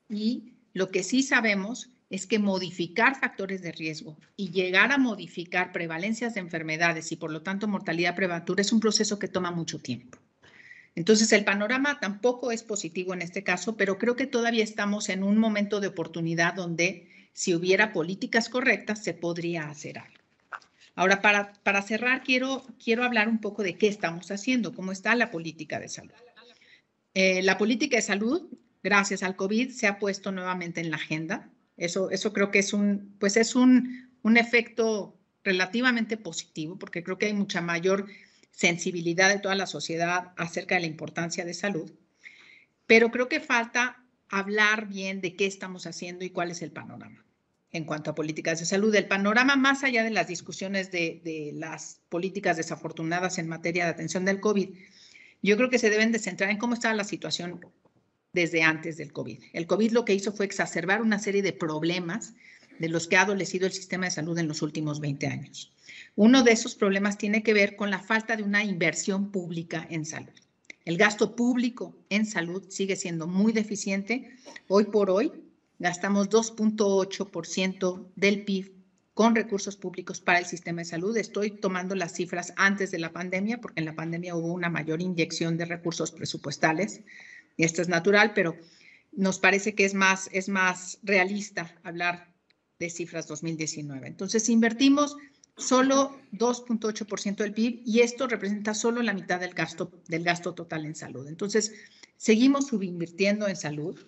y lo que sí sabemos es que modificar factores de riesgo y llegar a modificar prevalencias de enfermedades y por lo tanto mortalidad prematura es un proceso que toma mucho tiempo. Entonces el panorama tampoco es positivo en este caso, pero creo que todavía estamos en un momento de oportunidad donde si hubiera políticas correctas se podría hacer algo. Ahora, para, cerrar, quiero, quiero hablar un poco de qué estamos haciendo, cómo está la política de salud. Eh, la política de salud, gracias al COVID, se ha puesto nuevamente en la agenda eso, eso creo que es un, pues es un, un efecto relativamente positivo, porque creo que hay mucha mayor sensibilidad de toda la sociedad acerca de la importancia de salud, pero creo que falta hablar bien de qué estamos haciendo y cuál es el panorama en cuanto a políticas de salud. El panorama más allá de las discusiones de, de las políticas desafortunadas en materia de atención del COVID, yo creo que se deben de centrar en cómo está la situación desde antes del COVID. El COVID lo que hizo fue exacerbar una serie de problemas de los que ha adolecido el sistema de salud en los últimos 20 años. Uno de esos problemas tiene que ver con la falta de una inversión pública en salud. El gasto público en salud sigue siendo muy deficiente. Hoy por hoy gastamos 2.8% del PIB con recursos públicos para el sistema de salud. Estoy tomando las cifras antes de la pandemia, porque en la pandemia hubo una mayor inyección de recursos presupuestales y esto es natural, pero nos parece que es más, es más realista hablar de cifras 2019. Entonces, invertimos solo 2.8% del PIB y esto representa solo la mitad del gasto, del gasto total en salud. Entonces, seguimos subinvirtiendo en salud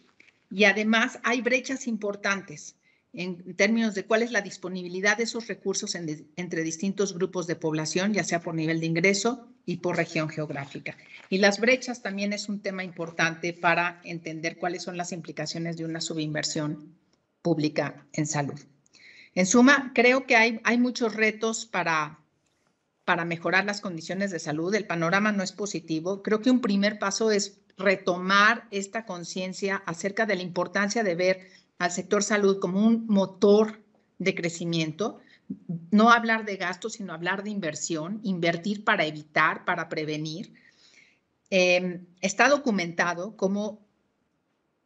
y además hay brechas importantes en términos de cuál es la disponibilidad de esos recursos entre distintos grupos de población, ya sea por nivel de ingreso y por región geográfica. Y las brechas también es un tema importante para entender cuáles son las implicaciones de una subinversión pública en salud. En suma, creo que hay, hay muchos retos para, para mejorar las condiciones de salud. El panorama no es positivo. Creo que un primer paso es retomar esta conciencia acerca de la importancia de ver al sector salud como un motor de crecimiento, no hablar de gasto sino hablar de inversión, invertir para evitar, para prevenir. Em, está documentado cómo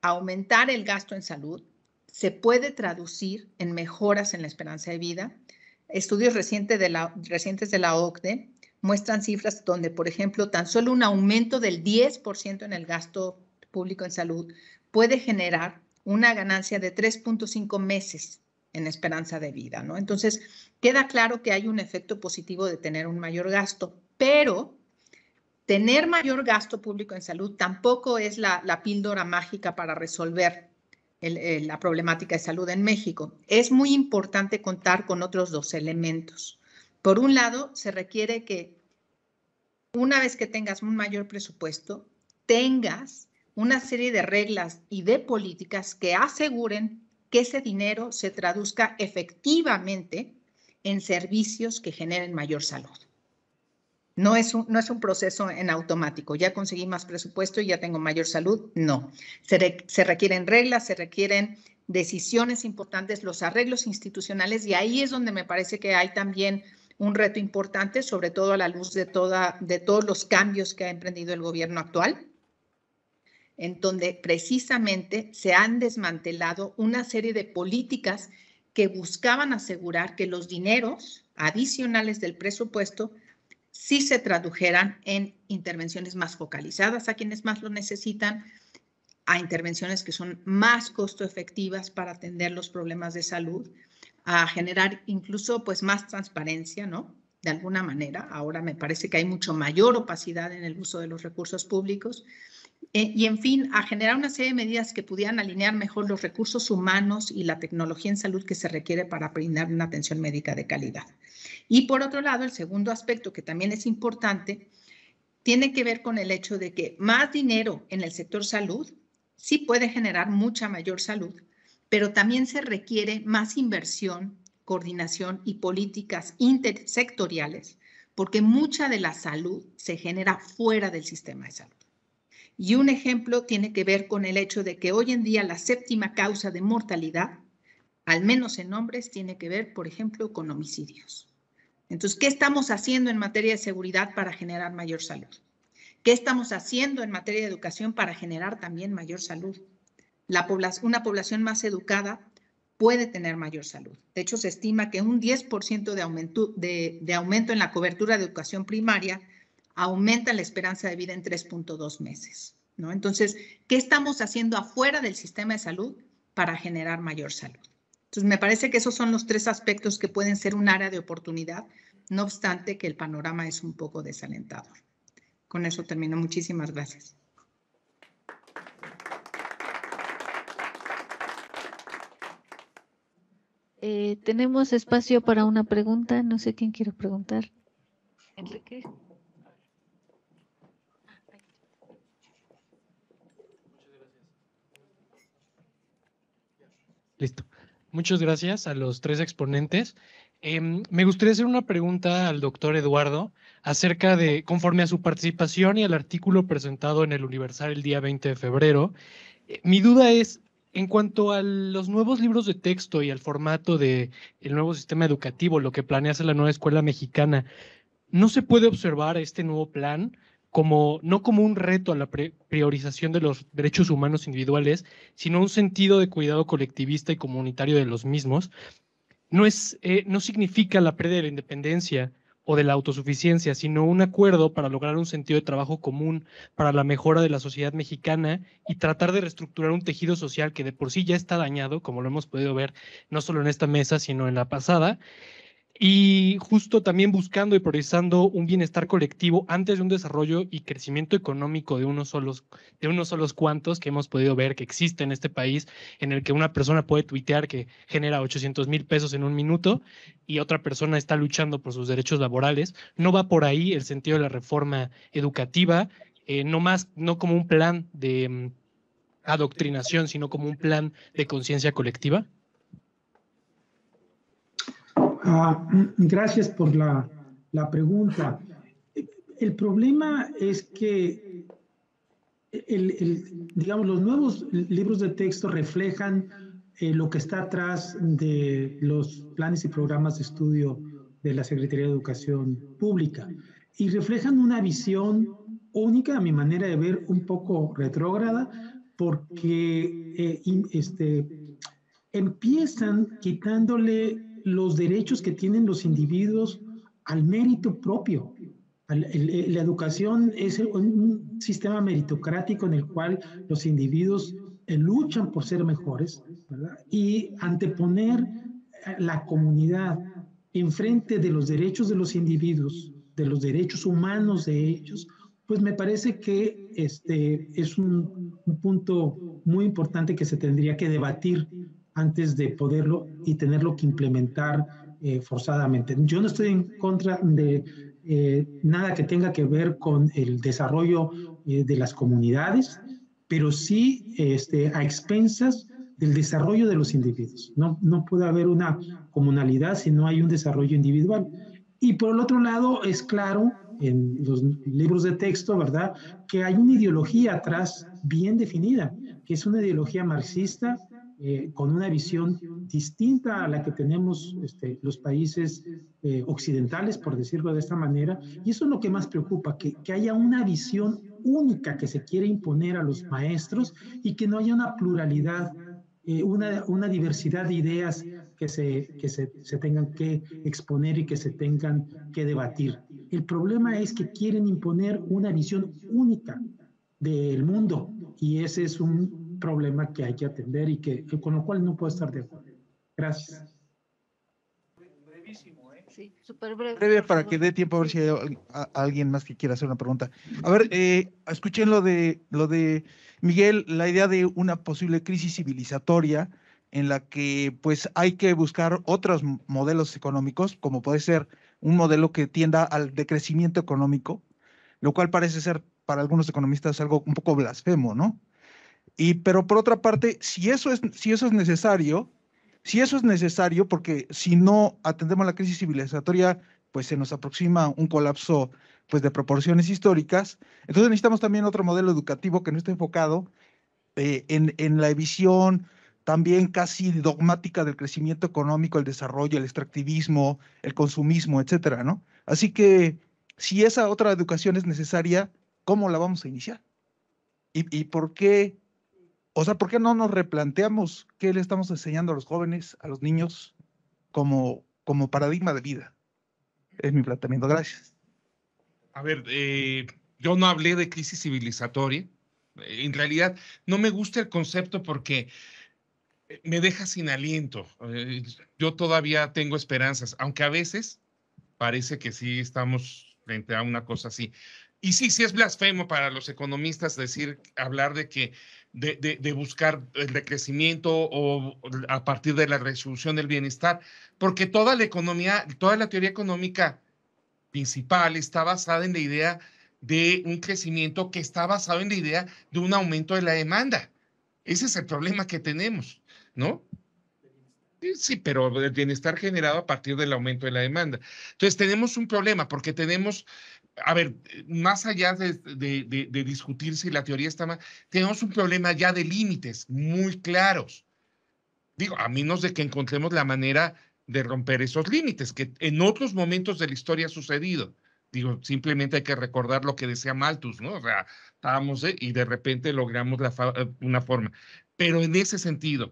aumentar el gasto en salud se puede traducir en mejoras en la esperanza de vida. Estudios recientes de la, recientes de la OCDE muestran cifras donde, por ejemplo, tan solo un aumento del 10% en el gasto público en salud puede generar una ganancia de 3.5 meses en esperanza de vida, ¿no? Entonces, queda claro que hay un efecto positivo de tener un mayor gasto, pero tener mayor gasto público en salud tampoco es la, píldora mágica para resolver la problemática de salud en México. Es muy importante contar con otros dos elementos. Por un lado, se requiere que una vez que tengas un mayor presupuesto, tengas una serie de reglas y de políticas que aseguren que ese dinero se traduzca efectivamente en servicios que generen mayor salud. No es, un, no es un proceso en automático, ya conseguí más presupuesto y ya tengo mayor salud, no. Se, requieren reglas, se requieren decisiones importantes, los arreglos institucionales y ahí es donde me parece que hay también un reto importante, sobre todo a la luz de, toda, de todos los cambios que ha emprendido el gobierno actual en donde precisamente se han desmantelado una serie de políticas que buscaban asegurar que los dineros adicionales del presupuesto sí se tradujeran en intervenciones más focalizadas a quienes más lo necesitan, a intervenciones que son más costo efectivas para atender los problemas de salud, a generar incluso pues más transparencia, ¿no? De alguna manera, ahora me parece que hay mucho mayor opacidad en el uso de los recursos públicos eh, y en fin, a generar una serie de medidas que pudieran alinear mejor los recursos humanos y la tecnología en salud que se requiere para brindar una atención médica de calidad. Y por otro lado, el segundo aspecto que también es importante tiene que ver con el hecho de que más dinero en el sector salud sí puede generar mucha mayor salud, pero también se requiere más inversión, coordinación y políticas intersectoriales, porque mucha de la salud se genera fuera del sistema de salud. Y un ejemplo tiene que ver con el hecho de que hoy en día la séptima causa de mortalidad, al menos en hombres, tiene que ver, por ejemplo, con homicidios. Entonces, ¿qué estamos haciendo en materia de seguridad para generar mayor salud? ¿Qué estamos haciendo en materia de educación para generar también mayor salud? una población más educada puede tener mayor salud. De hecho, se estima que un 10% de aumento en la cobertura de educación primaria aumenta la esperanza de vida en 3.2 meses. ¿no? Entonces, ¿qué estamos haciendo afuera del sistema de salud para generar mayor salud? Entonces, me parece que esos son los tres aspectos que pueden ser un área de oportunidad, no obstante que el panorama es un poco desalentador. Con eso termino. Muchísimas gracias. Eh, tenemos espacio para una pregunta. No sé quién quiere preguntar. Enrique. Listo. Muchas gracias a los tres exponentes. Em, me gustaría hacer una pregunta al doctor Eduardo acerca de, conforme a su participación y al artículo presentado en el Universal el día 20 de febrero, eh, mi duda es, en cuanto a los nuevos libros de texto y al formato del el nuevo sistema educativo, lo que planea hacer la nueva escuela mexicana, ¿no se puede observar este nuevo plan como, no como un reto a la priorización de los derechos humanos individuales, sino un sentido de cuidado colectivista y comunitario de los mismos, no, es, eh, no significa la pérdida de la independencia o de la autosuficiencia, sino un acuerdo para lograr un sentido de trabajo común para la mejora de la sociedad mexicana y tratar de reestructurar un tejido social que de por sí ya está dañado, como lo hemos podido ver no solo en esta mesa, sino en la pasada, y justo también buscando y progresando un bienestar colectivo antes de un desarrollo y crecimiento económico de unos solos, de unos solos cuantos que hemos podido ver que existe en este país, en el que una persona puede tuitear que genera 800 mil pesos en un minuto y otra persona está luchando por sus derechos laborales. No va por ahí el sentido de la reforma educativa, eh, no más, no como un plan de mm, adoctrinación, sino como un plan de conciencia colectiva. Ah, gracias por la, la pregunta. El problema es que el, digamos, los nuevos libros de texto reflejan eh, lo que está atrás de los planes y programas de estudio de la Secretaría de Educación Pública y reflejan una visión única, a mi manera de ver, un poco retrógrada, porque eh, este, empiezan quitándole los derechos que tienen los individuos al mérito propio. la educación es un sistema meritocrático en el cual los individuos eh, luchan por ser mejores y anteponer eh, la comunidad enfrente de los derechos de los individuos, de los derechos humanos de ellos, pues me parece que este es un, un punto muy importante que se tendría que debatir antes de poderlo y tenerlo que implementar eh, forzadamente. Yo no estoy en contra de eh, nada que tenga que ver con el desarrollo eh, de las comunidades, pero sí este, a expensas del desarrollo de los individuos. No, no puede haber una comunalidad si no hay un desarrollo individual. Y por el otro lado, es claro en los libros de texto, ¿verdad?, que hay una ideología atrás bien definida, que es una ideología marxista eh, con una visión distinta a la que tenemos este, los países eh, occidentales, por decirlo de esta manera, y eso es lo que más preocupa, que, que, haya una visión única que se quiere imponer a los maestros y que no haya una pluralidad, eh, una, una, diversidad de ideas que, se, que se, se tengan que exponer y que se tengan que debatir. El problema es que quieren imponer una visión única del mundo y ese es un problema que hay que atender y que con lo cual no puedo estar de acuerdo. Gracias. Brevísimo, ¿eh? Sí, súper breve. Breve para que dé tiempo a ver si hay alguien más que quiera hacer una pregunta. A ver, eh, escuchen lo de, lo de Miguel, la idea de una posible crisis civilizatoria en la que pues hay que buscar otros modelos económicos, como puede ser un modelo que tienda al decrecimiento económico, lo cual parece ser para algunos economistas algo un poco blasfemo, ¿no? Y, pero por otra parte, si eso es, si eso es necesario, si eso es necesario, porque si no atendemos la crisis civilizatoria, pues se nos aproxima un colapso pues de proporciones históricas. Entonces necesitamos también otro modelo educativo que no esté enfocado eh, en, en, la visión también casi dogmática del crecimiento económico, el desarrollo, el extractivismo, el consumismo, etcétera, ¿no? Así que si esa otra educación es necesaria, ¿cómo la vamos a iniciar? ¿Y, y por qué o sea, ¿por qué no nos replanteamos qué le estamos enseñando a los jóvenes, a los niños, como, como paradigma de vida? Es mi planteamiento. Gracias. A ver, eh, yo no hablé de crisis civilizatoria. Eh, en realidad, no me gusta el concepto porque eh, me deja sin aliento. yo todavía tengo esperanzas, aunque a veces parece que sí estamos frente a una cosa así. Y sí, sí es blasfemo para los economistas decir, hablar de que de, buscar el recrecimiento o a partir de la resolución del bienestar, porque toda la economía, toda la teoría económica principal está basada en la idea de un crecimiento que está basado en la idea de un aumento de la demanda. Ese es el problema que tenemos, ¿no? Sí, pero el bienestar generado a partir del aumento de la demanda. Entonces tenemos un problema porque tenemos a ver, eh, más allá de, de, de, discutir si la teoría está mal, tenemos un problema ya de límites muy claros. Digo, a menos de que encontremos la manera de romper esos límites, que en otros momentos de la historia ha sucedido. Digo, simplemente hay que recordar lo que decía Malthus, ¿no? O sea, estábamos eh, y de repente logramos la eh, una forma. Pero en ese sentido,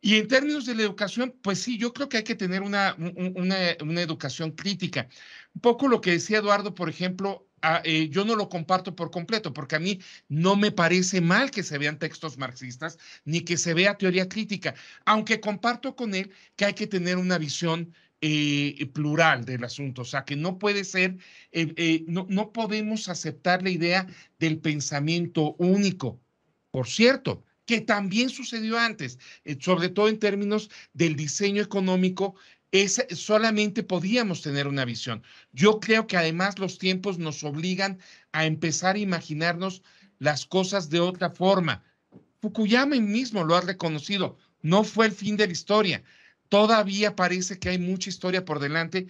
y en términos de la educación, pues sí, yo creo que hay que tener una, una, educación crítica. Un poco lo que decía Eduardo, por ejemplo, ah, eh, yo no lo comparto por completo, porque a mí no me parece mal que se vean textos marxistas ni que se vea teoría crítica, aunque comparto con él que hay que tener una visión eh, plural del asunto, o sea, que no puede ser, eh, no, no podemos aceptar la idea del pensamiento único. Por cierto, que también sucedió antes, eh, sobre todo en términos del diseño económico es, eh, solamente podíamos tener una visión. Yo creo que además los tiempos nos obligan a empezar a imaginarnos las cosas de otra forma. Fukuyama mismo lo ha reconocido, no fue el fin de la historia. Todavía parece que hay mucha historia por delante,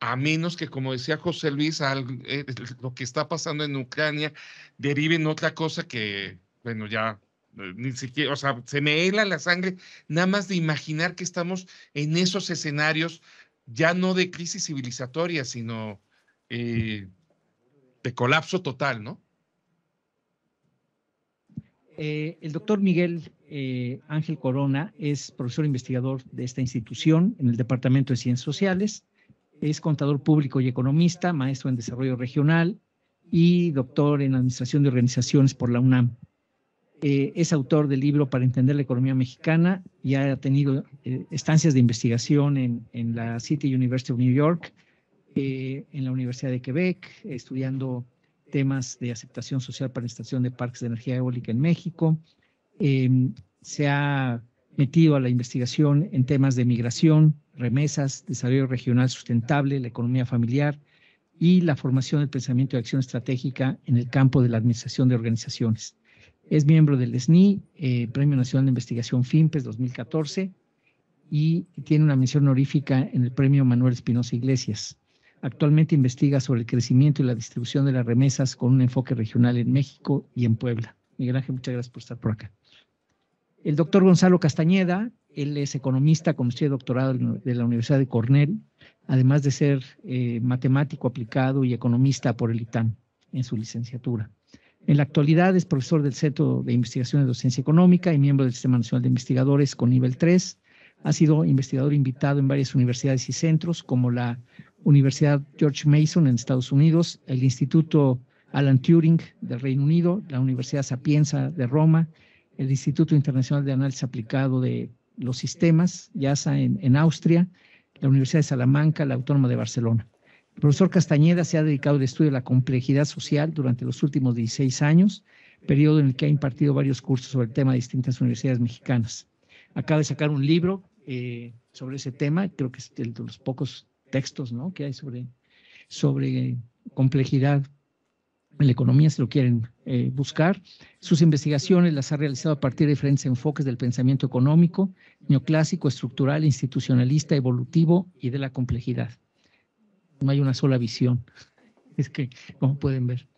a menos que, como decía José Luis, eh, lo que está pasando en Ucrania derive en otra cosa que, bueno, ya eh, ni siquiera, o sea, se me hela la sangre nada más de imaginar que estamos en esos escenarios, ya no de crisis civilizatoria, sino eh, de colapso total, ¿no? Eh, el doctor Miguel Ángel Corona es profesor investigador de esta institución en el Departamento de Ciencias Sociales, es contador público y economista, maestro en desarrollo regional y doctor en administración de organizaciones por la UNAM. Eh, es autor del libro Para entender la economía mexicana y ha tenido eh, estancias de investigación en, la City University of New York, eh, en la Universidad de Quebec, estudiando temas de aceptación social para la instalación de parques de energía eólica en México. Em, se ha metido a la investigación en temas de migración, remesas, desarrollo regional sustentable, la economía familiar y la formación del pensamiento de acción estratégica en el campo de la administración de organizaciones. Es miembro del SNI, eh, Premio Nacional de Investigación FIMPES 2014, y tiene una mención honorífica en el Premio Manuel Espinosa Iglesias. Actualmente investiga sobre el crecimiento y la distribución de las remesas con un enfoque regional en México y en Puebla. Miguel Ángel, muchas gracias por estar por acá. El doctor Gonzalo Castañeda, él es economista con doctorado de la Universidad de Cornell, además de ser eh, matemático aplicado y economista por el ITAM en su licenciatura. En la actualidad es profesor del Centro de Investigación de Docencia Económica y miembro del Sistema Nacional de Investigadores con nivel 3. Ha sido investigador invitado en varias universidades y centros, como la Universidad George Mason en Estados Unidos, el Instituto Alan Turing del Reino Unido, la Universidad Sapienza de Roma, el Instituto Internacional de Análisis Aplicado de los Sistemas, YASA en, en Austria, la Universidad de Salamanca, la Autónoma de Barcelona. El profesor Castañeda se ha dedicado al estudio de la complejidad social durante los últimos 16 años, periodo en el que ha impartido varios cursos sobre el tema de distintas universidades mexicanas. Acaba de sacar un libro eh, sobre ese tema, creo que es de los pocos textos que hay sobre, complejidad en la economía, si lo quieren eh, buscar. Sus investigaciones las ha realizado a partir de diferentes enfoques del pensamiento económico, neoclásico, estructural, institucionalista, evolutivo y de la complejidad no hay una sola visión. Es que, como pueden ver.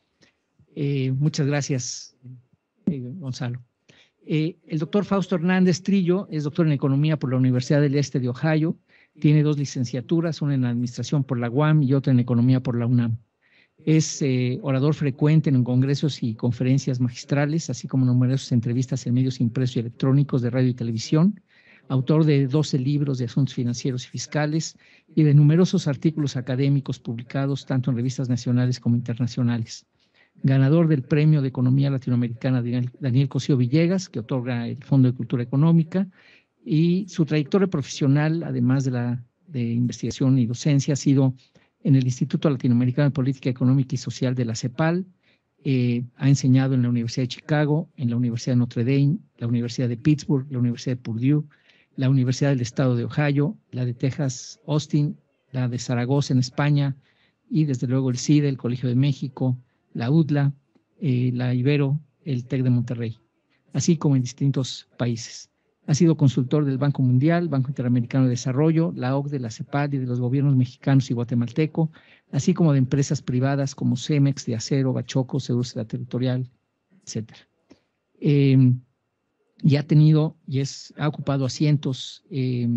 Eh, muchas gracias, eh, Gonzalo. Eh, el doctor Fausto Hernández Trillo es doctor en Economía por la Universidad del Este de Ohio. Tiene dos licenciaturas, una en Administración por la UAM y otra en Economía por la UNAM. Es orador frecuente en congresos y conferencias magistrales, así como numerosas entrevistas en medios impresos y electrónicos de radio y televisión autor de 12 libros de asuntos financieros y fiscales y de numerosos artículos académicos publicados tanto en revistas nacionales como internacionales. Ganador del Premio de Economía Latinoamericana Daniel Cosío Villegas, que otorga el Fondo de Cultura Económica, y su trayectoria profesional, además de la de investigación y docencia, ha sido en el Instituto Latinoamericano de Política Económica y Social de la CEPAL, eh, ha enseñado en la Universidad de Chicago, en la Universidad de Notre Dame, la Universidad de Pittsburgh, la Universidad de Purdue, la Universidad del Estado de Ohio, la de Texas, Austin, la de Zaragoza en España y desde luego el CIDE, el Colegio de México, la UDLA, eh, la Ibero, el TEC de Monterrey, así como en distintos países. Ha sido consultor del Banco Mundial, Banco Interamericano de Desarrollo, la OCDE, e, la CEPAL y de los gobiernos mexicanos y guatemalteco, así como de empresas privadas como Cemex, de Acero, Bachoco, Seguridad Territorial, etc y ha tenido y es, ha ocupado asientos eh,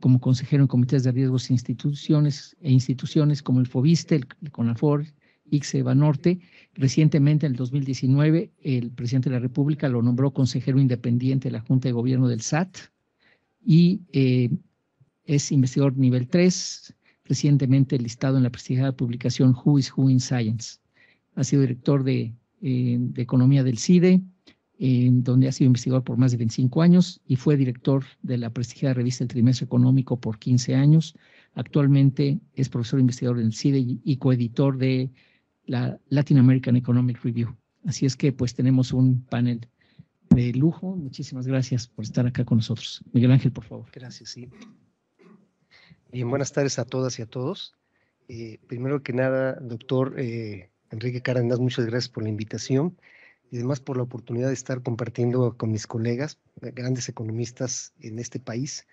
como consejero en comités de riesgos e instituciones, e instituciones como el FOBISTE, el, CONAFOR, ICSE, Banorte. Recientemente, en el 2019, el presidente de la República lo nombró consejero independiente de la Junta de Gobierno del SAT y eh, es investigador nivel 3, recientemente listado en la prestigiada publicación Who is Who in Science. Ha sido director de, eh, de Economía del CIDE, en donde ha sido investigador por más de 25 años y fue director de la prestigiosa revista El Trimestre Económico por 15 años. Actualmente es profesor e investigador el CIDE y coeditor de la Latin American Economic Review. Así es que pues tenemos un panel de lujo. Muchísimas gracias por estar acá con nosotros. Miguel Ángel, por favor. Gracias, sí. Bien, buenas tardes a todas y a todos. Eh, primero que nada, doctor eh, Enrique Cárdenas, muchas gracias por la invitación y demás por la oportunidad de estar compartiendo con mis colegas, eh, grandes economistas en este país,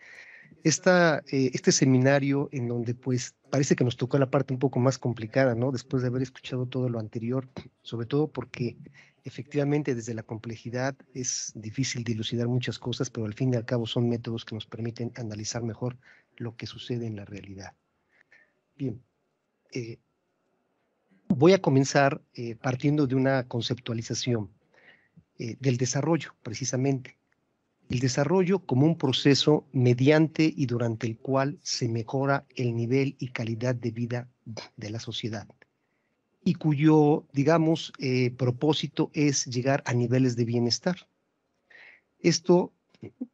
esta, eh, este seminario en donde pues parece que nos tocó la parte un poco más complicada, ¿no? Después de haber escuchado todo lo anterior, sobre todo porque efectivamente desde la complejidad es difícil dilucidar muchas cosas, pero al fin y al cabo son métodos que nos permiten analizar mejor lo que sucede en la realidad. Bien, eh, Voy a comenzar eh, partiendo de una conceptualización eh, del desarrollo, precisamente. El desarrollo como un proceso mediante y durante el cual se mejora el nivel y calidad de vida de la sociedad y cuyo, digamos, eh, propósito es llegar a niveles de bienestar. Esto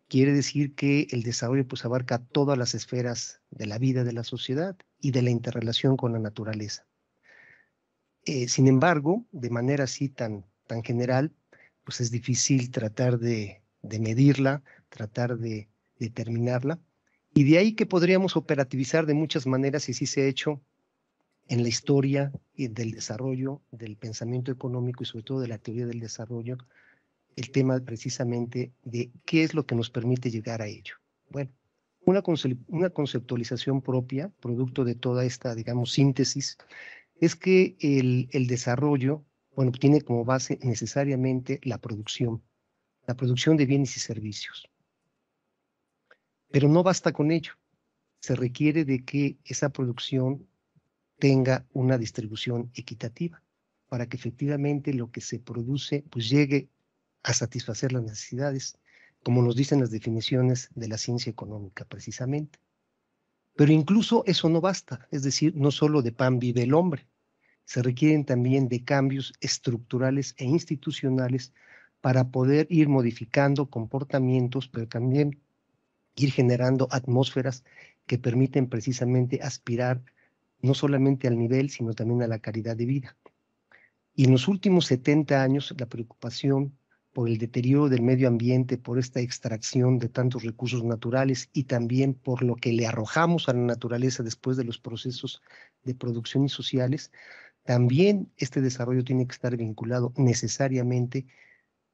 quiere decir que el desarrollo pues, abarca todas las esferas de la vida de la sociedad y de la interrelación con la naturaleza. Eh, sin embargo, de manera así tan, tan general, pues es difícil tratar de, medirla, tratar de determinarla. Y de ahí que podríamos operativizar de muchas maneras, y sí se ha hecho en la historia y eh, del desarrollo del pensamiento económico y sobre todo de la teoría del desarrollo, el tema precisamente de qué es lo que nos permite llegar a ello. Bueno, una, una conceptualización propia, producto de toda esta, digamos, síntesis es que el, desarrollo, bueno, tiene como base necesariamente la producción, la producción de bienes y servicios. Pero no basta con ello. Se requiere de que esa producción tenga una distribución equitativa para que efectivamente lo que se produce pues llegue a satisfacer las necesidades, como nos dicen las definiciones de la ciencia económica precisamente. Pero incluso eso no basta, es decir, no solo de pan vive el hombre se requieren también de cambios estructurales e institucionales para poder ir modificando comportamientos, pero también ir generando atmósferas que permiten precisamente aspirar no solamente al nivel, sino también a la calidad de vida. Y en los últimos 70 años, la preocupación por el deterioro del medio ambiente, por esta extracción de tantos recursos naturales y también por lo que le arrojamos a la naturaleza después de los procesos de producción y sociales, también este desarrollo tiene que estar vinculado necesariamente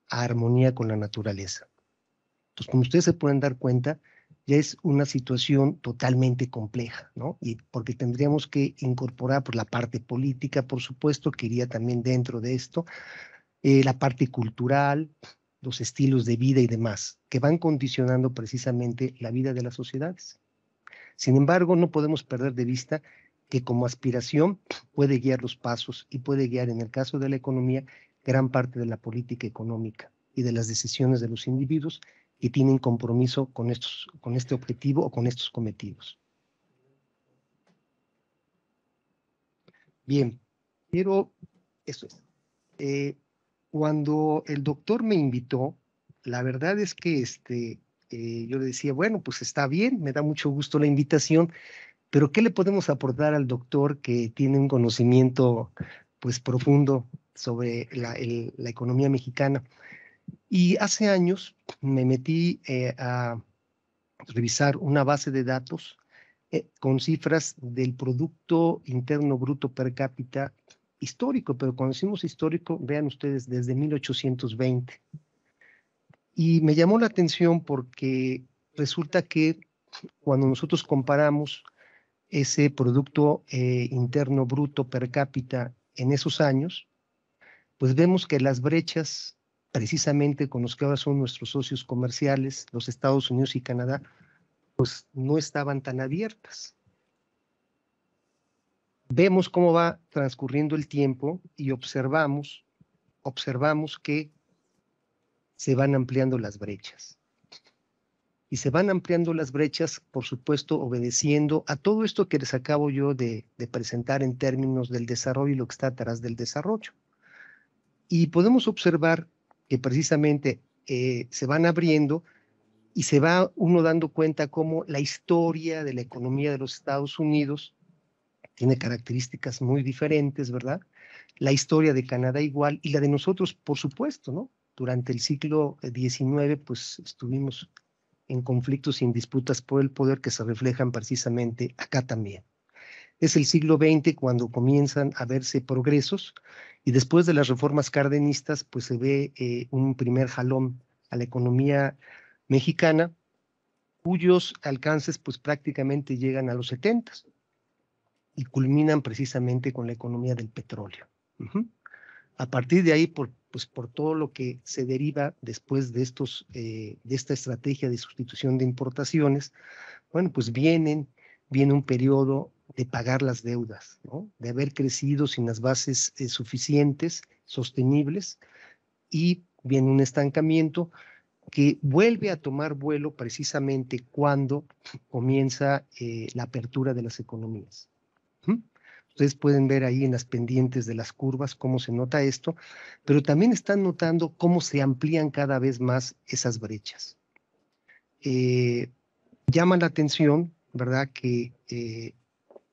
a armonía con la naturaleza. Entonces, como ustedes se pueden dar cuenta, ya es una situación totalmente compleja, ¿no? Y porque tendríamos que incorporar por pues, la parte política, por supuesto, que iría también dentro de esto, eh, la parte cultural, los estilos de vida y demás, que van condicionando precisamente la vida de las sociedades. Sin embargo, no podemos perder de vista que como aspiración puede guiar los pasos y puede guiar, en el caso de la economía, gran parte de la política económica y de las decisiones de los individuos que tienen compromiso con, estos, con este objetivo o con estos cometidos. Bien, pero eso es. Eh, cuando el doctor me invitó, la verdad es que este, eh, yo le decía, bueno, pues está bien, me da mucho gusto la invitación, pero ¿qué le podemos aportar al doctor que tiene un conocimiento pues profundo sobre la, economía mexicana? Y hace años me metí eh, a revisar una base de datos eh, con cifras del Producto Interno Bruto Per cápita histórico, pero cuando decimos histórico, vean ustedes, desde 1820. Y me llamó la atención porque resulta que cuando nosotros comparamos ese Producto eh, Interno Bruto per cápita en esos años, pues vemos que las brechas, precisamente con los que ahora son nuestros socios comerciales, los Estados Unidos y Canadá, pues no estaban tan abiertas. Vemos cómo va transcurriendo el tiempo y observamos, observamos que se van ampliando las brechas y se van ampliando las brechas, por supuesto, obedeciendo a todo esto que les acabo yo de, presentar en términos del desarrollo y lo que está atrás del desarrollo. Y podemos observar que precisamente eh, se van abriendo y se va uno dando cuenta cómo la historia de la economía de los Estados Unidos tiene características muy diferentes, ¿verdad? La historia de Canadá igual y la de nosotros, por supuesto, ¿no? Durante el siglo XIX, pues estuvimos en conflictos y en disputas por el poder que se reflejan precisamente acá también. Es el siglo XX cuando comienzan a verse progresos y después de las reformas cardenistas, pues se ve eh, un primer jalón a la economía mexicana, cuyos alcances pues prácticamente llegan a los 70 y culminan precisamente con la economía del petróleo. A partir de ahí, por pues por todo lo que se deriva después de, estos, eh, de esta estrategia de sustitución de importaciones, bueno, pues vienen, viene un periodo de pagar las deudas, de haber crecido sin las bases eh, suficientes, sostenibles, y viene un estancamiento que vuelve a tomar vuelo precisamente cuando comienza eh, la apertura de las economías. ¿Mm? Ustedes pueden ver ahí en las pendientes de las curvas cómo se nota esto, pero también están notando cómo se amplían cada vez más esas brechas. Eh, llama la atención, ¿verdad?, que eh,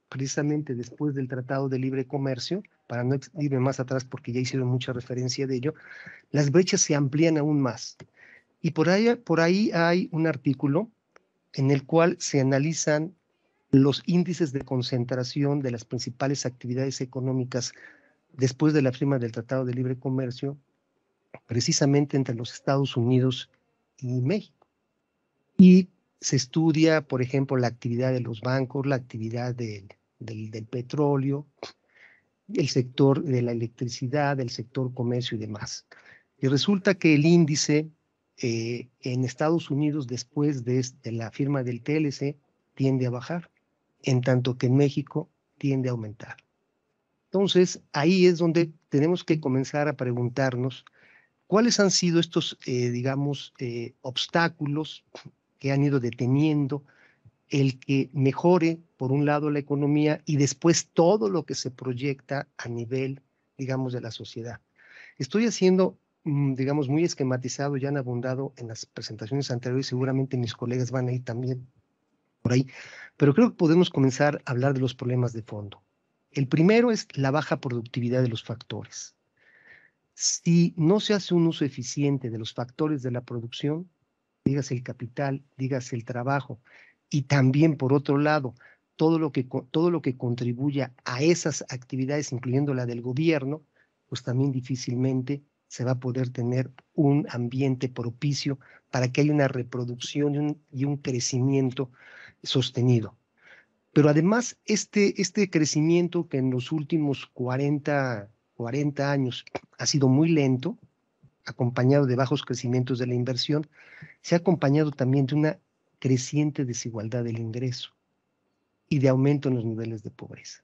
precisamente después del Tratado de Libre Comercio, para no irme más atrás porque ya hicieron mucha referencia de ello, las brechas se amplían aún más. Y por allá, por ahí hay un artículo en el cual se analizan los índices de concentración de las principales actividades económicas después de la firma del Tratado de Libre Comercio, precisamente entre los Estados Unidos y México. Y se estudia, por ejemplo, la actividad de los bancos, la actividad del, petróleo, el sector de la electricidad, el sector comercio y demás. Y resulta que el índice eh, en Estados Unidos después de, la firma del TLC tiende a bajar en tanto que en México tiende a aumentar. Entonces, ahí es donde tenemos que comenzar a preguntarnos cuáles han sido estos, eh, digamos, eh, obstáculos que han ido deteniendo el que mejore, por un lado, la economía y después todo lo que se proyecta a nivel, digamos, de la sociedad. Estoy haciendo, mm, digamos, muy esquematizado, ya han abundado en las presentaciones anteriores, seguramente mis colegas van a ir también por ahí, pero creo que podemos comenzar a hablar de los problemas de fondo. El primero es la baja productividad de los factores. Si no se hace un uso eficiente de los factores de la producción, digas el capital, digas el trabajo, y también, por otro lado, todo lo que, todo lo que contribuya a esas actividades, incluyendo la del gobierno, pues también difícilmente se va a poder tener un ambiente propicio para que haya una reproducción y un crecimiento sostenido. Pero además, este, este crecimiento que en los últimos 40, 40 años ha sido muy lento, acompañado de bajos crecimientos de la inversión, se ha acompañado también de una creciente desigualdad del ingreso y de aumento en los niveles de pobreza.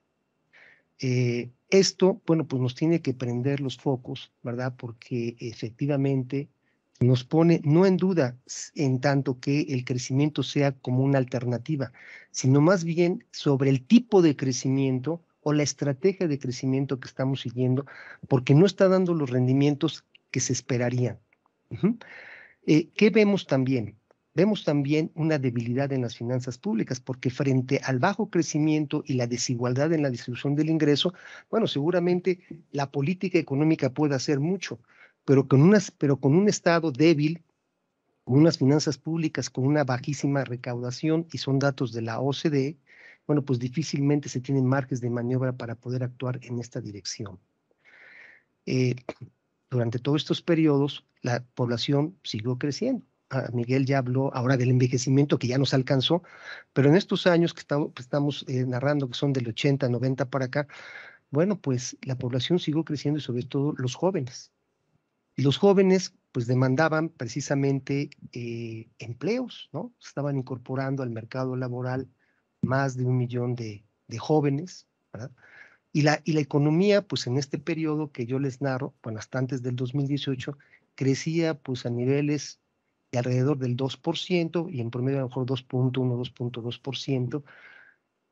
Eh, esto, bueno, pues nos tiene que prender los focos, ¿verdad? Porque efectivamente nos pone no en duda en tanto que el crecimiento sea como una alternativa, sino más bien sobre el tipo de crecimiento o la estrategia de crecimiento que estamos siguiendo, porque no está dando los rendimientos que se esperarían. Eh, ¿Qué vemos también? Vemos también una debilidad en las finanzas públicas, porque frente al bajo crecimiento y la desigualdad en la distribución del ingreso, bueno, seguramente la política económica puede hacer mucho, pero con, un Estado débil, con unas finanzas públicas, con una bajísima recaudación, y son datos de la OCDE, bueno, pues difícilmente se tienen márgenes de maniobra para poder actuar en esta dirección. Eh, durante todos estos periodos, la población siguió creciendo. Ah, Miguel ya habló ahora del envejecimiento que ya nos alcanzó, pero en estos años que estamos, eh, narrando, que son del 80, 90 para acá, bueno, pues la población siguió creciendo y sobre todo los jóvenes. Y los jóvenes pues demandaban precisamente eh, empleos, ¿no? Estaban incorporando al mercado laboral más de un millón de, jóvenes, ¿verdad? Y la, y la economía, pues en este periodo que yo les narro, bueno, hasta antes del 2018, crecía pues a niveles de alrededor del 2% y en promedio a lo mejor 2.1, 2.2%.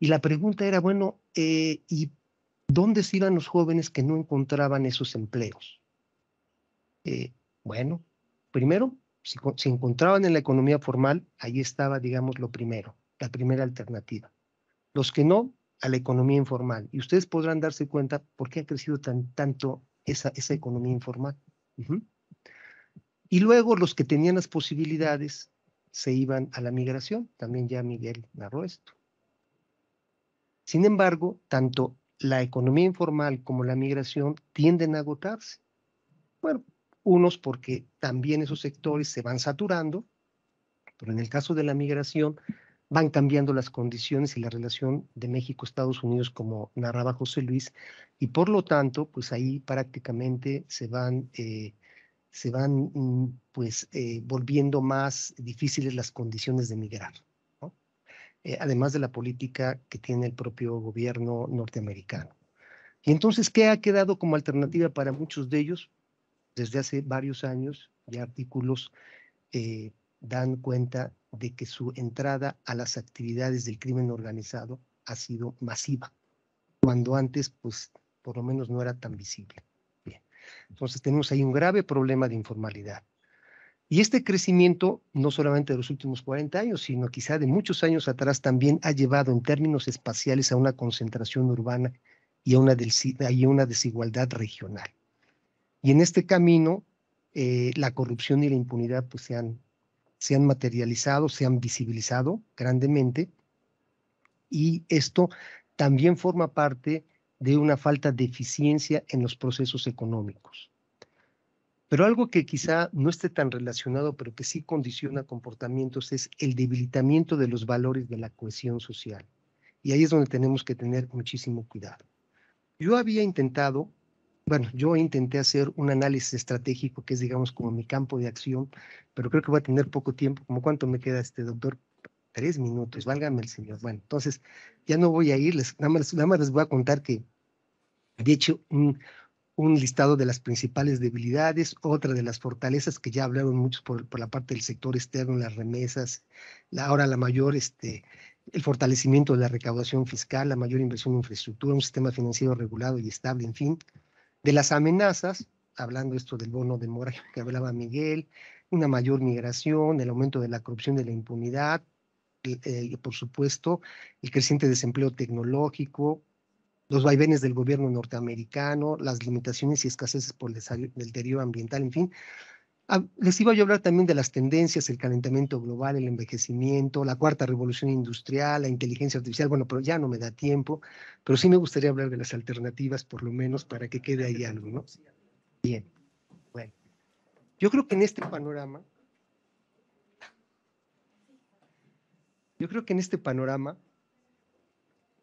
Y la pregunta era, bueno, eh, ¿y dónde iban los jóvenes que no encontraban esos empleos? Eh, bueno, primero, si se encontraban en la economía formal, ahí estaba, digamos, lo primero, la primera alternativa. Los que no, a la economía informal. Y ustedes podrán darse cuenta por qué ha crecido tan, tanto esa, economía informal. Y luego los que tenían las posibilidades se iban a la migración, también ya Miguel narró esto. Sin embargo, tanto la economía informal como la migración tienden a agotarse. Bueno, unos porque también esos sectores se van saturando, pero en el caso de la migración van cambiando las condiciones y la relación de México-Estados Unidos, como narraba José Luis, y por lo tanto, pues ahí prácticamente se van, eh, se van mm, pues eh, volviendo más difíciles las condiciones de migrar, eh, además de la política que tiene el propio gobierno norteamericano. Y entonces, ¿qué ha quedado como alternativa para muchos de ellos? desde hace varios años ya artículos eh, dan cuenta de que su entrada a las actividades del crimen organizado ha sido masiva, cuando antes, pues, por lo menos no era tan visible. Bien. Entonces tenemos ahí un grave problema de informalidad. Y este crecimiento, no solamente de los últimos 40 años, sino quizá de muchos años atrás, también ha llevado en términos espaciales a una concentración urbana y a una, una desigualdad regional. Y en este camino, eh, la corrupción y la impunidad pues, se, se han materializado, se han visibilizado grandemente. Y esto también forma parte de una falta de eficiencia en los procesos económicos. Pero algo que quizá no esté tan relacionado, pero que sí condiciona comportamientos, es el debilitamiento de los valores de la cohesión social. Y ahí es donde tenemos que tener muchísimo cuidado. Yo había intentado bueno, yo intenté hacer un análisis estratégico que es, digamos, como mi campo de acción, pero creo que voy a tener poco tiempo. ¿Cómo cuánto me queda este doctor? Tres minutos, válgame el señor. Bueno, entonces ya no voy a irles, nada más, nada les voy a contar que de hecho un, listado de las principales debilidades, otra de las fortalezas que ya hablaron muchos por, por la parte del sector externo, las remesas, la, ahora la mayor, este, el fortalecimiento de la recaudación fiscal, la mayor inversión en infraestructura, un sistema financiero regulado y estable, en fin de las amenazas, hablando esto del bono de mora que hablaba Miguel, una mayor migración, el aumento de la corrupción de la impunidad, eh, por supuesto, el creciente desempleo tecnológico, los vaivenes del gobierno norteamericano, las limitaciones y escaseces por el deterioro ambiental, en fin, Ah, les iba yo a hablar también de las tendencias, el calentamiento global, el envejecimiento, la cuarta revolución industrial, la inteligencia artificial, bueno, pero ya no me da tiempo, pero sí me gustaría hablar de las alternativas, por lo menos, para que quede ahí algo, ¿no? Bien, bueno. Yo creo que en este panorama, yo creo que en este panorama,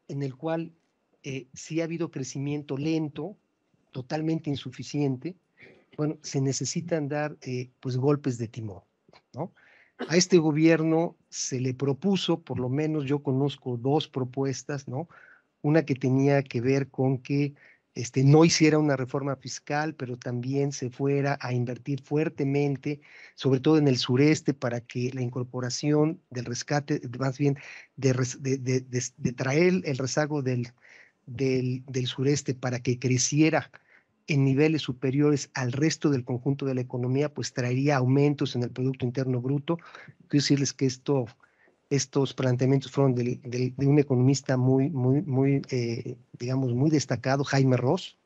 en el cual eh, sí ha habido crecimiento lento, totalmente insuficiente, bueno, se necesitan dar eh, pues golpes de timón, ¿no? A este gobierno se le propuso, por lo menos yo conozco dos propuestas, ¿no? Una que tenía que ver con que este, no hiciera una reforma fiscal, pero también se fuera a invertir fuertemente, sobre todo en el sureste, para que la incorporación del rescate, más bien de, traer el rezago del, del sureste para que creciera en niveles superiores al resto del conjunto de la economía, pues traería aumentos en el Producto Interno Bruto. Quiero decirles que esto, estos planteamientos fueron de, un economista muy, muy, muy, eh, digamos, muy destacado, Jaime Ross.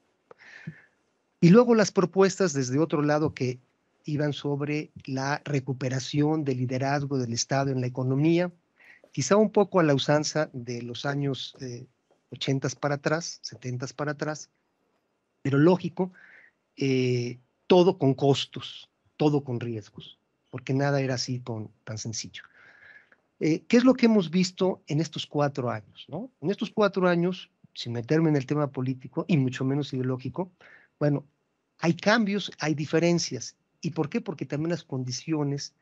Y luego las propuestas desde otro lado que iban sobre la recuperación del liderazgo del Estado en la economía, quizá un poco a la usanza de los años eh, 80 para atrás, 70 para atrás, pero lógico, eh, todo con costos, todo con riesgos, porque nada era así tan sencillo. Eh, ¿Qué es lo que hemos visto en estos cuatro años? ¿no? En estos cuatro años, sin meterme en el tema político y mucho menos ideológico, bueno, hay cambios, hay diferencias. ¿Y por qué? Porque también las condiciones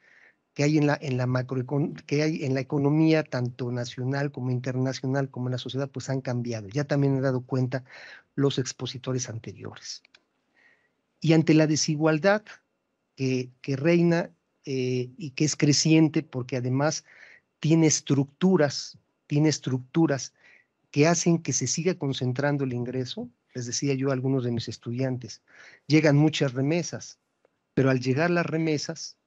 que hay en la, en la macro, que hay en la economía, tanto nacional como internacional, como en la sociedad, pues han cambiado. Ya también han dado cuenta los expositores anteriores. Y ante la desigualdad que, reina eh, y que es creciente, porque además tiene estructuras, tiene estructuras que hacen que se siga concentrando el ingreso, les decía yo a algunos de mis estudiantes, llegan muchas remesas, pero al llegar las remesas,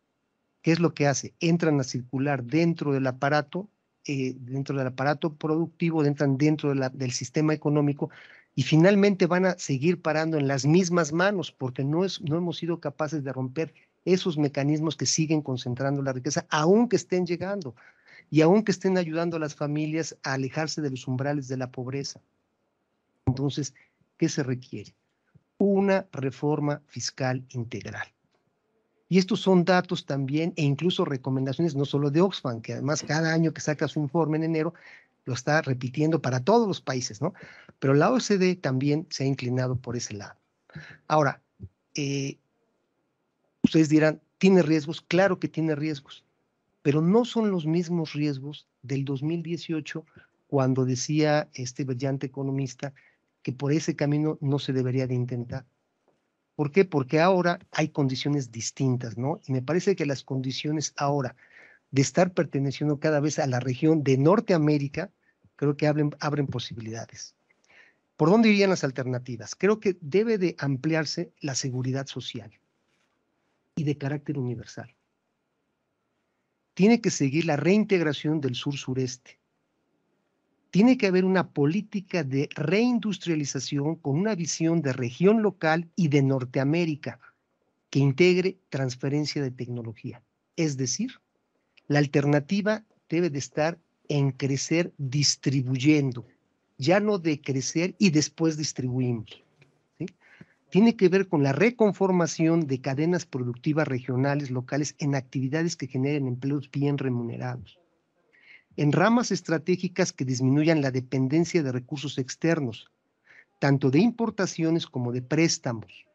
¿Qué es lo que hace? Entran a circular dentro del aparato, eh, dentro del aparato productivo, entran dentro del sistema económico y finalmente van a seguir parando en las mismas manos porque no, no hemos sido capaces de romper esos mecanismos que siguen concentrando la riqueza, aunque estén llegando y aunque estén ayudando a las familias a alejarse de los umbrales de la pobreza. Entonces, ¿qué se requiere? Una reforma fiscal integral. Y estos son datos también e incluso recomendaciones no solo de Oxfam, que además cada año que saca su informe en enero lo está repitiendo para todos los países, ¿no? Pero la OCDE también se ha inclinado por ese lado. Ahora, eh, ustedes dirán, ¿tiene riesgos? Claro que tiene riesgos, pero no son los mismos riesgos del 2018 cuando decía este brillante economista que por ese camino no se debería de intentar. ¿Por qué? Porque ahora hay condiciones distintas, ¿no? Y me parece que las condiciones ahora de estar perteneciendo cada vez a la región de Norteamérica, creo que abren, abren posibilidades. ¿Por dónde irían las alternativas? Creo que debe de ampliarse la seguridad social y de carácter universal. Tiene que seguir la reintegración del sur-sureste tiene que haber una política de reindustrialización con una visión de región local y de Norteamérica que integre transferencia de tecnología. Es decir, la alternativa debe de estar en crecer distribuyendo, ya no de crecer y después distribuimos. Tiene que ver con la reconformación de cadenas productivas regionales, locales, en actividades que generen empleos bien remunerados en ramas estratégicas que disminuyan la dependencia de recursos externos, tanto de importaciones como de préstamos.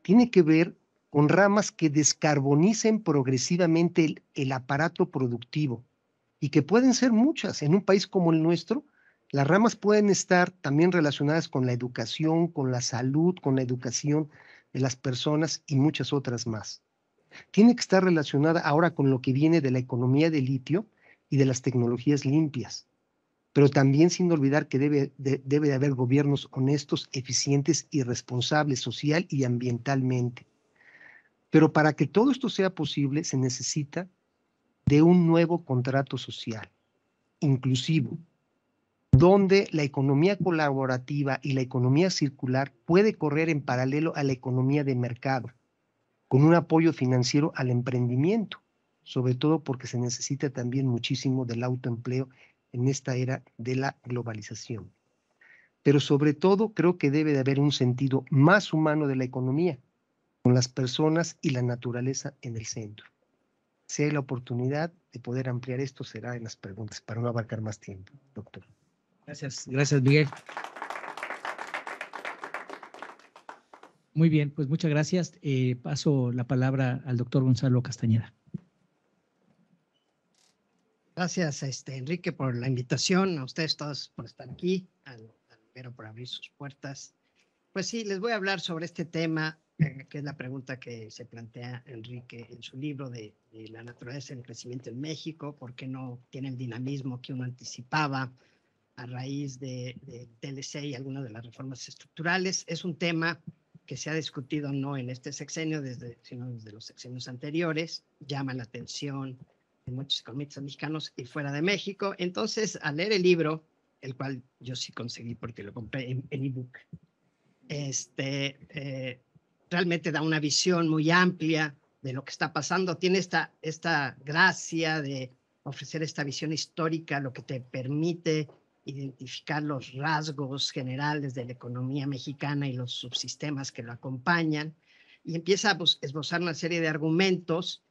Tiene que ver con ramas que descarbonicen progresivamente el, aparato productivo y que pueden ser muchas. En un país como el nuestro, las ramas pueden estar también relacionadas con la educación, con la salud, con la educación de las personas y muchas otras más. Tiene que estar relacionada ahora con lo que viene de la economía de litio, de las tecnologías limpias, pero también sin olvidar que debe debe de haber gobiernos honestos, eficientes y responsables social y ambientalmente. Pero para que todo esto sea posible se necesita de un nuevo contrato social, inclusivo, donde la economía colaborativa y la economía circular puede correr en paralelo a la economía de mercado, con un apoyo financiero al emprendimiento sobre todo porque se necesita también muchísimo del autoempleo en esta era de la globalización. Pero sobre todo creo que debe de haber un sentido más humano de la economía, con las personas y la naturaleza en el centro. Si hay la oportunidad de poder ampliar esto, será en las preguntas, para no abarcar más tiempo, doctor. Gracias, gracias, Miguel. Muy bien, pues muchas gracias. Eh, paso la palabra al doctor Gonzalo Castañeda. Gracias, este, Enrique, por la invitación, a ustedes todos por estar aquí, al, al por abrir sus puertas. Pues sí, les voy a hablar sobre este tema, eh, que es la pregunta que se plantea Enrique en su libro de, la naturaleza del crecimiento en México, por qué no tiene el dinamismo que uno anticipaba a raíz del de TLC y algunas de las reformas estructurales. Es un tema que se ha discutido no en este sexenio, desde, sino desde los sexenios anteriores, llama la atención de muchos economistas mexicanos y fuera de México. Entonces, al leer el libro, el cual yo sí conseguí porque lo compré en, ebook, este, eh, realmente da una visión muy amplia de lo que está pasando. Tiene esta, esta gracia de ofrecer esta visión histórica, lo que te permite identificar los rasgos generales de la economía mexicana y los subsistemas que lo acompañan, y empieza a esbozar una serie de argumentos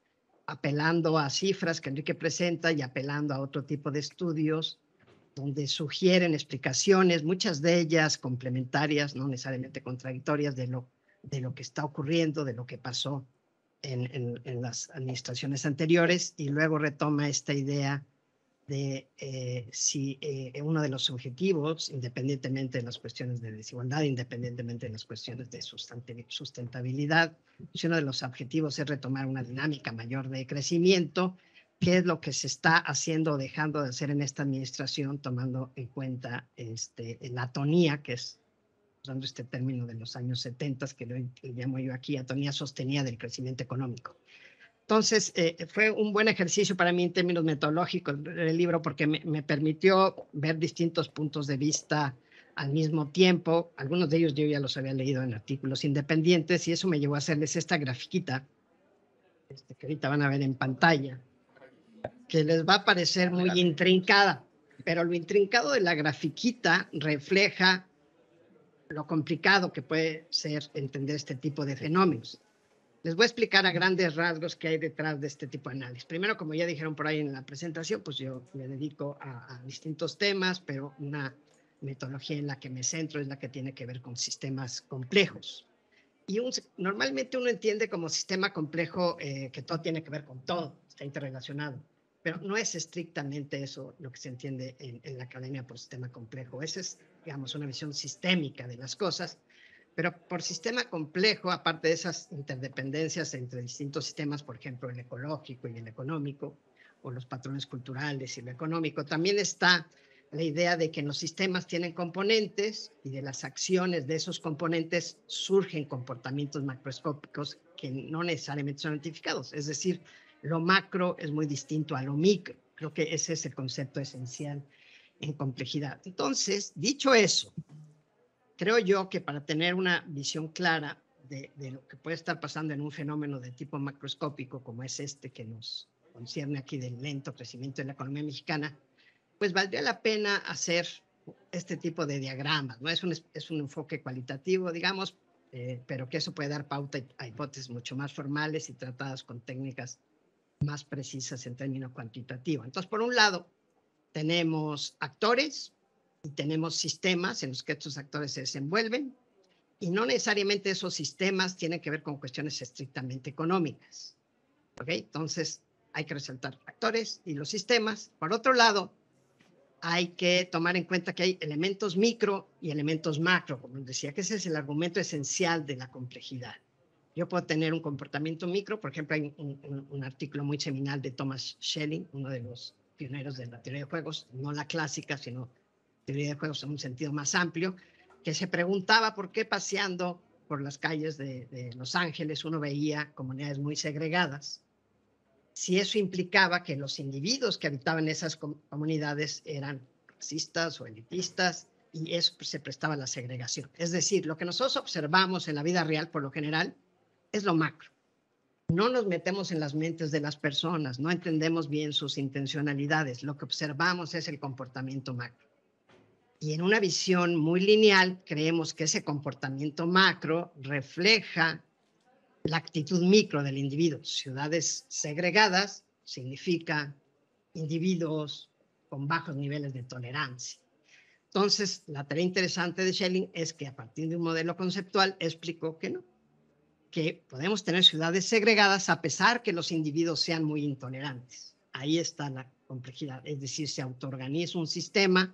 apelando a cifras que Enrique presenta y apelando a otro tipo de estudios donde sugieren explicaciones, muchas de ellas complementarias, no necesariamente contradictorias, de lo, de lo que está ocurriendo, de lo que pasó en, en las administraciones anteriores, y luego retoma esta idea de eh, si eh, eh, uno de los objetivos, independientemente de las cuestiones de desigualdad, independientemente de las cuestiones de sustentabilidad, si uno de los objetivos es retomar una dinámica mayor de crecimiento, qué es lo que se está haciendo o dejando de hacer en esta administración, tomando en cuenta este, la atonía, que es usando este término de los años 70, que lo llamo yo aquí, atonía sostenida del crecimiento económico. Entonces, eh, eh, fue un buen ejercicio para mí en términos metodológicos el libro porque me, permitió ver distintos puntos de vista al mismo tiempo. Algunos de ellos yo ya los había leído en artículos independientes y eso me llevó a hacerles esta grafiquita este, que ahorita van a ver en pantalla, que les va a parecer muy intrincada, pero lo intrincado de la grafiquita refleja lo complicado que puede ser entender este tipo de fenómenos. Les voy a explicar a grandes rasgos qué hay detrás de este tipo de análisis. Primero, como ya dijeron por ahí en la presentación, pues yo me dedico a, distintos temas, pero una metodología en la que me centro es la que tiene que ver con sistemas complejos. Y normalmente uno entiende como sistema complejo eh, que todo tiene que ver con todo, está interrelacionado, pero no es estrictamente eso lo que se entiende en, en la academia por sistema complejo. Esa es, digamos, una visión sistémica de las cosas pero por sistema complejo, aparte de esas interdependencias entre distintos sistemas, por ejemplo, el ecológico y el económico, o los patrones culturales y lo económico, también está la idea de que los sistemas tienen componentes y de las acciones de esos componentes surgen comportamientos macroscópicos que no necesariamente son identificados. Es decir, lo macro es muy distinto a lo micro. Creo que ese es el concepto esencial en complejidad. Entonces, dicho eso, creo yo que para tener una visión clara de, lo que puede estar pasando en un fenómeno de tipo macroscópico como es este que nos concierne aquí del lento crecimiento de la economía mexicana, pues valdría la pena hacer este tipo de diagramas, ¿no? Es un, es un enfoque cualitativo, digamos, eh, pero que eso puede dar pauta a hipótesis mucho más formales y tratadas con técnicas más precisas en términos cuantitativos. Entonces, por un lado, tenemos actores, y tenemos sistemas en los que estos actores se desenvuelven y no necesariamente esos sistemas tienen que ver con cuestiones estrictamente económicas. Entonces, hay que resaltar actores y los sistemas. Por otro lado, hay que tomar en cuenta que hay elementos micro y elementos macro, como decía, que ese es el argumento esencial de la complejidad. Yo puedo tener un comportamiento micro, por ejemplo, hay un, un artículo muy seminal de Thomas Schelling, uno de los pioneros de la teoría de juegos, no la clásica, sino teoría de juegos en un sentido más amplio, que se preguntaba por qué paseando por las calles de, de Los Ángeles uno veía comunidades muy segregadas, si eso implicaba que los individuos que habitaban esas comunidades eran racistas o elitistas, y eso pues, se prestaba a la segregación. Es decir, lo que nosotros observamos en la vida real por lo general es lo macro. No nos metemos en las mentes de las personas, no entendemos bien sus intencionalidades, lo que observamos es el comportamiento macro y en una visión muy lineal creemos que ese comportamiento macro refleja la actitud micro del individuo. Ciudades segregadas significa individuos con bajos niveles de tolerancia. Entonces, la tarea interesante de Schelling es que a partir de un modelo conceptual explicó que no, que podemos tener ciudades segregadas a pesar que los individuos sean muy intolerantes. Ahí está la complejidad, es decir, se autoorganiza un sistema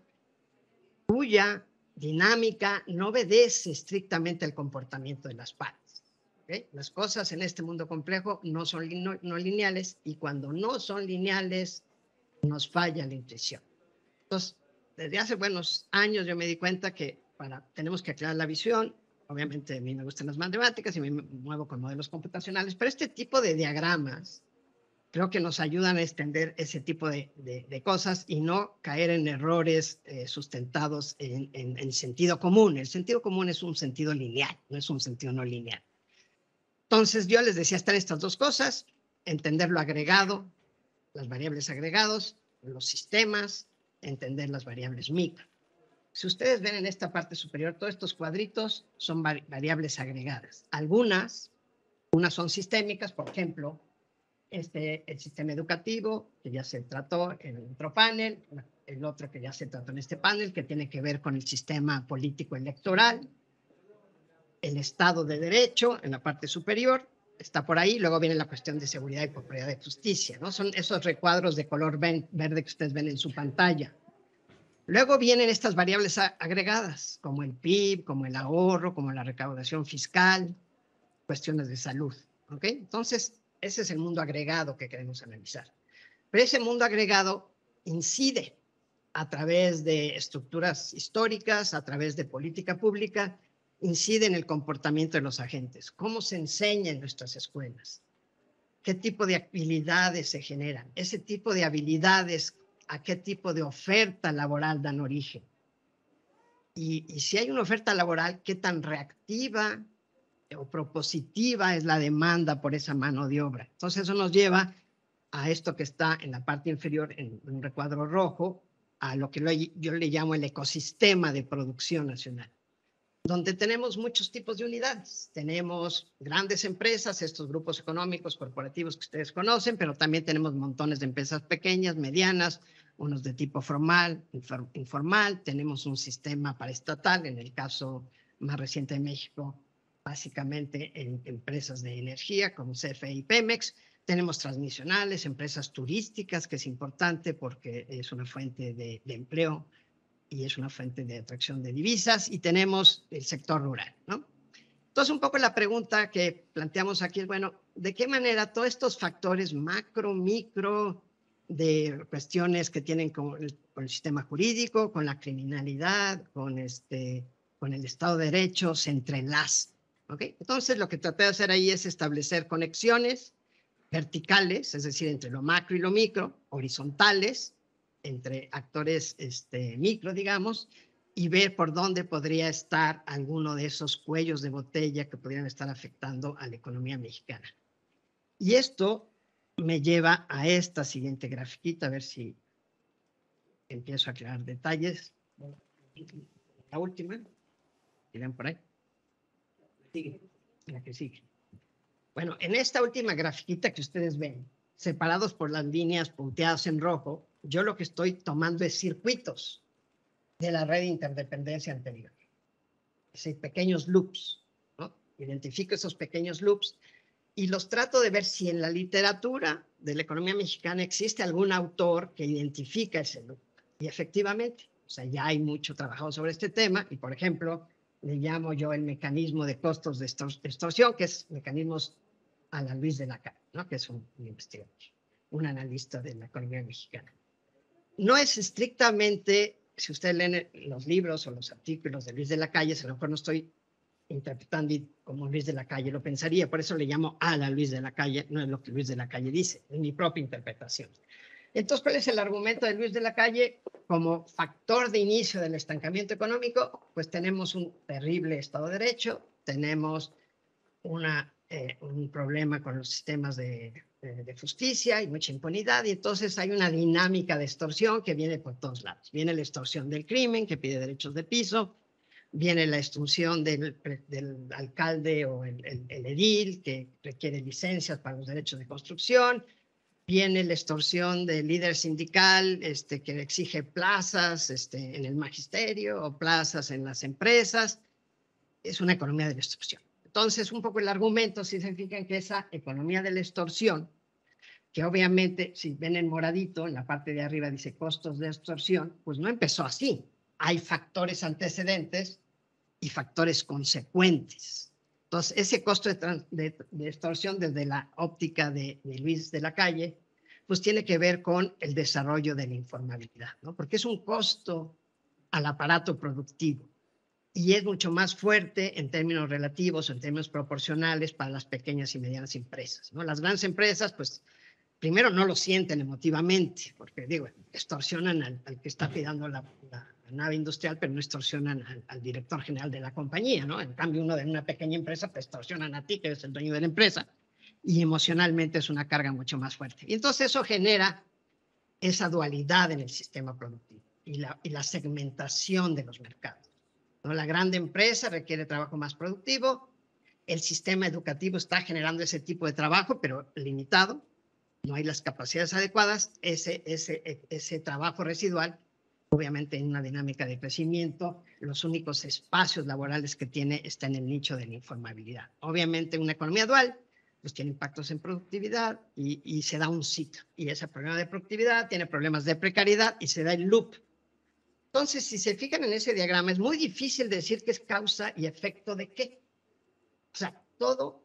cuya dinámica no obedece estrictamente al comportamiento de las partes. Las cosas en este mundo complejo no son lineales y cuando no son lineales nos falla la intuición. Entonces, desde hace buenos años yo me di cuenta que para, tenemos que aclarar la visión. Obviamente a mí me gustan las matemáticas y me muevo con modelos computacionales, pero este tipo de diagramas creo que nos ayudan a extender ese tipo de, cosas y no caer en errores eh, sustentados en, sentido común. El sentido común es un sentido lineal, no es un sentido no lineal. Entonces yo les decía, están estas dos cosas, entender lo agregado, las variables agregados, los sistemas, entender las variables micro. Si ustedes ven en esta parte superior, todos estos cuadritos son variables agregadas. Algunas, unas son sistémicas, por ejemplo, este, el sistema educativo, que ya se trató en el otro panel, el otro que ya se trató en este panel, que tiene que ver con el sistema político electoral, el Estado de Derecho en la parte superior, está por ahí, luego viene la cuestión de seguridad y propiedad de justicia, ¿no? Son esos recuadros de color verde que ustedes ven en su pantalla. Luego vienen estas variables agregadas, como el PIB, como el ahorro, como la recaudación fiscal, cuestiones de salud, ¿ok? Entonces, ese es el mundo agregado que queremos analizar. Pero ese mundo agregado incide a través de estructuras históricas, a través de política pública, incide en el comportamiento de los agentes, cómo se enseña en nuestras escuelas, qué tipo de habilidades se generan, ese tipo de habilidades, a qué tipo de oferta laboral dan origen. Y, y si hay una oferta laboral, qué tan reactiva, o propositiva es la demanda por esa mano de obra. Entonces eso nos lleva a esto que está en la parte inferior, en un recuadro rojo, a lo que yo le llamo el ecosistema de producción nacional, donde tenemos muchos tipos de unidades. Tenemos grandes empresas, estos grupos económicos, corporativos que ustedes conocen, pero también tenemos montones de empresas pequeñas, medianas, unos de tipo formal, informal. Tenemos un sistema para estatal, en el caso más reciente de México, básicamente en empresas de energía como CFE y Pemex. Tenemos transmisionales, empresas turísticas, que es importante porque es una fuente de, empleo y es una fuente de atracción de divisas. Y tenemos el sector rural, ¿no? Entonces, un poco la pregunta que planteamos aquí es, bueno, ¿de qué manera todos estos factores macro, micro, de cuestiones que tienen con el, sistema jurídico, con la criminalidad, con, este, con el Estado de Derecho, se entrelazan. Entonces, lo que traté de hacer ahí es establecer conexiones verticales, es decir, entre lo macro y lo micro, horizontales, entre actores este, micro, digamos, y ver por dónde podría estar alguno de esos cuellos de botella que podrían estar afectando a la economía mexicana. Y esto me lleva a esta siguiente grafiquita, a ver si empiezo a aclarar detalles. La última, miren por ahí la que sigue. Bueno, en esta última grafiquita que ustedes ven, separados por las líneas punteadas en rojo, yo lo que estoy tomando es circuitos de la red de interdependencia anterior. Es pequeños loops. ¿no? Identifico esos pequeños loops y los trato de ver si en la literatura de la economía mexicana existe algún autor que identifica ese loop. Y efectivamente, o sea, ya hay mucho trabajo sobre este tema y, por ejemplo, le llamo yo el mecanismo de costos de extorsión, que es mecanismos a la Luis de la Calle, que es un, un investigador, un analista de la economía mexicana. No es estrictamente, si usted lee los libros o los artículos de Luis de la Calle, a lo mejor no estoy interpretando como Luis de la Calle lo pensaría, por eso le llamo a la Luis de la Calle, no es lo que Luis de la Calle dice, es mi propia interpretación. Entonces, ¿cuál es el argumento de Luis de la Calle como factor de inicio del estancamiento económico? Pues tenemos un terrible Estado de Derecho, tenemos eh, un problema con los sistemas de, justicia y mucha impunidad, y entonces hay una dinámica de extorsión que viene por todos lados. Viene la extorsión del crimen, que pide derechos de piso, viene la extorsión del, alcalde o el edil, que requiere licencias para los derechos de construcción, viene la extorsión del líder sindical este, que exige plazas este, en el magisterio o plazas en las empresas. Es una economía de la extorsión. Entonces, un poco el argumento, si se fijan, que esa economía de la extorsión, que obviamente, si ven en moradito, en la parte de arriba dice costos de extorsión, pues no empezó así. Hay factores antecedentes y factores consecuentes. Entonces, ese costo de, extorsión desde la óptica de, Luis de la Calle, pues tiene que ver con el desarrollo de la informalidad, ¿no? Porque es un costo al aparato productivo y es mucho más fuerte en términos relativos o en términos proporcionales para las pequeñas y medianas empresas, ¿no? Las grandes empresas, pues, primero no lo sienten emotivamente, porque digo, extorsionan al, que está pidiendo la, nave industrial, pero no extorsionan al, director general de la compañía, ¿no? En cambio, uno de una pequeña empresa te pues, extorsionan a ti, que eres el dueño de la empresa, y emocionalmente es una carga mucho más fuerte. Y entonces eso genera esa dualidad en el sistema productivo y la, segmentación de los mercados. ¿no? La grande empresa requiere trabajo más productivo, el sistema educativo está generando ese tipo de trabajo, pero limitado, no hay las capacidades adecuadas, ese, ese, ese trabajo residual obviamente en una dinámica de crecimiento, los únicos espacios laborales que tiene está en el nicho de la informabilidad. Obviamente una economía dual pues tiene impactos en productividad y, se da un ciclo. Y ese problema de productividad tiene problemas de precariedad y se da el loop. Entonces, si se fijan en ese diagrama, es muy difícil decir qué es causa y efecto de qué. O sea, todo,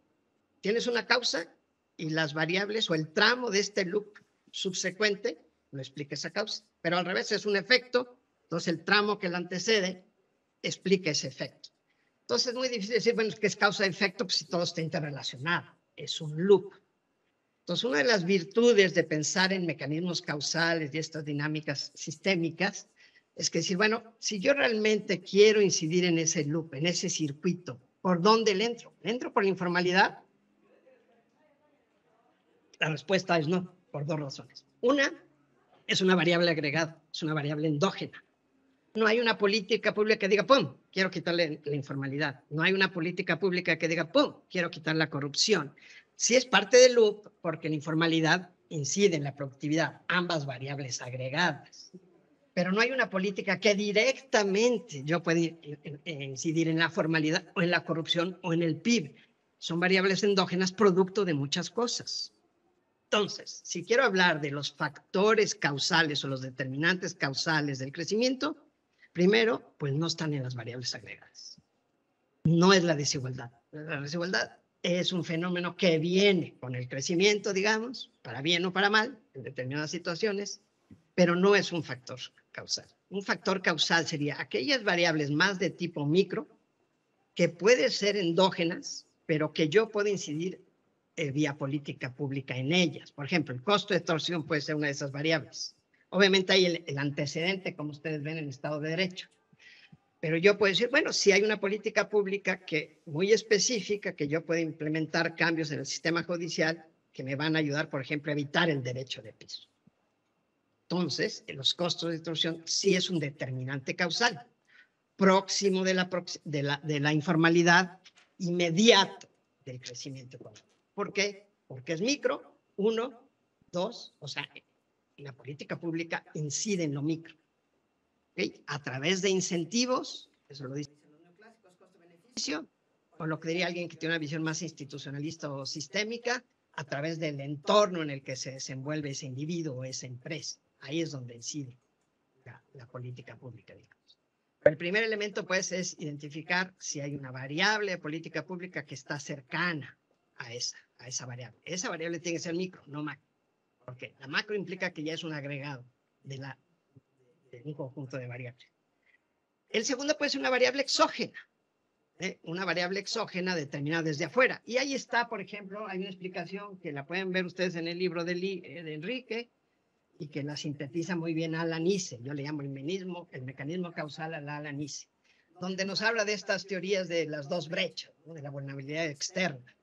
tienes una causa y las variables o el tramo de este loop subsecuente no explica esa causa. Pero al revés, es un efecto, entonces el tramo que le antecede explica ese efecto. Entonces es muy difícil decir, bueno, ¿qué es causa-efecto pues, si todo está interrelacionado, es un loop. Entonces, una de las virtudes de pensar en mecanismos causales y estas dinámicas sistémicas es que decir, bueno, si yo realmente quiero incidir en ese loop, en ese circuito, ¿por dónde le entro? ¿Le entro por la informalidad? La respuesta es no, por dos razones. Una, es una variable agregada, es una variable endógena. No hay una política pública que diga, ¡pum!, quiero quitarle la informalidad. No hay una política pública que diga, ¡pum!, quiero quitar la corrupción. Sí es parte del loop porque la informalidad incide en la productividad, ambas variables agregadas. Pero no hay una política que directamente yo pueda eh, eh, incidir en la formalidad o en la corrupción o en el PIB. Son variables endógenas producto de muchas cosas. Entonces, si quiero hablar de los factores causales o los determinantes causales del crecimiento, primero, pues no están en las variables agregadas. No es la desigualdad. La desigualdad es un fenómeno que viene con el crecimiento, digamos, para bien o para mal, en determinadas situaciones, pero no es un factor causal. Un factor causal sería aquellas variables más de tipo micro que pueden ser endógenas, pero que yo puedo incidir eh, vía política pública en ellas. Por ejemplo, el costo de extorsión puede ser una de esas variables. Obviamente hay el, antecedente, como ustedes ven, en el Estado de Derecho. Pero yo puedo decir, bueno, si hay una política pública que muy específica, que yo puedo implementar cambios en el sistema judicial que me van a ayudar, por ejemplo, a evitar el derecho de piso. Entonces, los costos de extorsión sí es un determinante causal, próximo de la, de la informalidad, inmediato del crecimiento económico. ¿Por qué? Porque es micro, uno, dos, o sea, la política pública incide en lo micro. A través de incentivos, eso lo dicen los neoclásicos, costo-beneficio, o lo que diría alguien que tiene una visión más institucionalista o sistémica, a través del entorno en el que se desenvuelve ese individuo o esa empresa. Ahí es donde incide la, política pública, digamos. el primer elemento, pues, es identificar si hay una variable de política pública que está cercana a esa, a esa variable. Esa variable tiene que ser micro, no macro. Porque la macro implica que ya es un agregado de, la, de un conjunto de variables. El segundo puede ser una variable exógena. ¿eh? Una variable exógena determinada desde afuera. Y ahí está, por ejemplo, hay una explicación que la pueden ver ustedes en el libro de, eh, de Enrique, y que la sintetiza muy bien la Yo le llamo el mecanismo, el mecanismo causal a la Alan donde nos habla de estas teorías de las dos brechas, de la vulnerabilidad externa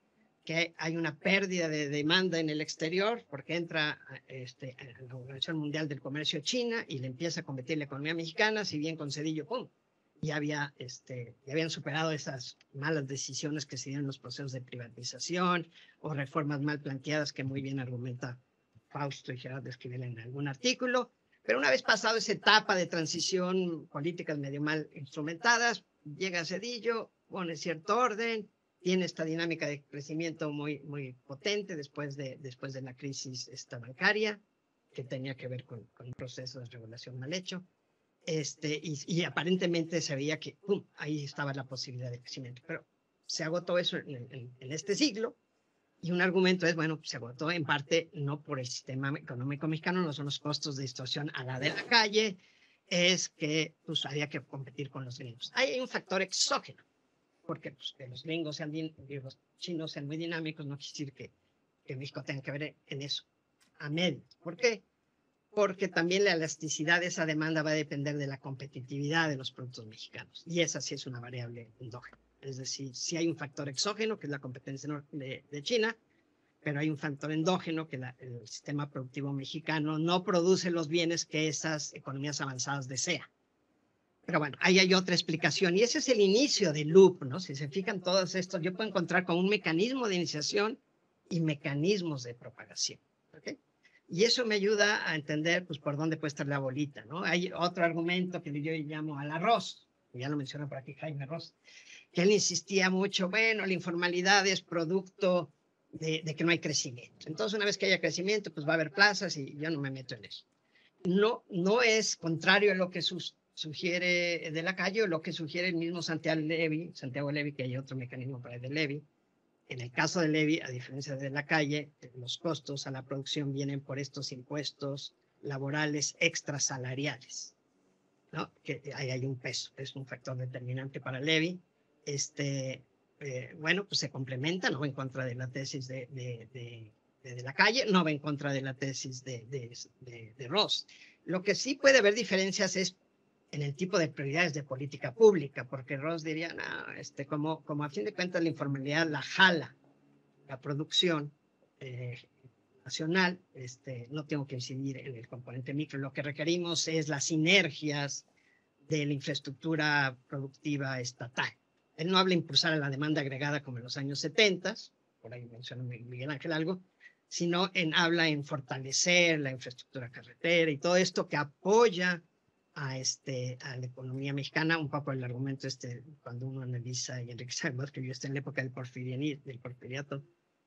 que hay una pérdida de demanda en el exterior porque entra este, a la Organización Mundial del Comercio China y le empieza a competir la economía mexicana, si bien con Cedillo, Ya, había, este, habían superado esas malas decisiones que se dieron en los procesos de privatización o reformas mal planteadas que muy bien argumenta Fausto y Gerard Esquivel en algún artículo. Pero una vez pasado esa etapa de transición, políticas medio mal instrumentadas, llega Cedillo, pone cierto orden, tiene esta dinámica de crecimiento muy, muy potente después de, después de la crisis esta bancaria, que tenía que ver con, con un proceso de regulación mal hecho. Este, y, aparentemente se veía que ahí estaba la posibilidad de crecimiento. Pero se agotó eso en, este siglo. Y un argumento es, bueno, se agotó en parte no por el sistema económico mexicano, no son los costos de distorsión a la de la calle, es que pues, había que competir con los gringos. hay un factor exógeno porque pues, los gringos sean los chinos sean muy dinámicos, no quiere decir que, México tenga que ver en eso, a medio. ¿Por qué? Porque también la elasticidad de esa demanda va a depender de la competitividad de los productos mexicanos, y esa sí es una variable endógena. Es decir, si hay un factor exógeno, que es la competencia de, de China, pero hay un factor endógeno que el sistema productivo mexicano no produce los bienes que esas economías avanzadas desean. Pero bueno, ahí hay otra explicación. Y ese es el inicio del loop, ¿no? Si se fijan todos estos, yo puedo encontrar con un mecanismo de iniciación y mecanismos de propagación. ¿ok? Y eso me ayuda a entender, pues, por dónde puede estar la bolita, ¿no? Hay otro argumento que yo llamo al arroz, ya lo menciona por aquí Jaime Ross, que él insistía mucho, bueno, la informalidad es producto de, de, que no hay crecimiento. Entonces, una vez que haya crecimiento, pues va a haber plazas y yo no me meto en eso. No, no es contrario a lo que sus sugiere de la calle o lo que sugiere el mismo Santiago Levy, Santiago Levy, que hay otro mecanismo para el de Levy. En el caso de Levy, a diferencia de la calle, los costos a la producción vienen por estos impuestos laborales extrasalariales, ¿no? que ahí hay un peso, es un factor determinante para Levy. Este, eh, bueno, pues se complementa, no va en contra de la tesis de, la calle, no va en contra de la tesis de, de, de, Ross. Lo que sí puede haber diferencias es en el tipo de prioridades de política pública, porque Ross diría, este, como, como a fin de cuentas la informalidad la jala la producción eh, nacional, este, no tengo que incidir en el componente micro, lo que requerimos es las sinergias de la infraestructura productiva estatal. Él no habla de impulsar a la demanda agregada como en los años 70, por ahí menciona Miguel Ángel algo, sino en habla en fortalecer la infraestructura carretera y todo esto que apoya a, este, a la economía mexicana, un poco el argumento este, cuando uno analiza, y Enrique que yo en la época del, del porfiriato,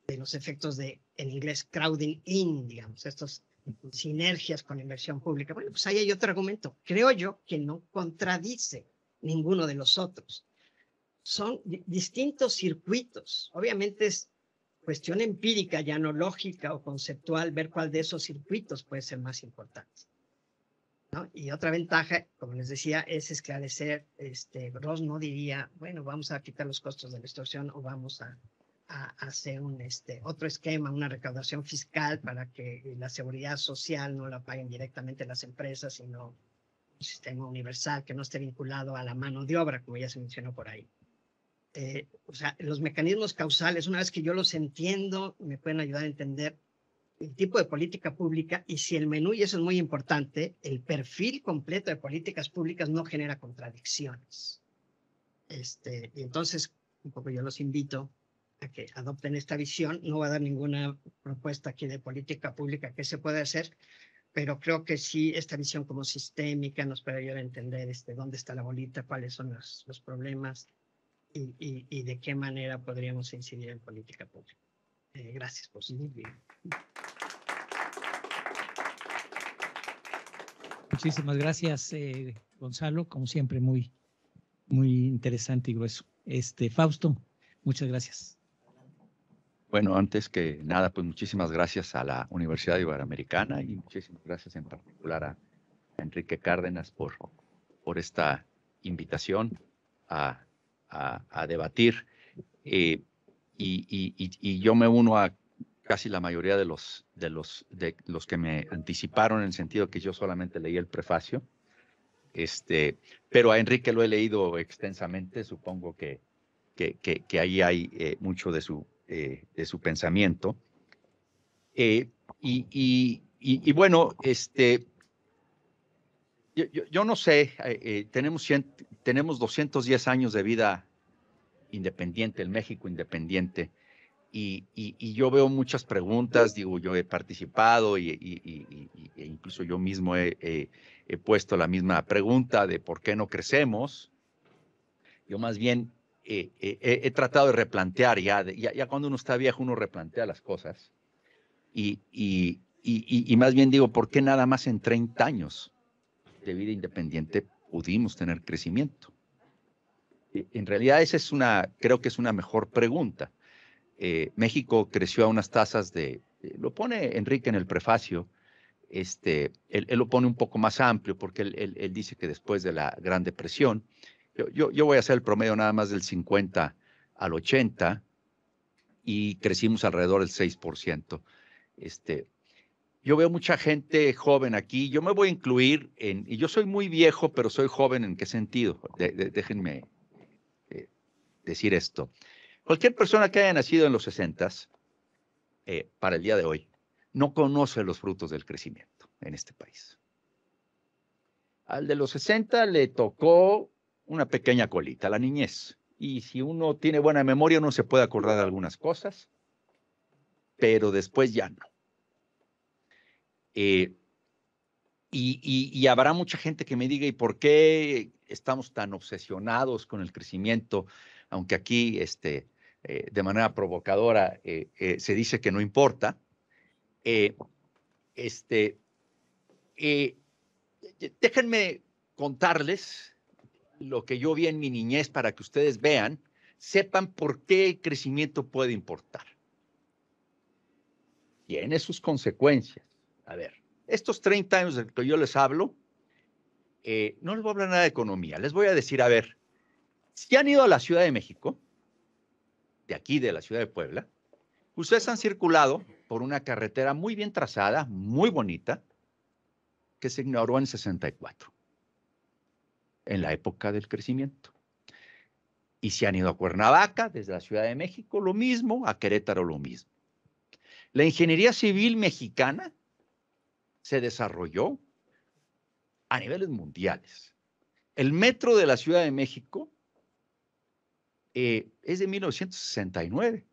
de los efectos de, en inglés, crowding in, digamos, estas sinergias con inversión pública. Bueno, pues ahí hay otro argumento, creo yo, que no contradice ninguno de los otros. Son distintos circuitos. Obviamente es cuestión empírica, ya no lógica o conceptual, ver cuál de esos circuitos puede ser más importante. Y otra ventaja, como les decía, es esclarecer, este, no diría, bueno, vamos a quitar los costos de la extorsión o vamos a, hacer un, este, otro esquema, una recaudación fiscal para que la seguridad social no la paguen directamente las empresas, sino un sistema universal que no esté vinculado a la mano de obra, como ya se mencionó por ahí. Eh, o sea, los mecanismos causales, una vez que yo los entiendo, me pueden ayudar a entender el tipo de política pública y si el menú, y eso es muy importante, el perfil completo de políticas públicas no genera contradicciones. Este, y entonces, un poco yo los invito a que adopten esta visión. No va a dar ninguna propuesta aquí de política pública que se puede hacer, pero creo que sí, esta visión como sistémica nos puede ayudar a entender este, dónde está la bolita, cuáles son los, problemas y, y, de qué manera podríamos incidir en política pública. Eh, gracias por su Muchísimas gracias, eh, Gonzalo. Como siempre, muy, muy interesante y grueso. Este, Fausto, muchas gracias. Bueno, antes que nada, pues muchísimas gracias a la Universidad Iberoamericana y muchísimas gracias en particular a Enrique Cárdenas por, por esta invitación a, debatir. Eh, y, yo me uno a casi la mayoría de los, de los, de los que me anticiparon en el sentido que yo solamente leí el prefacio. Este, pero a Enrique lo he leído extensamente, supongo que, que, ahí hay eh, mucho de su, eh, de su pensamiento. Eh, y, bueno, este, yo, no sé, tenemos, tenemos 210 años de vida independiente, el México independiente y, yo veo muchas preguntas, digo, yo he participado y, e incluso yo mismo he, puesto la misma pregunta de por qué no crecemos. Yo más bien eh, eh, he tratado de replantear, ya, ya, ya, cuando uno está viejo uno replantea las cosas. Y, más bien digo, ¿por qué nada más en 30 años de vida independiente pudimos tener crecimiento? E, en realidad esa es una, creo que es una mejor pregunta. Eh, México creció a unas tasas de, eh, lo pone Enrique en el prefacio, este, él, lo pone un poco más amplio porque él, dice que después de la Gran Depresión, yo, yo, voy a hacer el promedio nada más del 50 al 80 y crecimos alrededor del 6%. Este, yo veo mucha gente joven aquí, yo me voy a incluir en, y yo soy muy viejo, pero soy joven en qué sentido, déjenme eh, decir esto. Cualquier persona que haya nacido en los 60 eh, para el día de hoy no conoce los frutos del crecimiento en este país. Al de los 60 le tocó una pequeña colita, la niñez. Y si uno tiene buena memoria, uno se puede acordar de algunas cosas, pero después ya no. Eh, y, habrá mucha gente que me diga, ¿y por qué estamos tan obsesionados con el crecimiento? Aunque aquí este, eh, de manera provocadora eh, eh, se dice que no importa. este, déjenme contarles lo que yo vi en mi niñez para que ustedes vean, sepan por qué el crecimiento puede importar. Tiene sus consecuencias. A ver, estos 30 años de que yo les hablo, no les voy a hablar nada de economía. Les voy a decir, a ver, si han ido a la Ciudad de México, de aquí, de la ciudad de Puebla, ustedes han circulado por una carretera muy bien trazada, muy bonita, que se ignoró en 64, en la época del crecimiento. Y se han ido a Cuernavaca, desde la Ciudad de México, lo mismo, a Querétaro, lo mismo. La ingeniería civil mexicana se desarrolló a niveles mundiales. El metro de la Ciudad de México eh, es de 1969.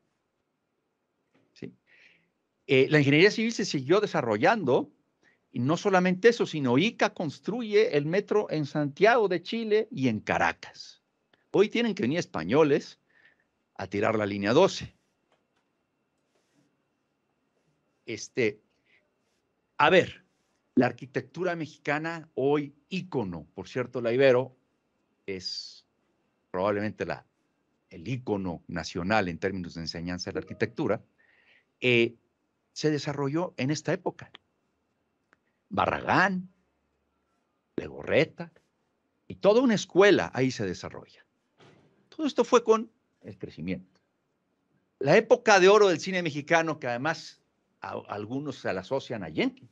Eh, la ingeniería civil se siguió desarrollando y no solamente eso, sino ICA construye el metro en Santiago de Chile y en Caracas. Hoy tienen que venir españoles a tirar la línea 12. Este, a ver, la arquitectura mexicana hoy ícono, por cierto, la Ibero es probablemente la el ícono nacional en términos de enseñanza de la arquitectura, eh, se desarrolló en esta época. Barragán, Legorreta, y toda una escuela ahí se desarrolla. Todo esto fue con el crecimiento. La época de oro del cine mexicano, que además algunos se la asocian a Jenkins,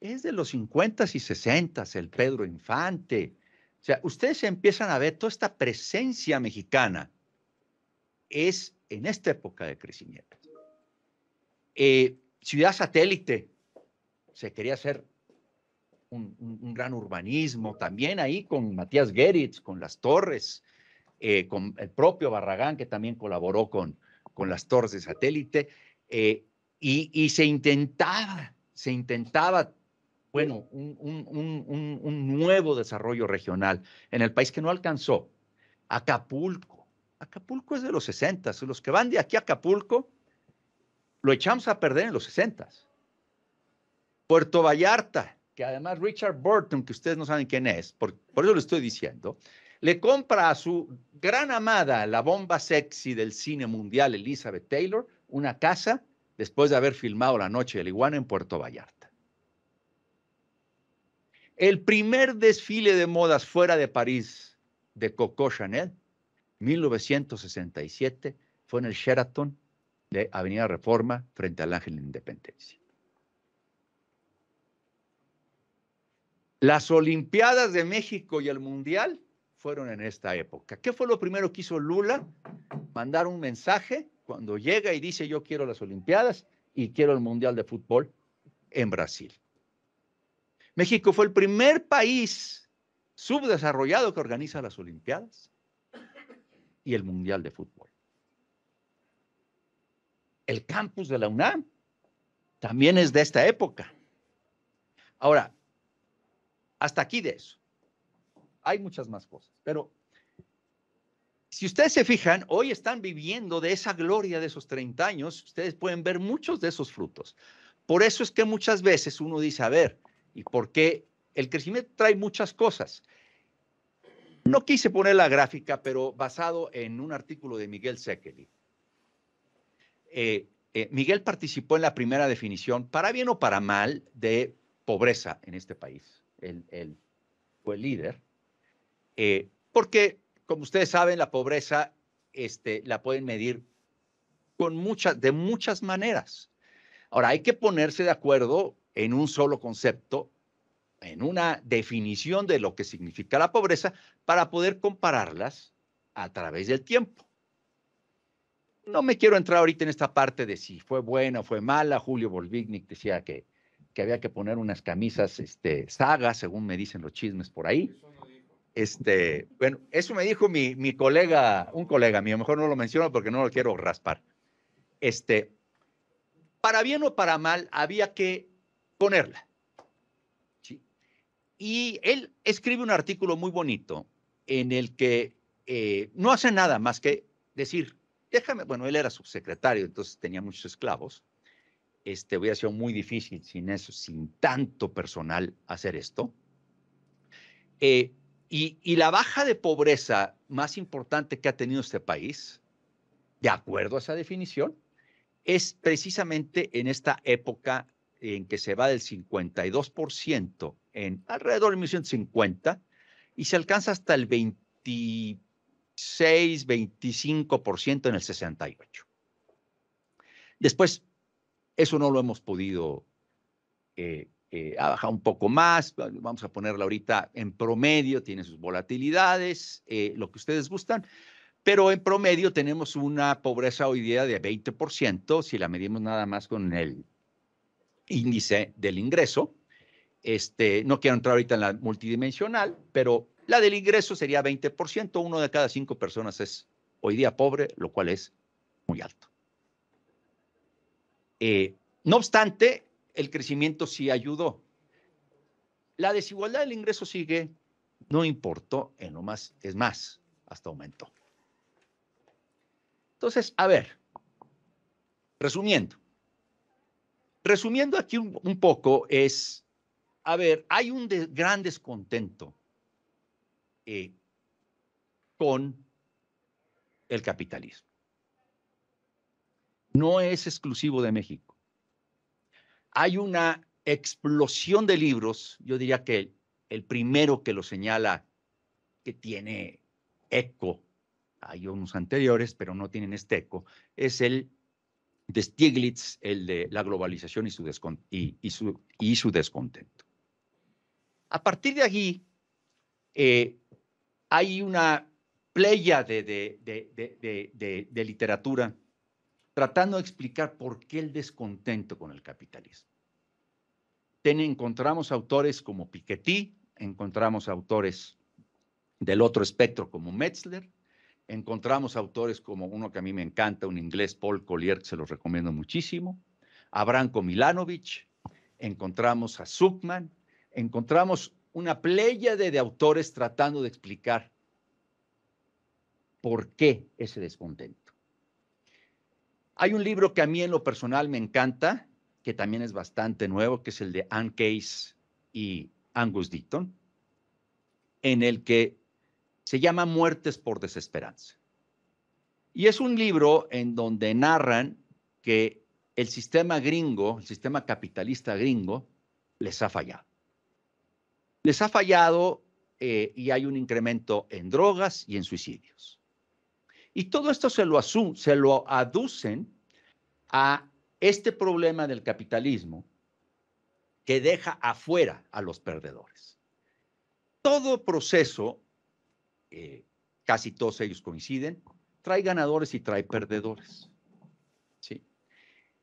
es de los 50 y 60, el Pedro Infante, o sea, ustedes empiezan a ver toda esta presencia mexicana es en esta época de crecimiento. Eh, ciudad satélite, se quería hacer un, gran urbanismo también ahí con Matías Geritz, con las torres, eh, con el propio Barragán que también colaboró con, con las torres de satélite, eh, y, y, se intentaba, se intentaba bueno, un, nuevo desarrollo regional en el país que no alcanzó. Acapulco. Acapulco es de los 60. Los que van de aquí a Acapulco lo echamos a perder en los 60. Puerto Vallarta, que además Richard Burton, que ustedes no saben quién es, por eso lo estoy diciendo, le compra a su gran amada, la bomba sexy del cine mundial, Elizabeth Taylor, una casa después de haber filmado La Noche del Iguana en Puerto Vallarta. El primer desfile de modas fuera de París de Coco Chanel, 1967, fue en el Sheraton de Avenida Reforma frente al Ángel de Independencia. Las Olimpiadas de México y el Mundial fueron en esta época. ¿Qué fue lo primero que hizo Lula? Mandar un mensaje cuando llega y dice yo quiero las Olimpiadas y quiero el Mundial de Fútbol en Brasil. México fue el primer país subdesarrollado que organiza las Olimpiadas y el Mundial de Fútbol. El campus de la UNAM también es de esta época. Ahora, hasta aquí de eso. Hay muchas más cosas, pero si ustedes se fijan, hoy están viviendo de esa gloria de esos 30 años, ustedes pueden ver muchos de esos frutos. Por eso es que muchas veces uno dice, a ver, y por qué el crecimiento trae muchas cosas. No quise poner la gráfica, pero basado en un artículo de Miguel Sekeli. Eh, eh, Miguel participó en la primera definición, para bien o para mal, de pobreza en este país. Él, fue el líder. Eh, porque, como ustedes saben, la pobreza este, la pueden medir con muchas, de muchas maneras. Ahora, hay que ponerse de acuerdo en un solo concepto, en una definición de lo que significa la pobreza, para poder compararlas a través del tiempo. No me quiero entrar ahorita en esta parte de si fue buena o fue mala. Julio Volvignik decía que, que había que poner unas camisas este, sagas, según me dicen los chismes por ahí. Este, bueno, eso me dijo mi, colega, un colega mío, mejor no lo menciono porque no lo quiero raspar. Este, para bien o para mal, había que ponerla. Y él escribe un artículo muy bonito en el que eh, no hace nada más que decir, déjame, bueno, él era subsecretario, entonces tenía muchos esclavos. Este, hubiera sido muy difícil sin eso, sin tanto personal hacer esto. Eh, y, y, la baja de pobreza más importante que ha tenido este país, de acuerdo a esa definición, es precisamente en esta época en que se va del 52% en alrededor de 50 y se alcanza hasta el 26, 25% en el 68. Después, eso no lo hemos podido eh, eh, bajar un poco más, vamos a ponerla ahorita en promedio, tiene sus volatilidades, eh, lo que ustedes gustan, pero en promedio tenemos una pobreza hoy día de 20% si la medimos nada más con el índice del ingreso. Este, no quiero entrar ahorita en la multidimensional, pero la del ingreso sería 20%, uno de cada cinco personas es hoy día pobre, lo cual es muy alto. Eh, no obstante, el crecimiento sí ayudó. La desigualdad del ingreso sigue, no importó, en lo más, es más, hasta aumentó. Entonces, a ver, resumiendo, Resumiendo aquí un, poco, es, a ver, hay un gran descontento eh, con el capitalismo. No es exclusivo de México. Hay una explosión de libros, yo diría que el primero que lo señala, que tiene eco, hay unos anteriores, pero no tienen este eco, es el de Stieglitz, el de la globalización y su, descontento. A partir de allí, eh, hay una playa de, literatura tratando de explicar por qué el descontento con el capitalismo. encontramos autores como Piketty, encontramos autores del otro espectro como Metzler, encontramos autores como uno que a mí me encanta, un inglés, Paul Collier, que se los recomiendo muchísimo, a Branko encontramos a Zuckman, encontramos una pléyade de autores tratando de explicar por qué ese descontento. Hay un libro que a mí en lo personal me encanta, que también es bastante nuevo, que es el de Anne Case y Angus Deaton, en el que se llama Muertes por Desesperanza. Y es un libro en donde narran que el sistema gringo, el sistema capitalista gringo, les ha fallado. Les ha fallado eh, y hay un incremento en drogas y en suicidios. Y todo esto se lo, se lo aducen a este problema del capitalismo que deja afuera a los perdedores. Todo proceso eh, casi todos ellos coinciden, trae ganadores y trae perdedores.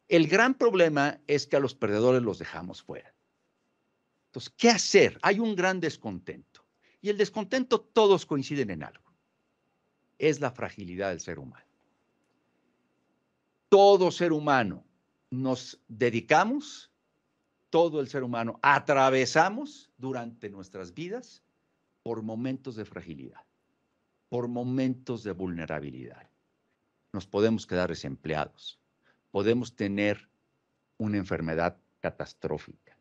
El gran problema es que a los perdedores los dejamos fuera. Entonces, ¿qué hacer? Hay un gran descontento. Y el descontento todos coinciden en algo. Es la fragilidad del ser humano. Todo ser humano nos dedicamos, todo el ser humano atravesamos durante nuestras vidas por momentos de fragilidad por momentos de vulnerabilidad. Nos podemos quedar desempleados, podemos tener una enfermedad catastrófica,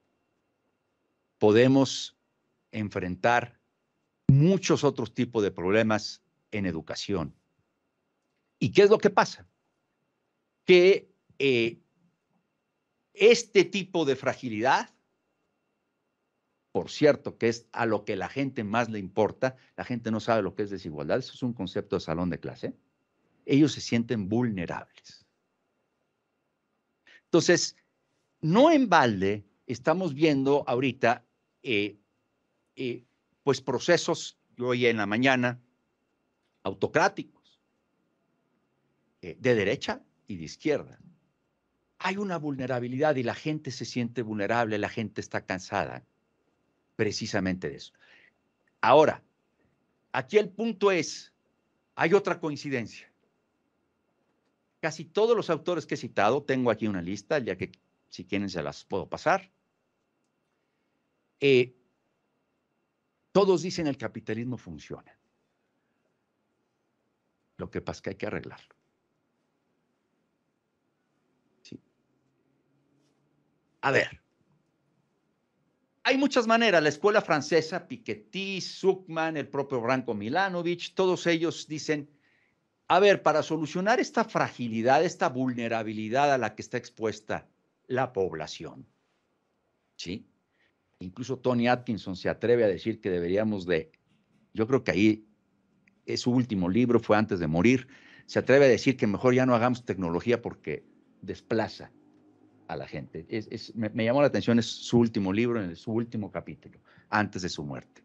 podemos enfrentar muchos otros tipos de problemas en educación. ¿Y qué es lo que pasa? Que eh, este tipo de fragilidad por cierto, que es a lo que la gente más le importa, la gente no sabe lo que es desigualdad, eso es un concepto de salón de clase, ellos se sienten vulnerables. Entonces, no en balde estamos viendo ahorita, eh, eh, pues, procesos, yo hoy en la mañana, autocráticos, eh, de derecha y de izquierda. Hay una vulnerabilidad y la gente se siente vulnerable, la gente está cansada precisamente de eso. Ahora, aquí el punto es, hay otra coincidencia. Casi todos los autores que he citado, tengo aquí una lista, ya que si quieren se las puedo pasar. Eh, todos dicen el capitalismo funciona. Lo que pasa es que hay que arreglarlo. A ver, hay muchas maneras. La escuela francesa, Piketty, Zuckman, el propio Branko Milanovic, todos ellos dicen, a ver, para solucionar esta fragilidad, esta vulnerabilidad a la que está expuesta la población, ¿sí? Incluso Tony Atkinson se atreve a decir que deberíamos de, yo creo que ahí es su último libro, fue antes de morir, se atreve a decir que mejor ya no hagamos tecnología porque desplaza a la gente. Es, me, llamó la atención, es su último libro, en su último capítulo, antes de su muerte.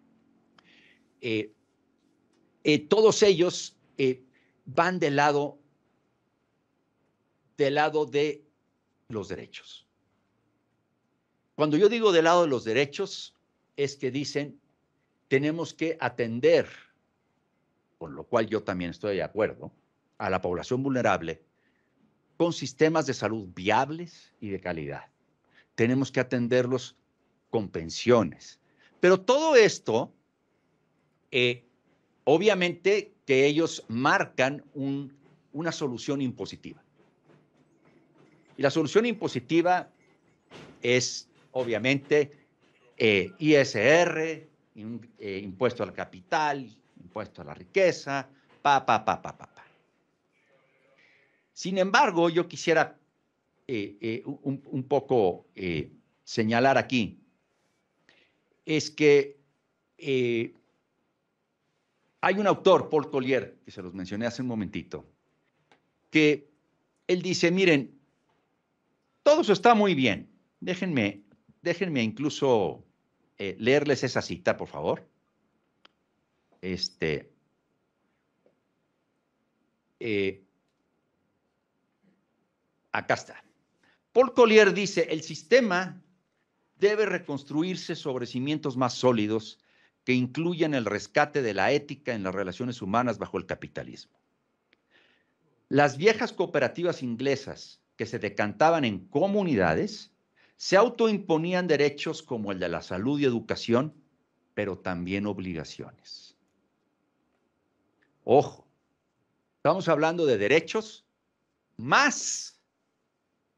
Eh, eh, todos ellos eh, van del lado, del lado de los derechos. Cuando yo digo del lado de los derechos, es que dicen, tenemos que atender, con lo cual yo también estoy de acuerdo, a la población vulnerable con sistemas de salud viables y de calidad. Tenemos que atenderlos con pensiones. Pero todo esto, eh, obviamente que ellos marcan una solución impositiva. Y la solución impositiva es, obviamente, eh, ISR, eh, impuesto al capital, impuesto a la riqueza, pa, pa, pa, pa, pa. Sin embargo, yo quisiera eh, eh, un, poco eh, señalar aquí, es que hay un autor, Paul Collier, que se los mencioné hace un momentito, que él dice, miren, todo eso está muy bien, déjenme, déjenme incluso leerles esa cita, por favor. Este, Acá está. Paul Collier dice, el sistema debe reconstruirse sobre cimientos más sólidos que incluyan el rescate de la ética en las relaciones humanas bajo el capitalismo. Las viejas cooperativas inglesas que se decantaban en comunidades se autoimponían derechos como el de la salud y educación, pero también obligaciones. Ojo, estamos hablando de derechos más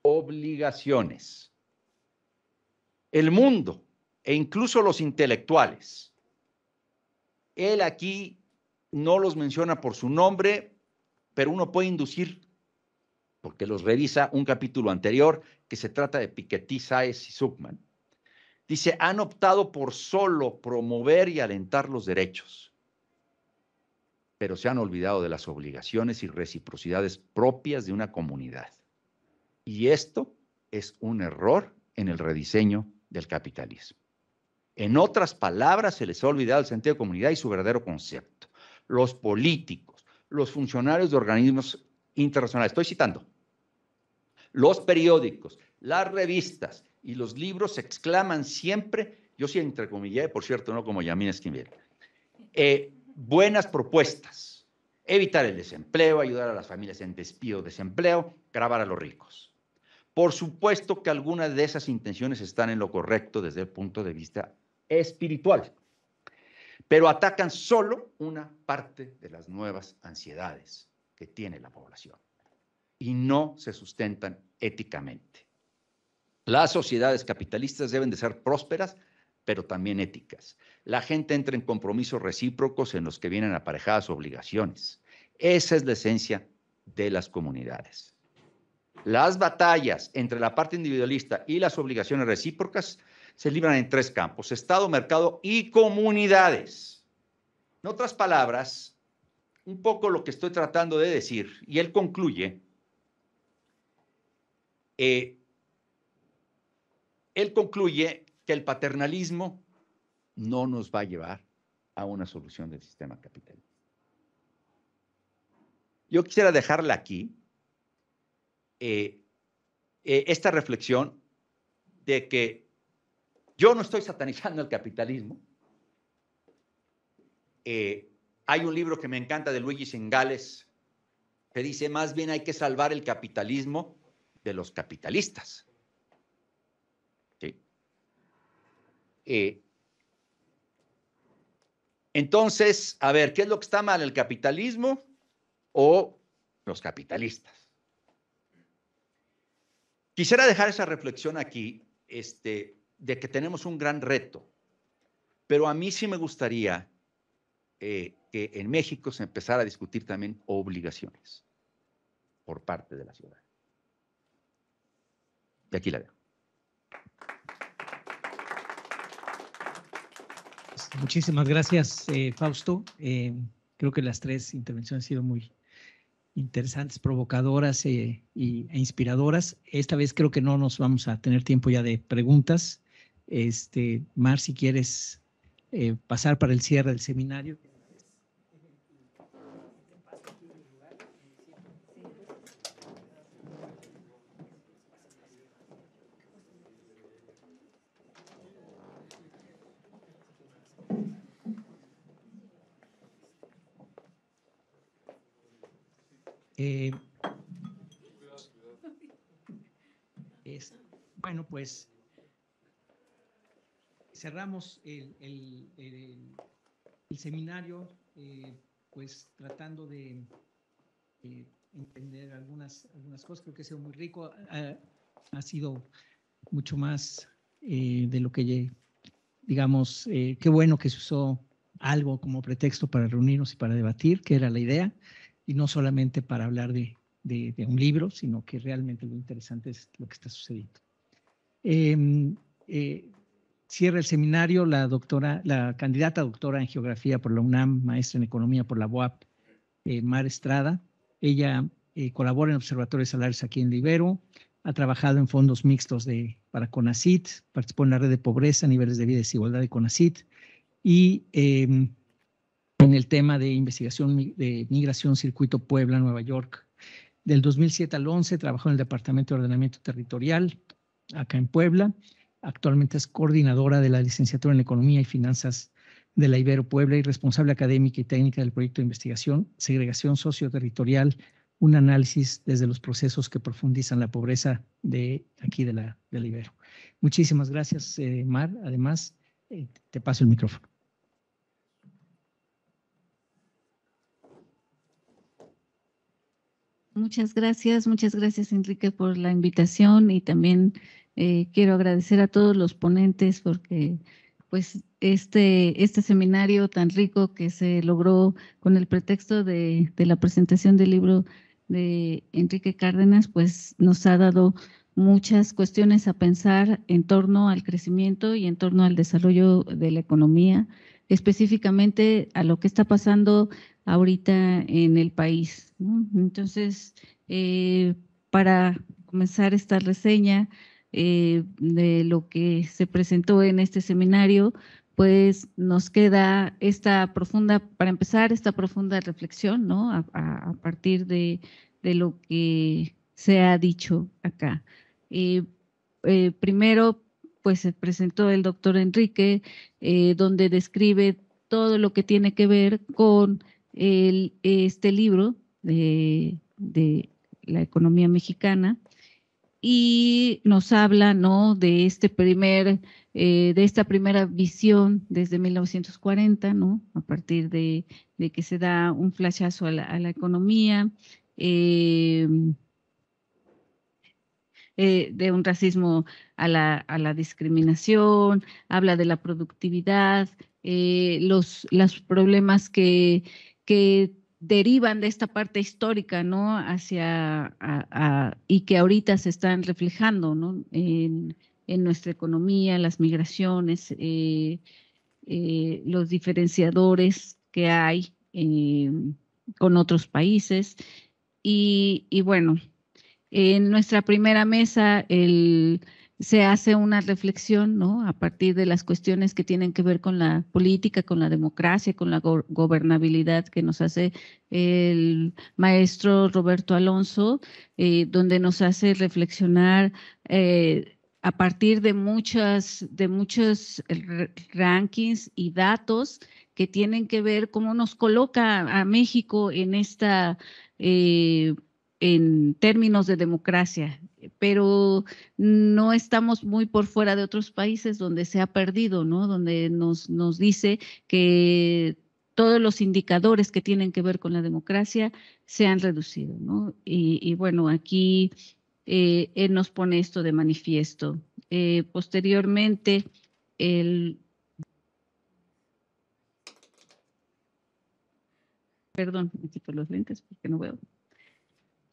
obligaciones. El mundo e incluso los intelectuales. Él aquí no los menciona por su nombre, pero uno puede inducir, porque los revisa un capítulo anterior, que se trata de Piketty, Saez y Zuckman. Dice, han optado por solo promover y alentar los derechos, pero se han olvidado de las obligaciones y reciprocidades propias de una comunidad. Y esto es un error en el rediseño del capitalismo. En otras palabras, se les ha olvidado el sentido de comunidad y su verdadero concepto. Los políticos, los funcionarios de organismos internacionales, estoy citando, los periódicos, las revistas y los libros exclaman siempre, yo sí comillas, por cierto, no como Yamina Esquivel, eh, buenas propuestas, evitar el desempleo, ayudar a las familias en despido, desempleo, grabar a los ricos. Por supuesto que algunas de esas intenciones están en lo correcto desde el punto de vista espiritual, pero atacan solo una parte de las nuevas ansiedades que tiene la población y no se sustentan éticamente. Las sociedades capitalistas deben de ser prósperas, pero también éticas. La gente entra en compromisos recíprocos en los que vienen aparejadas obligaciones. Esa es la esencia de las comunidades. Las batallas entre la parte individualista y las obligaciones recíprocas se libran en tres campos, Estado, mercado y comunidades. En otras palabras, un poco lo que estoy tratando de decir, y él concluye, eh, él concluye que el paternalismo no nos va a llevar a una solución del sistema capitalista. Yo quisiera dejarla aquí eh, eh, esta reflexión de que yo no estoy satanizando el capitalismo. Eh, hay un libro que me encanta de Luigi Sengales que dice, más bien hay que salvar el capitalismo de los capitalistas. entonces, a ver, ¿qué es lo que está mal, el capitalismo o los capitalistas? Quisiera dejar esa reflexión aquí, este, de que tenemos un gran reto, pero a mí sí me gustaría eh, que en México se empezara a discutir también obligaciones por parte de la ciudad. De aquí la veo. Pues, muchísimas gracias, eh, Fausto. Eh, creo que las tres intervenciones han sido muy, interesantes, provocadoras eh, e, inspiradoras. Esta vez creo que no nos vamos a tener tiempo ya de preguntas. Este, Mar, si quieres eh, pasar para el cierre del seminario. Pues, cerramos el, seminario eh, pues tratando de entender algunas, cosas. Creo que ha sido muy rico. Ha, sido mucho más eh, de lo que, digamos, eh, qué bueno que se usó algo como pretexto para reunirnos y para debatir, que era la idea, y no solamente para hablar de un libro, sino que realmente lo interesante es lo que está sucediendo. Em, eh, cierra el seminario la doctora, la candidata doctora en geografía por la UNAM, maestra en economía por la BOAP, eh, Mar Estrada. Ella eh, colabora en observatorios salarios aquí en Libero, ha trabajado en fondos mixtos de, para CONACIT, participó en la red de pobreza, niveles de vida y desigualdad de CONACIT y em, en el tema de investigación de migración circuito Puebla, Nueva York. Del 2007 al 11 trabajó en el Departamento de Ordenamiento Territorial, acá en Puebla. Actualmente es coordinadora de la licenciatura en Economía y Finanzas de la Ibero Puebla y responsable académica y técnica del proyecto de investigación Segregación Socioterritorial, un análisis desde los procesos que profundizan la pobreza de aquí de la, de Ibero. Muchísimas gracias, eh, Mar. Además, eh, te paso el micrófono. Muchas gracias, muchas gracias Enrique por la invitación y también eh, quiero agradecer a todos los ponentes porque pues este, este seminario tan rico que se logró con el pretexto de, de la presentación del libro de Enrique Cárdenas, pues nos ha dado muchas cuestiones a pensar en torno al crecimiento y en torno al desarrollo de la economía, específicamente a lo que está pasando ahorita en el país. Entonces, eh, para comenzar esta reseña eh, de lo que se presentó en este seminario, pues nos queda esta profunda, para empezar, esta profunda reflexión, ¿no? A, partir de, lo que se ha dicho acá. Eh, primero, pues se presentó el doctor Enrique, donde describe todo lo que tiene que ver con este libro de, la economía mexicana y nos habla ¿no? de, este primer, eh, de esta primera visión desde 1940, ¿no? a partir de, que se da un flashazo a la, economía. Eh, eh, de un racismo a la, discriminación, habla de la productividad, los, los problemas que, que derivan de esta parte histórica, ¿no? Hacia, y que ahorita se están reflejando, ¿no? En, nuestra economía, las migraciones, eh, eh, los diferenciadores que hay eh, con otros países. y bueno, en nuestra primera mesa, el se hace una reflexión, ¿no? A partir de las cuestiones que tienen que ver con la política, con la democracia, con la gobernabilidad que nos hace el maestro Roberto Alonso, eh, donde nos hace reflexionar eh, a partir de muchas, de muchos rankings y datos que tienen que ver cómo nos coloca a México en esta eh, en términos de democracia, eh, pero no estamos muy por fuera de otros países donde se ha perdido, ¿no? Donde nos, nos dice que todos los indicadores que tienen que ver con la democracia se han reducido, ¿no? Y, bueno, aquí eh, él nos pone esto de manifiesto. Eh, posteriormente, el... Perdón, me quito los lentes porque no veo.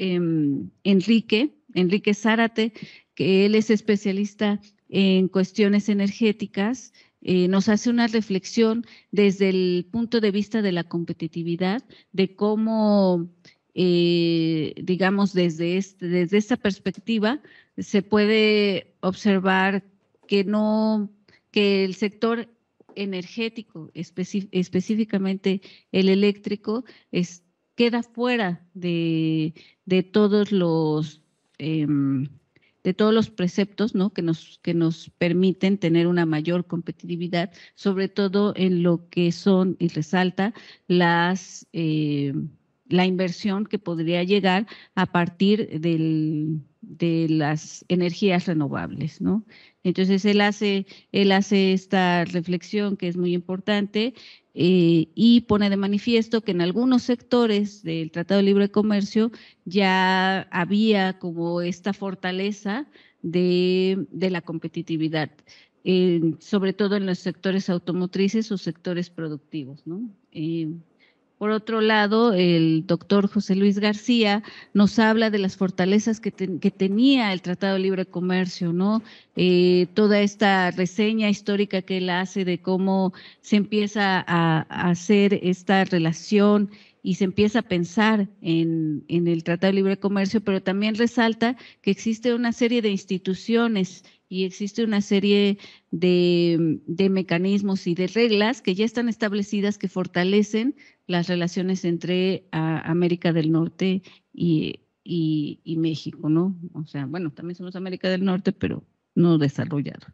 Em, Enrique, Enrique Zárate, que él es especialista en cuestiones energéticas, eh, nos hace una reflexión desde el punto de vista de la competitividad, de cómo, eh, digamos, desde, este, desde esta perspectiva se puede observar que no, que el sector energético, específicamente el eléctrico, es, queda fuera de, todos los em, de todos los preceptos ¿no? que, nos, que nos permiten tener una mayor competitividad, sobre todo en lo que son y resalta las em, la inversión que podría llegar a partir de las energías renovables, ¿no? Entonces él hace, él hace esta reflexión que es muy importante eh, y pone de manifiesto que en algunos sectores del Tratado de Libre Comercio ya había como esta fortaleza de, la competitividad, sobre todo en los sectores automotrices o sectores productivos, ¿no? Eh, por otro lado, el doctor José Luis García nos habla de las fortalezas que, tenía el Tratado de Libre Comercio, ¿no? Eh, toda esta reseña histórica que él hace de cómo se empieza a, hacer esta relación y se empieza a pensar en, el Tratado de Libre Comercio, pero también resalta que existe una serie de instituciones y existe una serie de mecanismos y de reglas que ya están establecidas que fortalecen las relaciones entre ah, América del Norte y, y, México, ¿no? O sea, bueno, también somos América del Norte, pero no desarrollado.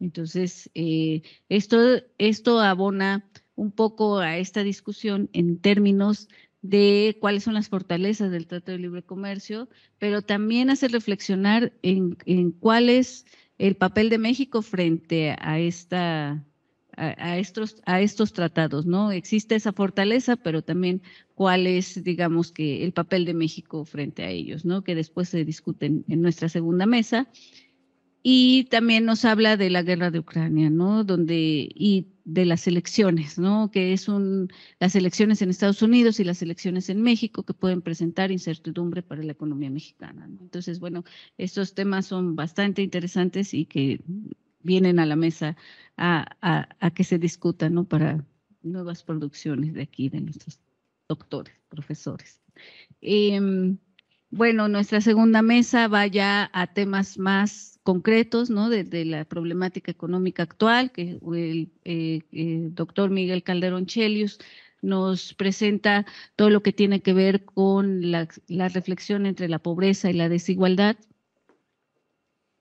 Entonces, eh, esto, esto abona un poco a esta discusión en términos de cuáles son las fortalezas del Trato de Libre Comercio, pero también hace reflexionar en, en cuál es el papel de México frente a esta a, estos, a estos tratados, ¿no? Existe esa fortaleza, pero también cuál es, digamos, que el papel de México frente a ellos, ¿no? Que después se discuten en nuestra segunda mesa. Y también nos habla de la guerra de Ucrania, ¿no? Donde, y de las elecciones, ¿no? Que es un, las elecciones en Estados Unidos y las elecciones en México que pueden presentar incertidumbre para la economía mexicana. Entonces, bueno, estos temas son bastante interesantes y que vienen a la mesa a, que se discuta ¿no? para nuevas producciones de aquí, de nuestros doctores, profesores. Em, bueno, nuestra segunda mesa va ya a temas más concretos, ¿no? De, la problemática económica actual, que el, eh, eh, doctor Miguel Calderón Chelius nos presenta todo lo que tiene que ver con la, reflexión entre la pobreza y la desigualdad.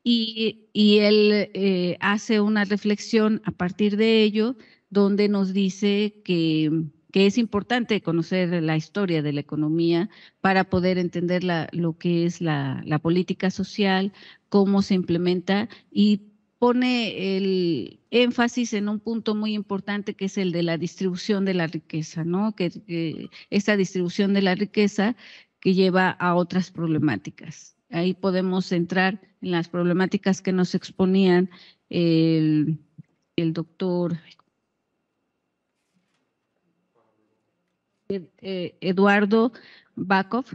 Y, él eh, hace una reflexión a partir de ello, donde nos dice que, es importante conocer la historia de la economía para poder entender lo que es la, política social, cómo se implementa y pone el énfasis en un punto muy importante que es el de la distribución de la riqueza, ¿no? que esta distribución de la riqueza que lleva a otras problemáticas. Ahí podemos entrar en las problemáticas que nos exponían el, doctor eh, Eduardo Bakov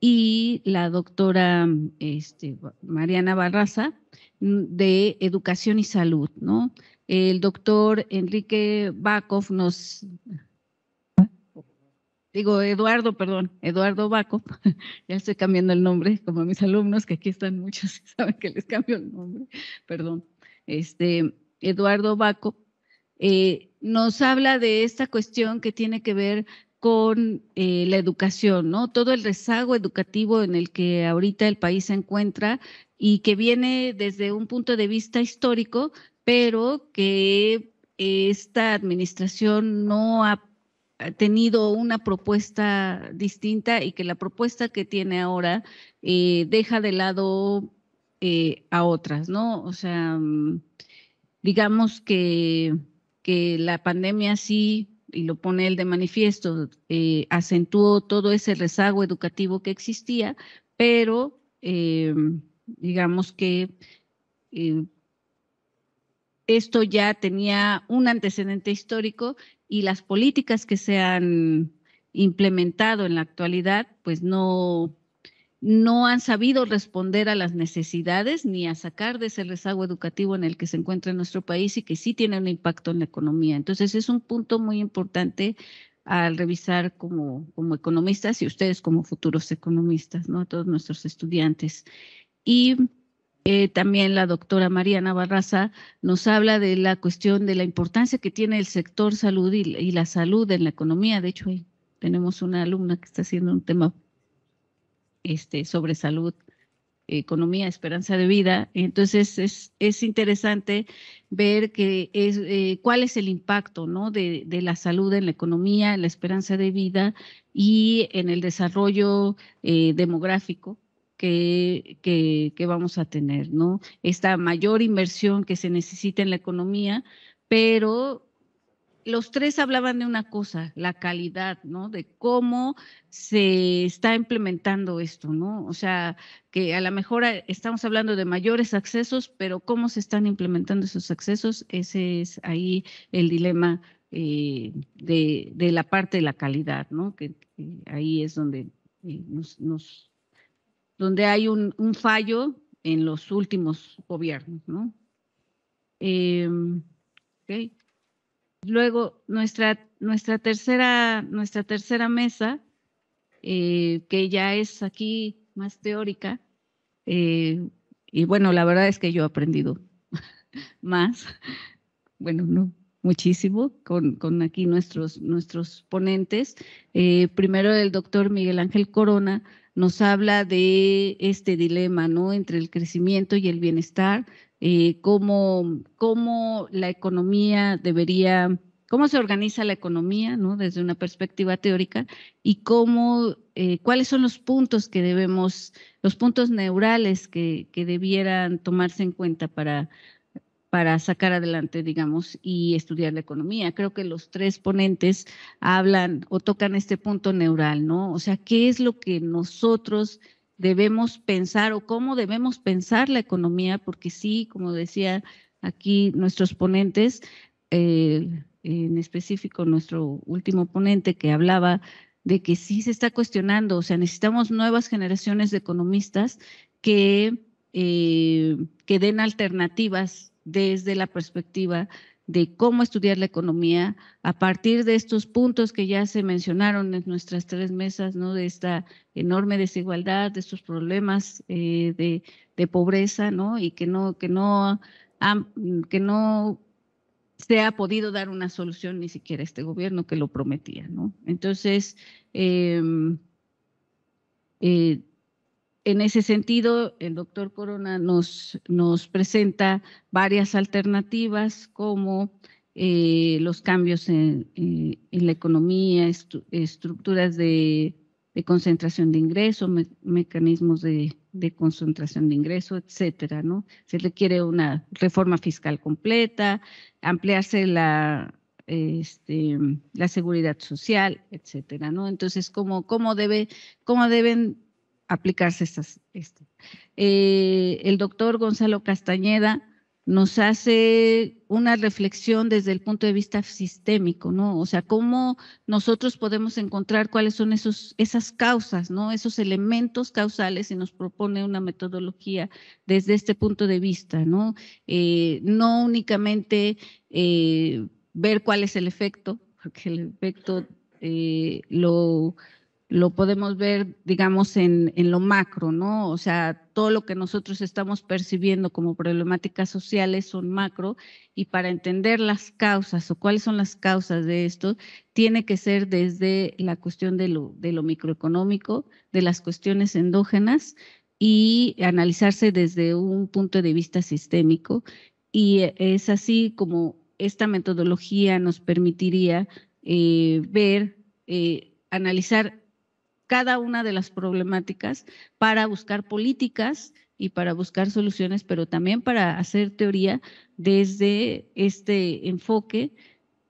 y la doctora este, Mariana Barraza mm, de Educación y Salud, ¿no? El doctor Enrique Bakov nos digo Eduardo, perdón, Eduardo Baco, ya estoy cambiando el nombre, como mis alumnos, que aquí están muchos, saben que les cambio el nombre, perdón, este, Eduardo Baco, eh, nos habla de esta cuestión que tiene que ver con eh, la educación, ¿no? Todo el rezago educativo en el que ahorita el país se encuentra y que viene desde un punto de vista histórico, pero que esta administración no ha tenido una propuesta distinta y que la propuesta que tiene ahora eh, deja de lado eh, a otras, ¿no? O sea, mm, digamos que, la pandemia sí, y lo pone él de manifiesto, eh, acentuó todo ese rezago educativo que existía, pero digamos que esto ya tenía un antecedente histórico y las políticas que se han implementado en la actualidad, pues no, no han sabido responder a las necesidades ni a sacar de ese rezago educativo en el que se encuentra nuestro país y que sí tiene un impacto en la economía. Entonces es un punto muy importante al revisar como, como economistas y ustedes como futuros economistas, ¿no? A todos nuestros estudiantes. Y eh, también la doctora María Navarraza nos habla de la cuestión de la importancia que tiene el sector salud y, la salud en la economía. De hecho, tenemos una alumna que está haciendo un tema este, sobre salud, economía, esperanza de vida. Entonces, es, interesante ver que es, eh, cuál es el impacto ¿no? de, la salud en la economía, en la esperanza de vida y en el desarrollo eh, demográfico que, vamos a tener, ¿no? Esta mayor inversión que se necesita en la economía, pero los tres hablaban de una cosa, la calidad, ¿no? De cómo se está implementando esto, ¿no? O sea, que a lo mejor eh, estamos hablando de mayores accesos, pero cómo se están implementando esos accesos, ese es ahí el dilema eh, de, la parte de la calidad, ¿no? Que, ahí es donde eh, nos donde hay un, fallo en los últimos gobiernos, ¿no? Em, Luego, nuestra, nuestra, tercera, nuestra tercera mesa, eh, que ya es aquí más teórica, eh, y bueno, la verdad es que yo he aprendido más, bueno, no muchísimo con, aquí nuestros, nuestros ponentes. Eh, primero el doctor Miguel Ángel Corona, nos habla de este dilema, ¿no? Entre el crecimiento y el bienestar, eh, cómo, la economía debería cómo se organiza la economía, ¿no? Desde una perspectiva teórica y cómo, eh, cuáles son los puntos que debemos, los puntos neurales que, que debieran tomarse en cuenta para, para sacar adelante, digamos, y estudiar la economía. Creo que los tres ponentes hablan o tocan este punto neural, ¿no? O sea, ¿qué es lo que nosotros debemos pensar o cómo debemos pensar la economía? Porque sí, como decía aquí nuestros ponentes, eh, en específico nuestro último ponente que hablaba de que sí se está cuestionando, o sea, necesitamos nuevas generaciones de economistas que, eh, que den alternativas desde la perspectiva de cómo estudiar la economía a partir de estos puntos que ya se mencionaron en nuestras tres mesas, ¿no? de esta enorme desigualdad, de estos problemas eh, de, pobreza, ¿no? y que no, que, no, que no se ha podido dar una solución ni siquiera este gobierno que lo prometía. ¿no? Entonces, em, eh, en ese sentido, el doctor Corona nos, nos presenta varias alternativas como eh, los cambios en, eh, la economía, estructuras de, concentración de ingreso, mecanismos de, concentración de ingreso, etcétera. ¿no? Se requiere una reforma fiscal completa, ampliarse la, este, la seguridad social, etcétera. ¿no? Entonces, ¿cómo, cómo, debe, ¿cómo deben aplicarse estas. este el doctor Gonzalo Castañeda nos hace una reflexión desde el punto de vista sistémico, ¿no? O sea, cómo nosotros podemos encontrar cuáles son esos, esas causas, ¿no? Esos elementos causales y nos propone una metodología desde este punto de vista, ¿no? Eh, no únicamente eh, ver cuál es el efecto, porque el efecto lo lo podemos ver, digamos, en, en, lo macro, ¿no? O sea, todo lo que nosotros estamos percibiendo como problemáticas sociales son macro y para entender las causas o cuáles son las causas de esto, tiene que ser desde la cuestión de lo, de lo microeconómico, de las cuestiones endógenas y analizarse desde un punto de vista sistémico. Y es así como esta metodología nos permitiría eh, ver... Eh, analizar cada una de las problemáticas para buscar políticas y para buscar soluciones, pero también para hacer teoría desde este enfoque.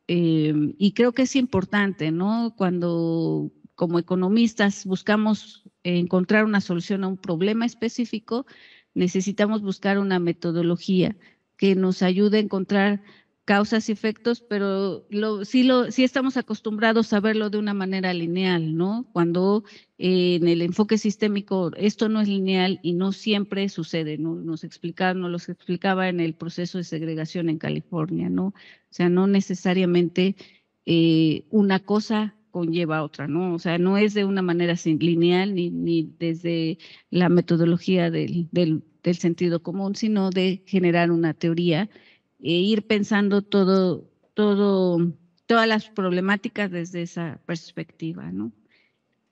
Eh, y creo que es importante, ¿no? Cuando como economistas buscamos encontrar una solución a un problema específico, necesitamos buscar una metodología que nos ayude a encontrar causas y efectos, pero lo, sí, lo, sí estamos acostumbrados a verlo de una manera lineal, ¿no? Cuando eh, en el enfoque sistémico esto no es lineal y no siempre sucede, ¿no? Nos explicaba, nos explicaba en el proceso de segregación en California, ¿no? O sea, no necesariamente eh, una cosa conlleva otra, ¿no? O sea, no es de una manera lineal ni, ni desde la metodología del, del sentido común, sino de generar una teoría eh, ir pensando todo, todas las problemáticas desde esa perspectiva, ¿no?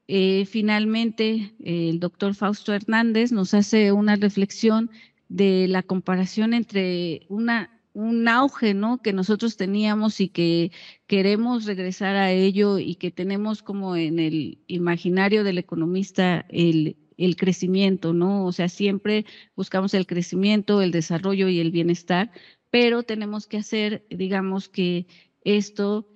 Eh, finalmente, el doctor Fausto Hernández nos hace una reflexión de la comparación entre un auge que nosotros teníamos y que queremos regresar a ello y que tenemos como en el imaginario del economista el, el crecimiento, ¿no? O sea, siempre buscamos el crecimiento, el desarrollo y el bienestar, pero tenemos que hacer, digamos que esto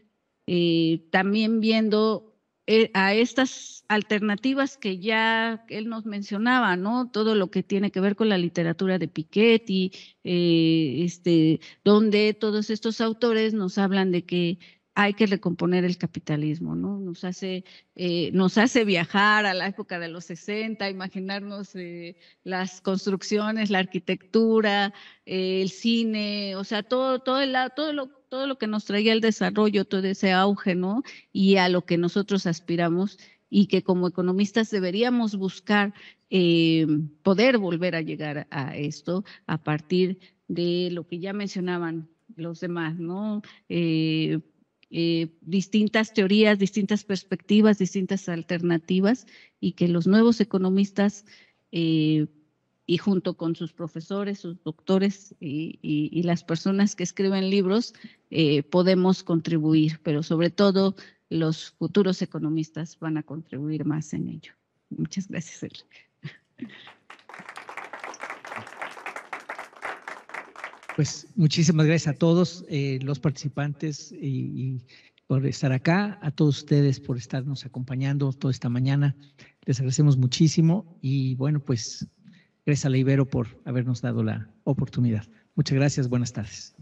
eh, también viendo eh, a estas alternativas que ya él nos mencionaba, ¿no? Todo lo que tiene que ver con la literatura de Piketty, eh, este, donde todos estos autores nos hablan de que hay que recomponer el capitalismo, ¿no? Nos hace, eh, nos hace viajar a la época de los 60, imaginarnos eh, las construcciones, la arquitectura, eh, el cine, o sea, todo, todo, el, todo, lo, todo lo que nos traía el desarrollo, todo ese auge, ¿no? Y a lo que nosotros aspiramos y que como economistas deberíamos buscar poder volver a llegar a esto a partir de lo que ya mencionaban los demás, ¿no? Eh, distintas teorías, distintas perspectivas, distintas alternativas y que los nuevos economistas eh, y junto con sus profesores, sus doctores y, las personas que escriben libros eh, podemos contribuir, pero sobre todo los futuros economistas van a contribuir más en ello. Muchas gracias. Pues muchísimas gracias a todos eh, los participantes y, por estar acá, a todos ustedes por estarnos acompañando toda esta mañana. Les agradecemos muchísimo y bueno, pues gracias a la Ibero por habernos dado la oportunidad. Muchas gracias, buenas tardes.